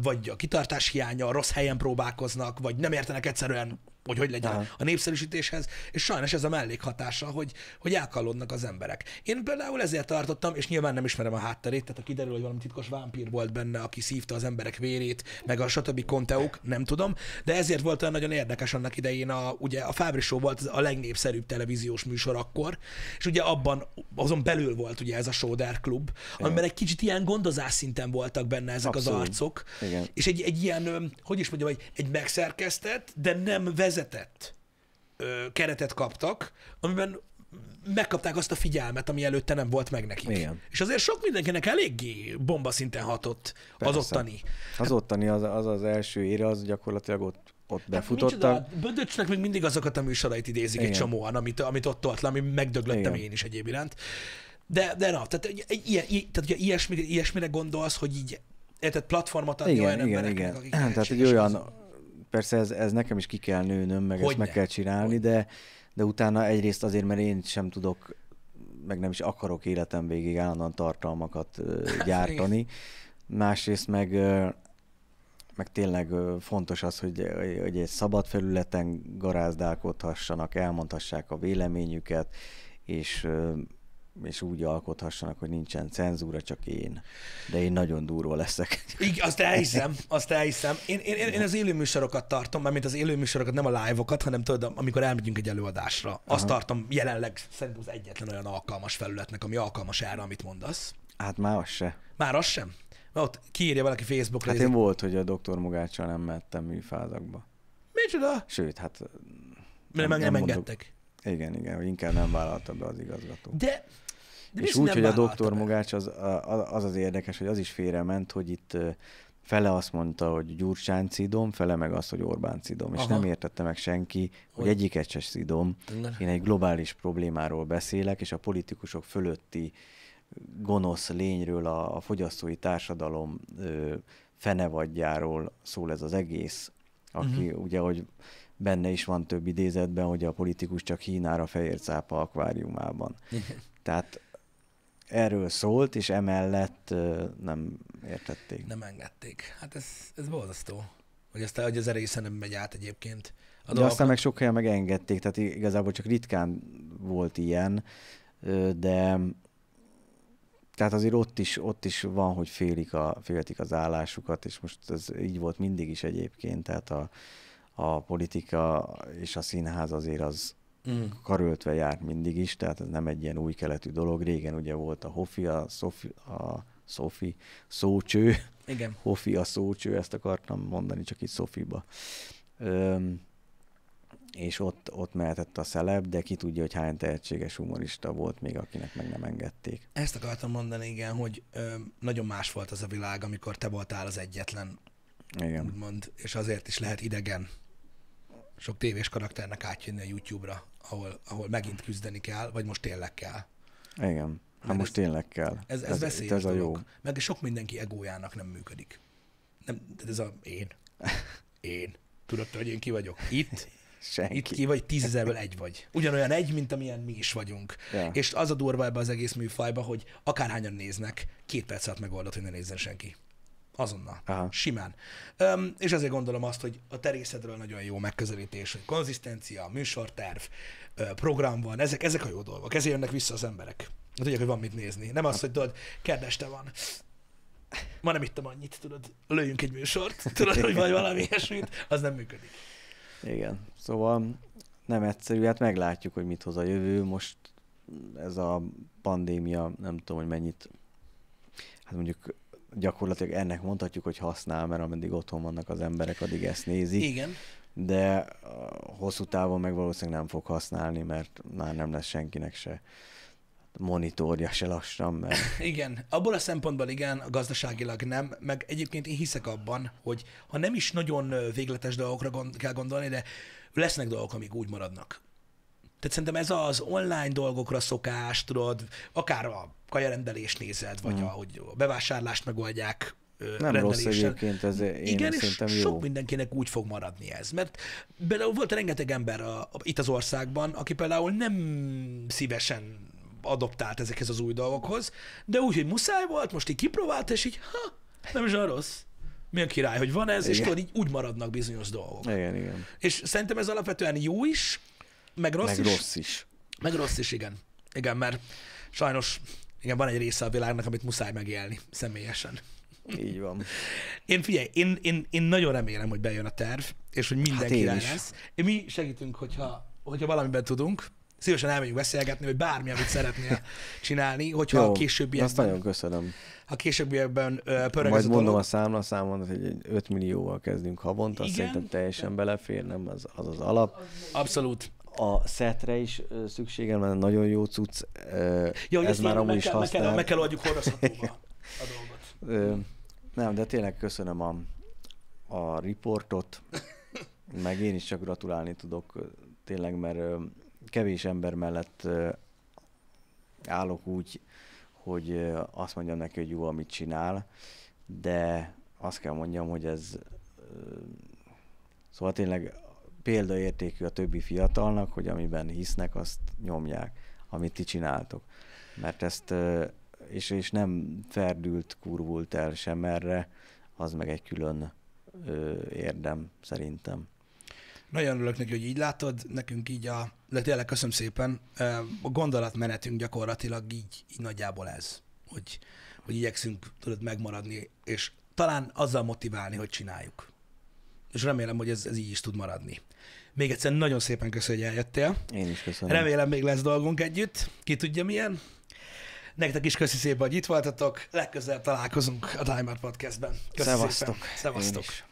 vagy a kitartás hiánya, a rossz helyen próbálkoznak, vagy nem értenek egyszerűen hogy hogy legyen a népszerűsítéshez, és sajnos ez a mellékhatása, hogy, hogy elkallódnak az emberek. Én például ezért tartottam, és nyilván nem ismerem a hátterét, tehát ha kiderül, hogy valami titkos vámpír volt benne, aki szívta az emberek vérét, meg a stb. konteuk, nem tudom, de ezért volt olyan nagyon érdekes annak idején, a, ugye a Fábri Show volt a legnépszerűbb televíziós műsor akkor, és ugye abban, azon belül volt ugye ez a Soder Club, amiben egy kicsit ilyen gondozás szinten voltak benne ezek Abszolút. az arcok, Igen. és egy, egy ilyen, hogy is mondjam, egy, egy megszerkesztett, de nem vezető vezetett ö, keretet kaptak, amiben megkapták azt a figyelmet, ami előtte nem volt meg nekik. Igen. És azért sok mindenkinek eléggé bomba szinten hatott Persze. az ottani. Az ottani, az az, az első ér, az gyakorlatilag ott ott hát, befutottak. Hát, Bödöcsnek még mindig azokat a műsorait idézik Igen. egy csomóan, amit, amit ott tolt le, ami megdöglöttem Igen. én is egyéb iránt. De, de na, tehát, egy, egy, tehát ugye ilyesmire, ilyesmire gondolsz, hogy így érted, platformot adni igen, olyan igen, embereknek, igen. akik hát, Tehát egy olyan, persze ez, ez nekem is ki kell nőnöm, meg Hogy ezt ne? meg kell csinálni, de, de utána egyrészt azért, mert én sem tudok, meg nem is akarok életem végig állandóan tartalmakat hát gyártani. Másrészt meg, meg tényleg fontos az, hogy, hogy egy szabad felületen garázdálkodhassanak, elmondhassák a véleményüket, és és úgy alkothassanak, hogy nincsen cenzúra, csak én. De én nagyon durva leszek. Igen, azt elhiszem, azt elhiszem. Én, én, én, én az műsorokat tartom, mert mint az műsorokat, nem a live-okat, hanem tudod, amikor elmegyünk egy előadásra. Aha. Azt tartom jelenleg szerintem az egyetlen olyan alkalmas felületnek, ami alkalmas erre, amit mondasz. Hát már az se. Már az sem? Mert ott kiírja valaki Facebookra. Hát én volt, hogy a doktor Mugácsa nem mentem műfázakba. Micsoda? Sőt, hát... Mert nem, nem, nem engedtek. Mondok, igen, igen, hogy inkább nem vállalta be az igazgató. De de és úgy, hogy a doktor Mogács az, az az érdekes, hogy az is félrement, hogy itt fele azt mondta, hogy Gyurcsán cidom, fele meg azt, hogy Orbán cidom. Aha. És nem értette meg senki, hogy, hogy egyiket se cidom. Ne. Én egy globális problémáról beszélek, és a politikusok fölötti gonosz lényről, a, a fogyasztói társadalom ö, fenevadjáról szól ez az egész, aki uh-huh. ugye, hogy benne is van több idézetben, hogy a politikus csak hínára fehér cápa akváriumában. Tehát erről szólt, és emellett nem értették. Nem engedték. Hát ez, ez borzasztó. Hogy, aztán, hogy az erejészen nem megy át egyébként. A de aztán meg sok helyen megengedték, tehát igazából csak ritkán volt ilyen, de tehát azért ott is, ott is van, hogy félik a, féltik az állásukat, és most ez így volt mindig is egyébként, tehát a, a politika és a színház azért az, mm. karöltve járt mindig is, tehát ez nem egy ilyen új keletű dolog. Régen ugye volt a Hofi, a Sofi, a Sofi, szócső. Igen. Hofi a szócső, ezt akartam mondani, csak itt Sofiba. Öm, és ott, ott mehetett a szelep, de ki tudja, hogy hány tehetséges humorista volt még, akinek meg nem engedték. Ezt akartam mondani, igen, hogy ö, nagyon más volt az a világ, amikor te voltál az egyetlen. Igen. Úgymond, és azért is lehet idegen sok tévés karakternek átjönni a YouTube-ra, ahol, ahol megint küzdeni kell, vagy most tényleg kell. Igen. Hát most tényleg kell. Ez, ez, ez veszélyes ez a jó. Meg sok mindenki egójának nem működik. Nem, tehát ez a én. Én. Tudod, hogy én ki vagyok? Itt, Senki. Itt ki vagy, tízezerből egy vagy. Ugyanolyan egy, mint amilyen mi is vagyunk. Ja. És az a durva ebbe az egész műfajba, hogy akárhányan néznek, két perc alatt megoldott, hogy ne nézzen senki. Azonnal. Aha. Simán. Öm, és ezért gondolom azt, hogy a terészedről nagyon jó megközelítés, hogy konzisztencia, műsorterv, program van, ezek, ezek a jó dolgok. Ezért jönnek vissza az emberek. Tudják, hogy van mit nézni. Nem az, hogy tudod, kedd van. Ma nem ittam annyit, tudod, lőjünk egy műsort, tudod, hogy vagy valami ilyesmit, az nem működik. Igen, szóval nem egyszerű, hát meglátjuk, hogy mit hoz a jövő. Most ez a pandémia, nem tudom, hogy mennyit, hát mondjuk gyakorlatilag ennek mondhatjuk, hogy használ, mert ameddig otthon vannak az emberek, addig ezt nézik. Igen. De hosszú távon meg valószínűleg nem fog használni, mert már nem lesz senkinek se monitorja se lassan. Mert... Igen, abból a szempontból igen, gazdaságilag nem, meg egyébként én hiszek abban, hogy ha nem is nagyon végletes dolgokra gond, kell gondolni, de lesznek dolgok, amik úgy maradnak. Tehát szerintem ez az online dolgokra szokás, tudod, akár a kajarendelést nézed, vagy mm. a, hogy a bevásárlást megoldják nem rossz egyébként, ez én Igen, és szerintem jó. sok mindenkinek úgy fog maradni ez, mert például volt rengeteg ember a, a, itt az országban, aki például nem szívesen adoptált ezekhez az új dolgokhoz, de úgy, hogy muszáj volt, most így kipróbált, és így, ha, nem is olyan rossz. Milyen király, hogy van ez, igen. és tudod, így úgy maradnak bizonyos dolgok. Igen, igen. És szerintem ez alapvetően jó is, meg rossz meg is. rossz is. Meg rossz is, igen. Igen, mert sajnos igen, van egy része a világnak, amit muszáj megélni személyesen. Így van. Én figyelj, én, én, én nagyon remélem, hogy bejön a terv, és hogy mindenki hát lesz. Én mi segítünk, hogyha, hogyha valamiben tudunk. Szívesen elmegyünk beszélgetni, vagy bármi, amit szeretnél csinálni, hogyha Jó, a ilyen. Azt nagyon köszönöm. Ha későbbiekben pörög Majd a mondom dolog. a számla számon, hogy 5 millióval kezdünk havonta, azt szerintem teljesen belefér, nem az az, az alap. Abszolút a szetre is szükségem lenne, nagyon jó cucc. Ja, ez már amúgy is használ. Meg kell, meg kell adjuk a dolgot. Nem, de tényleg köszönöm a, a riportot, meg én is csak gratulálni tudok tényleg, mert kevés ember mellett állok úgy, hogy azt mondjam neki, hogy jó, amit csinál, de azt kell mondjam, hogy ez Szóval tényleg példaértékű a többi fiatalnak, hogy amiben hisznek, azt nyomják, amit ti csináltok. Mert ezt, és, és nem ferdült, kurvult el sem erre, az meg egy külön érdem szerintem. Nagyon örülök neki, hogy így látod, nekünk így a, de tényleg köszönöm szépen, a gondolatmenetünk gyakorlatilag így, így nagyjából ez, hogy, hogy igyekszünk tudod megmaradni, és talán azzal motiválni, hogy csináljuk és remélem, hogy ez, ez így is tud maradni. Még egyszer nagyon szépen köszönöm, hogy eljöttél. Én is köszönöm. Remélem, még lesz dolgunk együtt. Ki tudja milyen. Nektek is köszi szépen, hogy itt voltatok. Legközelebb találkozunk a Time Out Podcastben. Köszönöm. Szevasztok. Szépen. Szevasztok.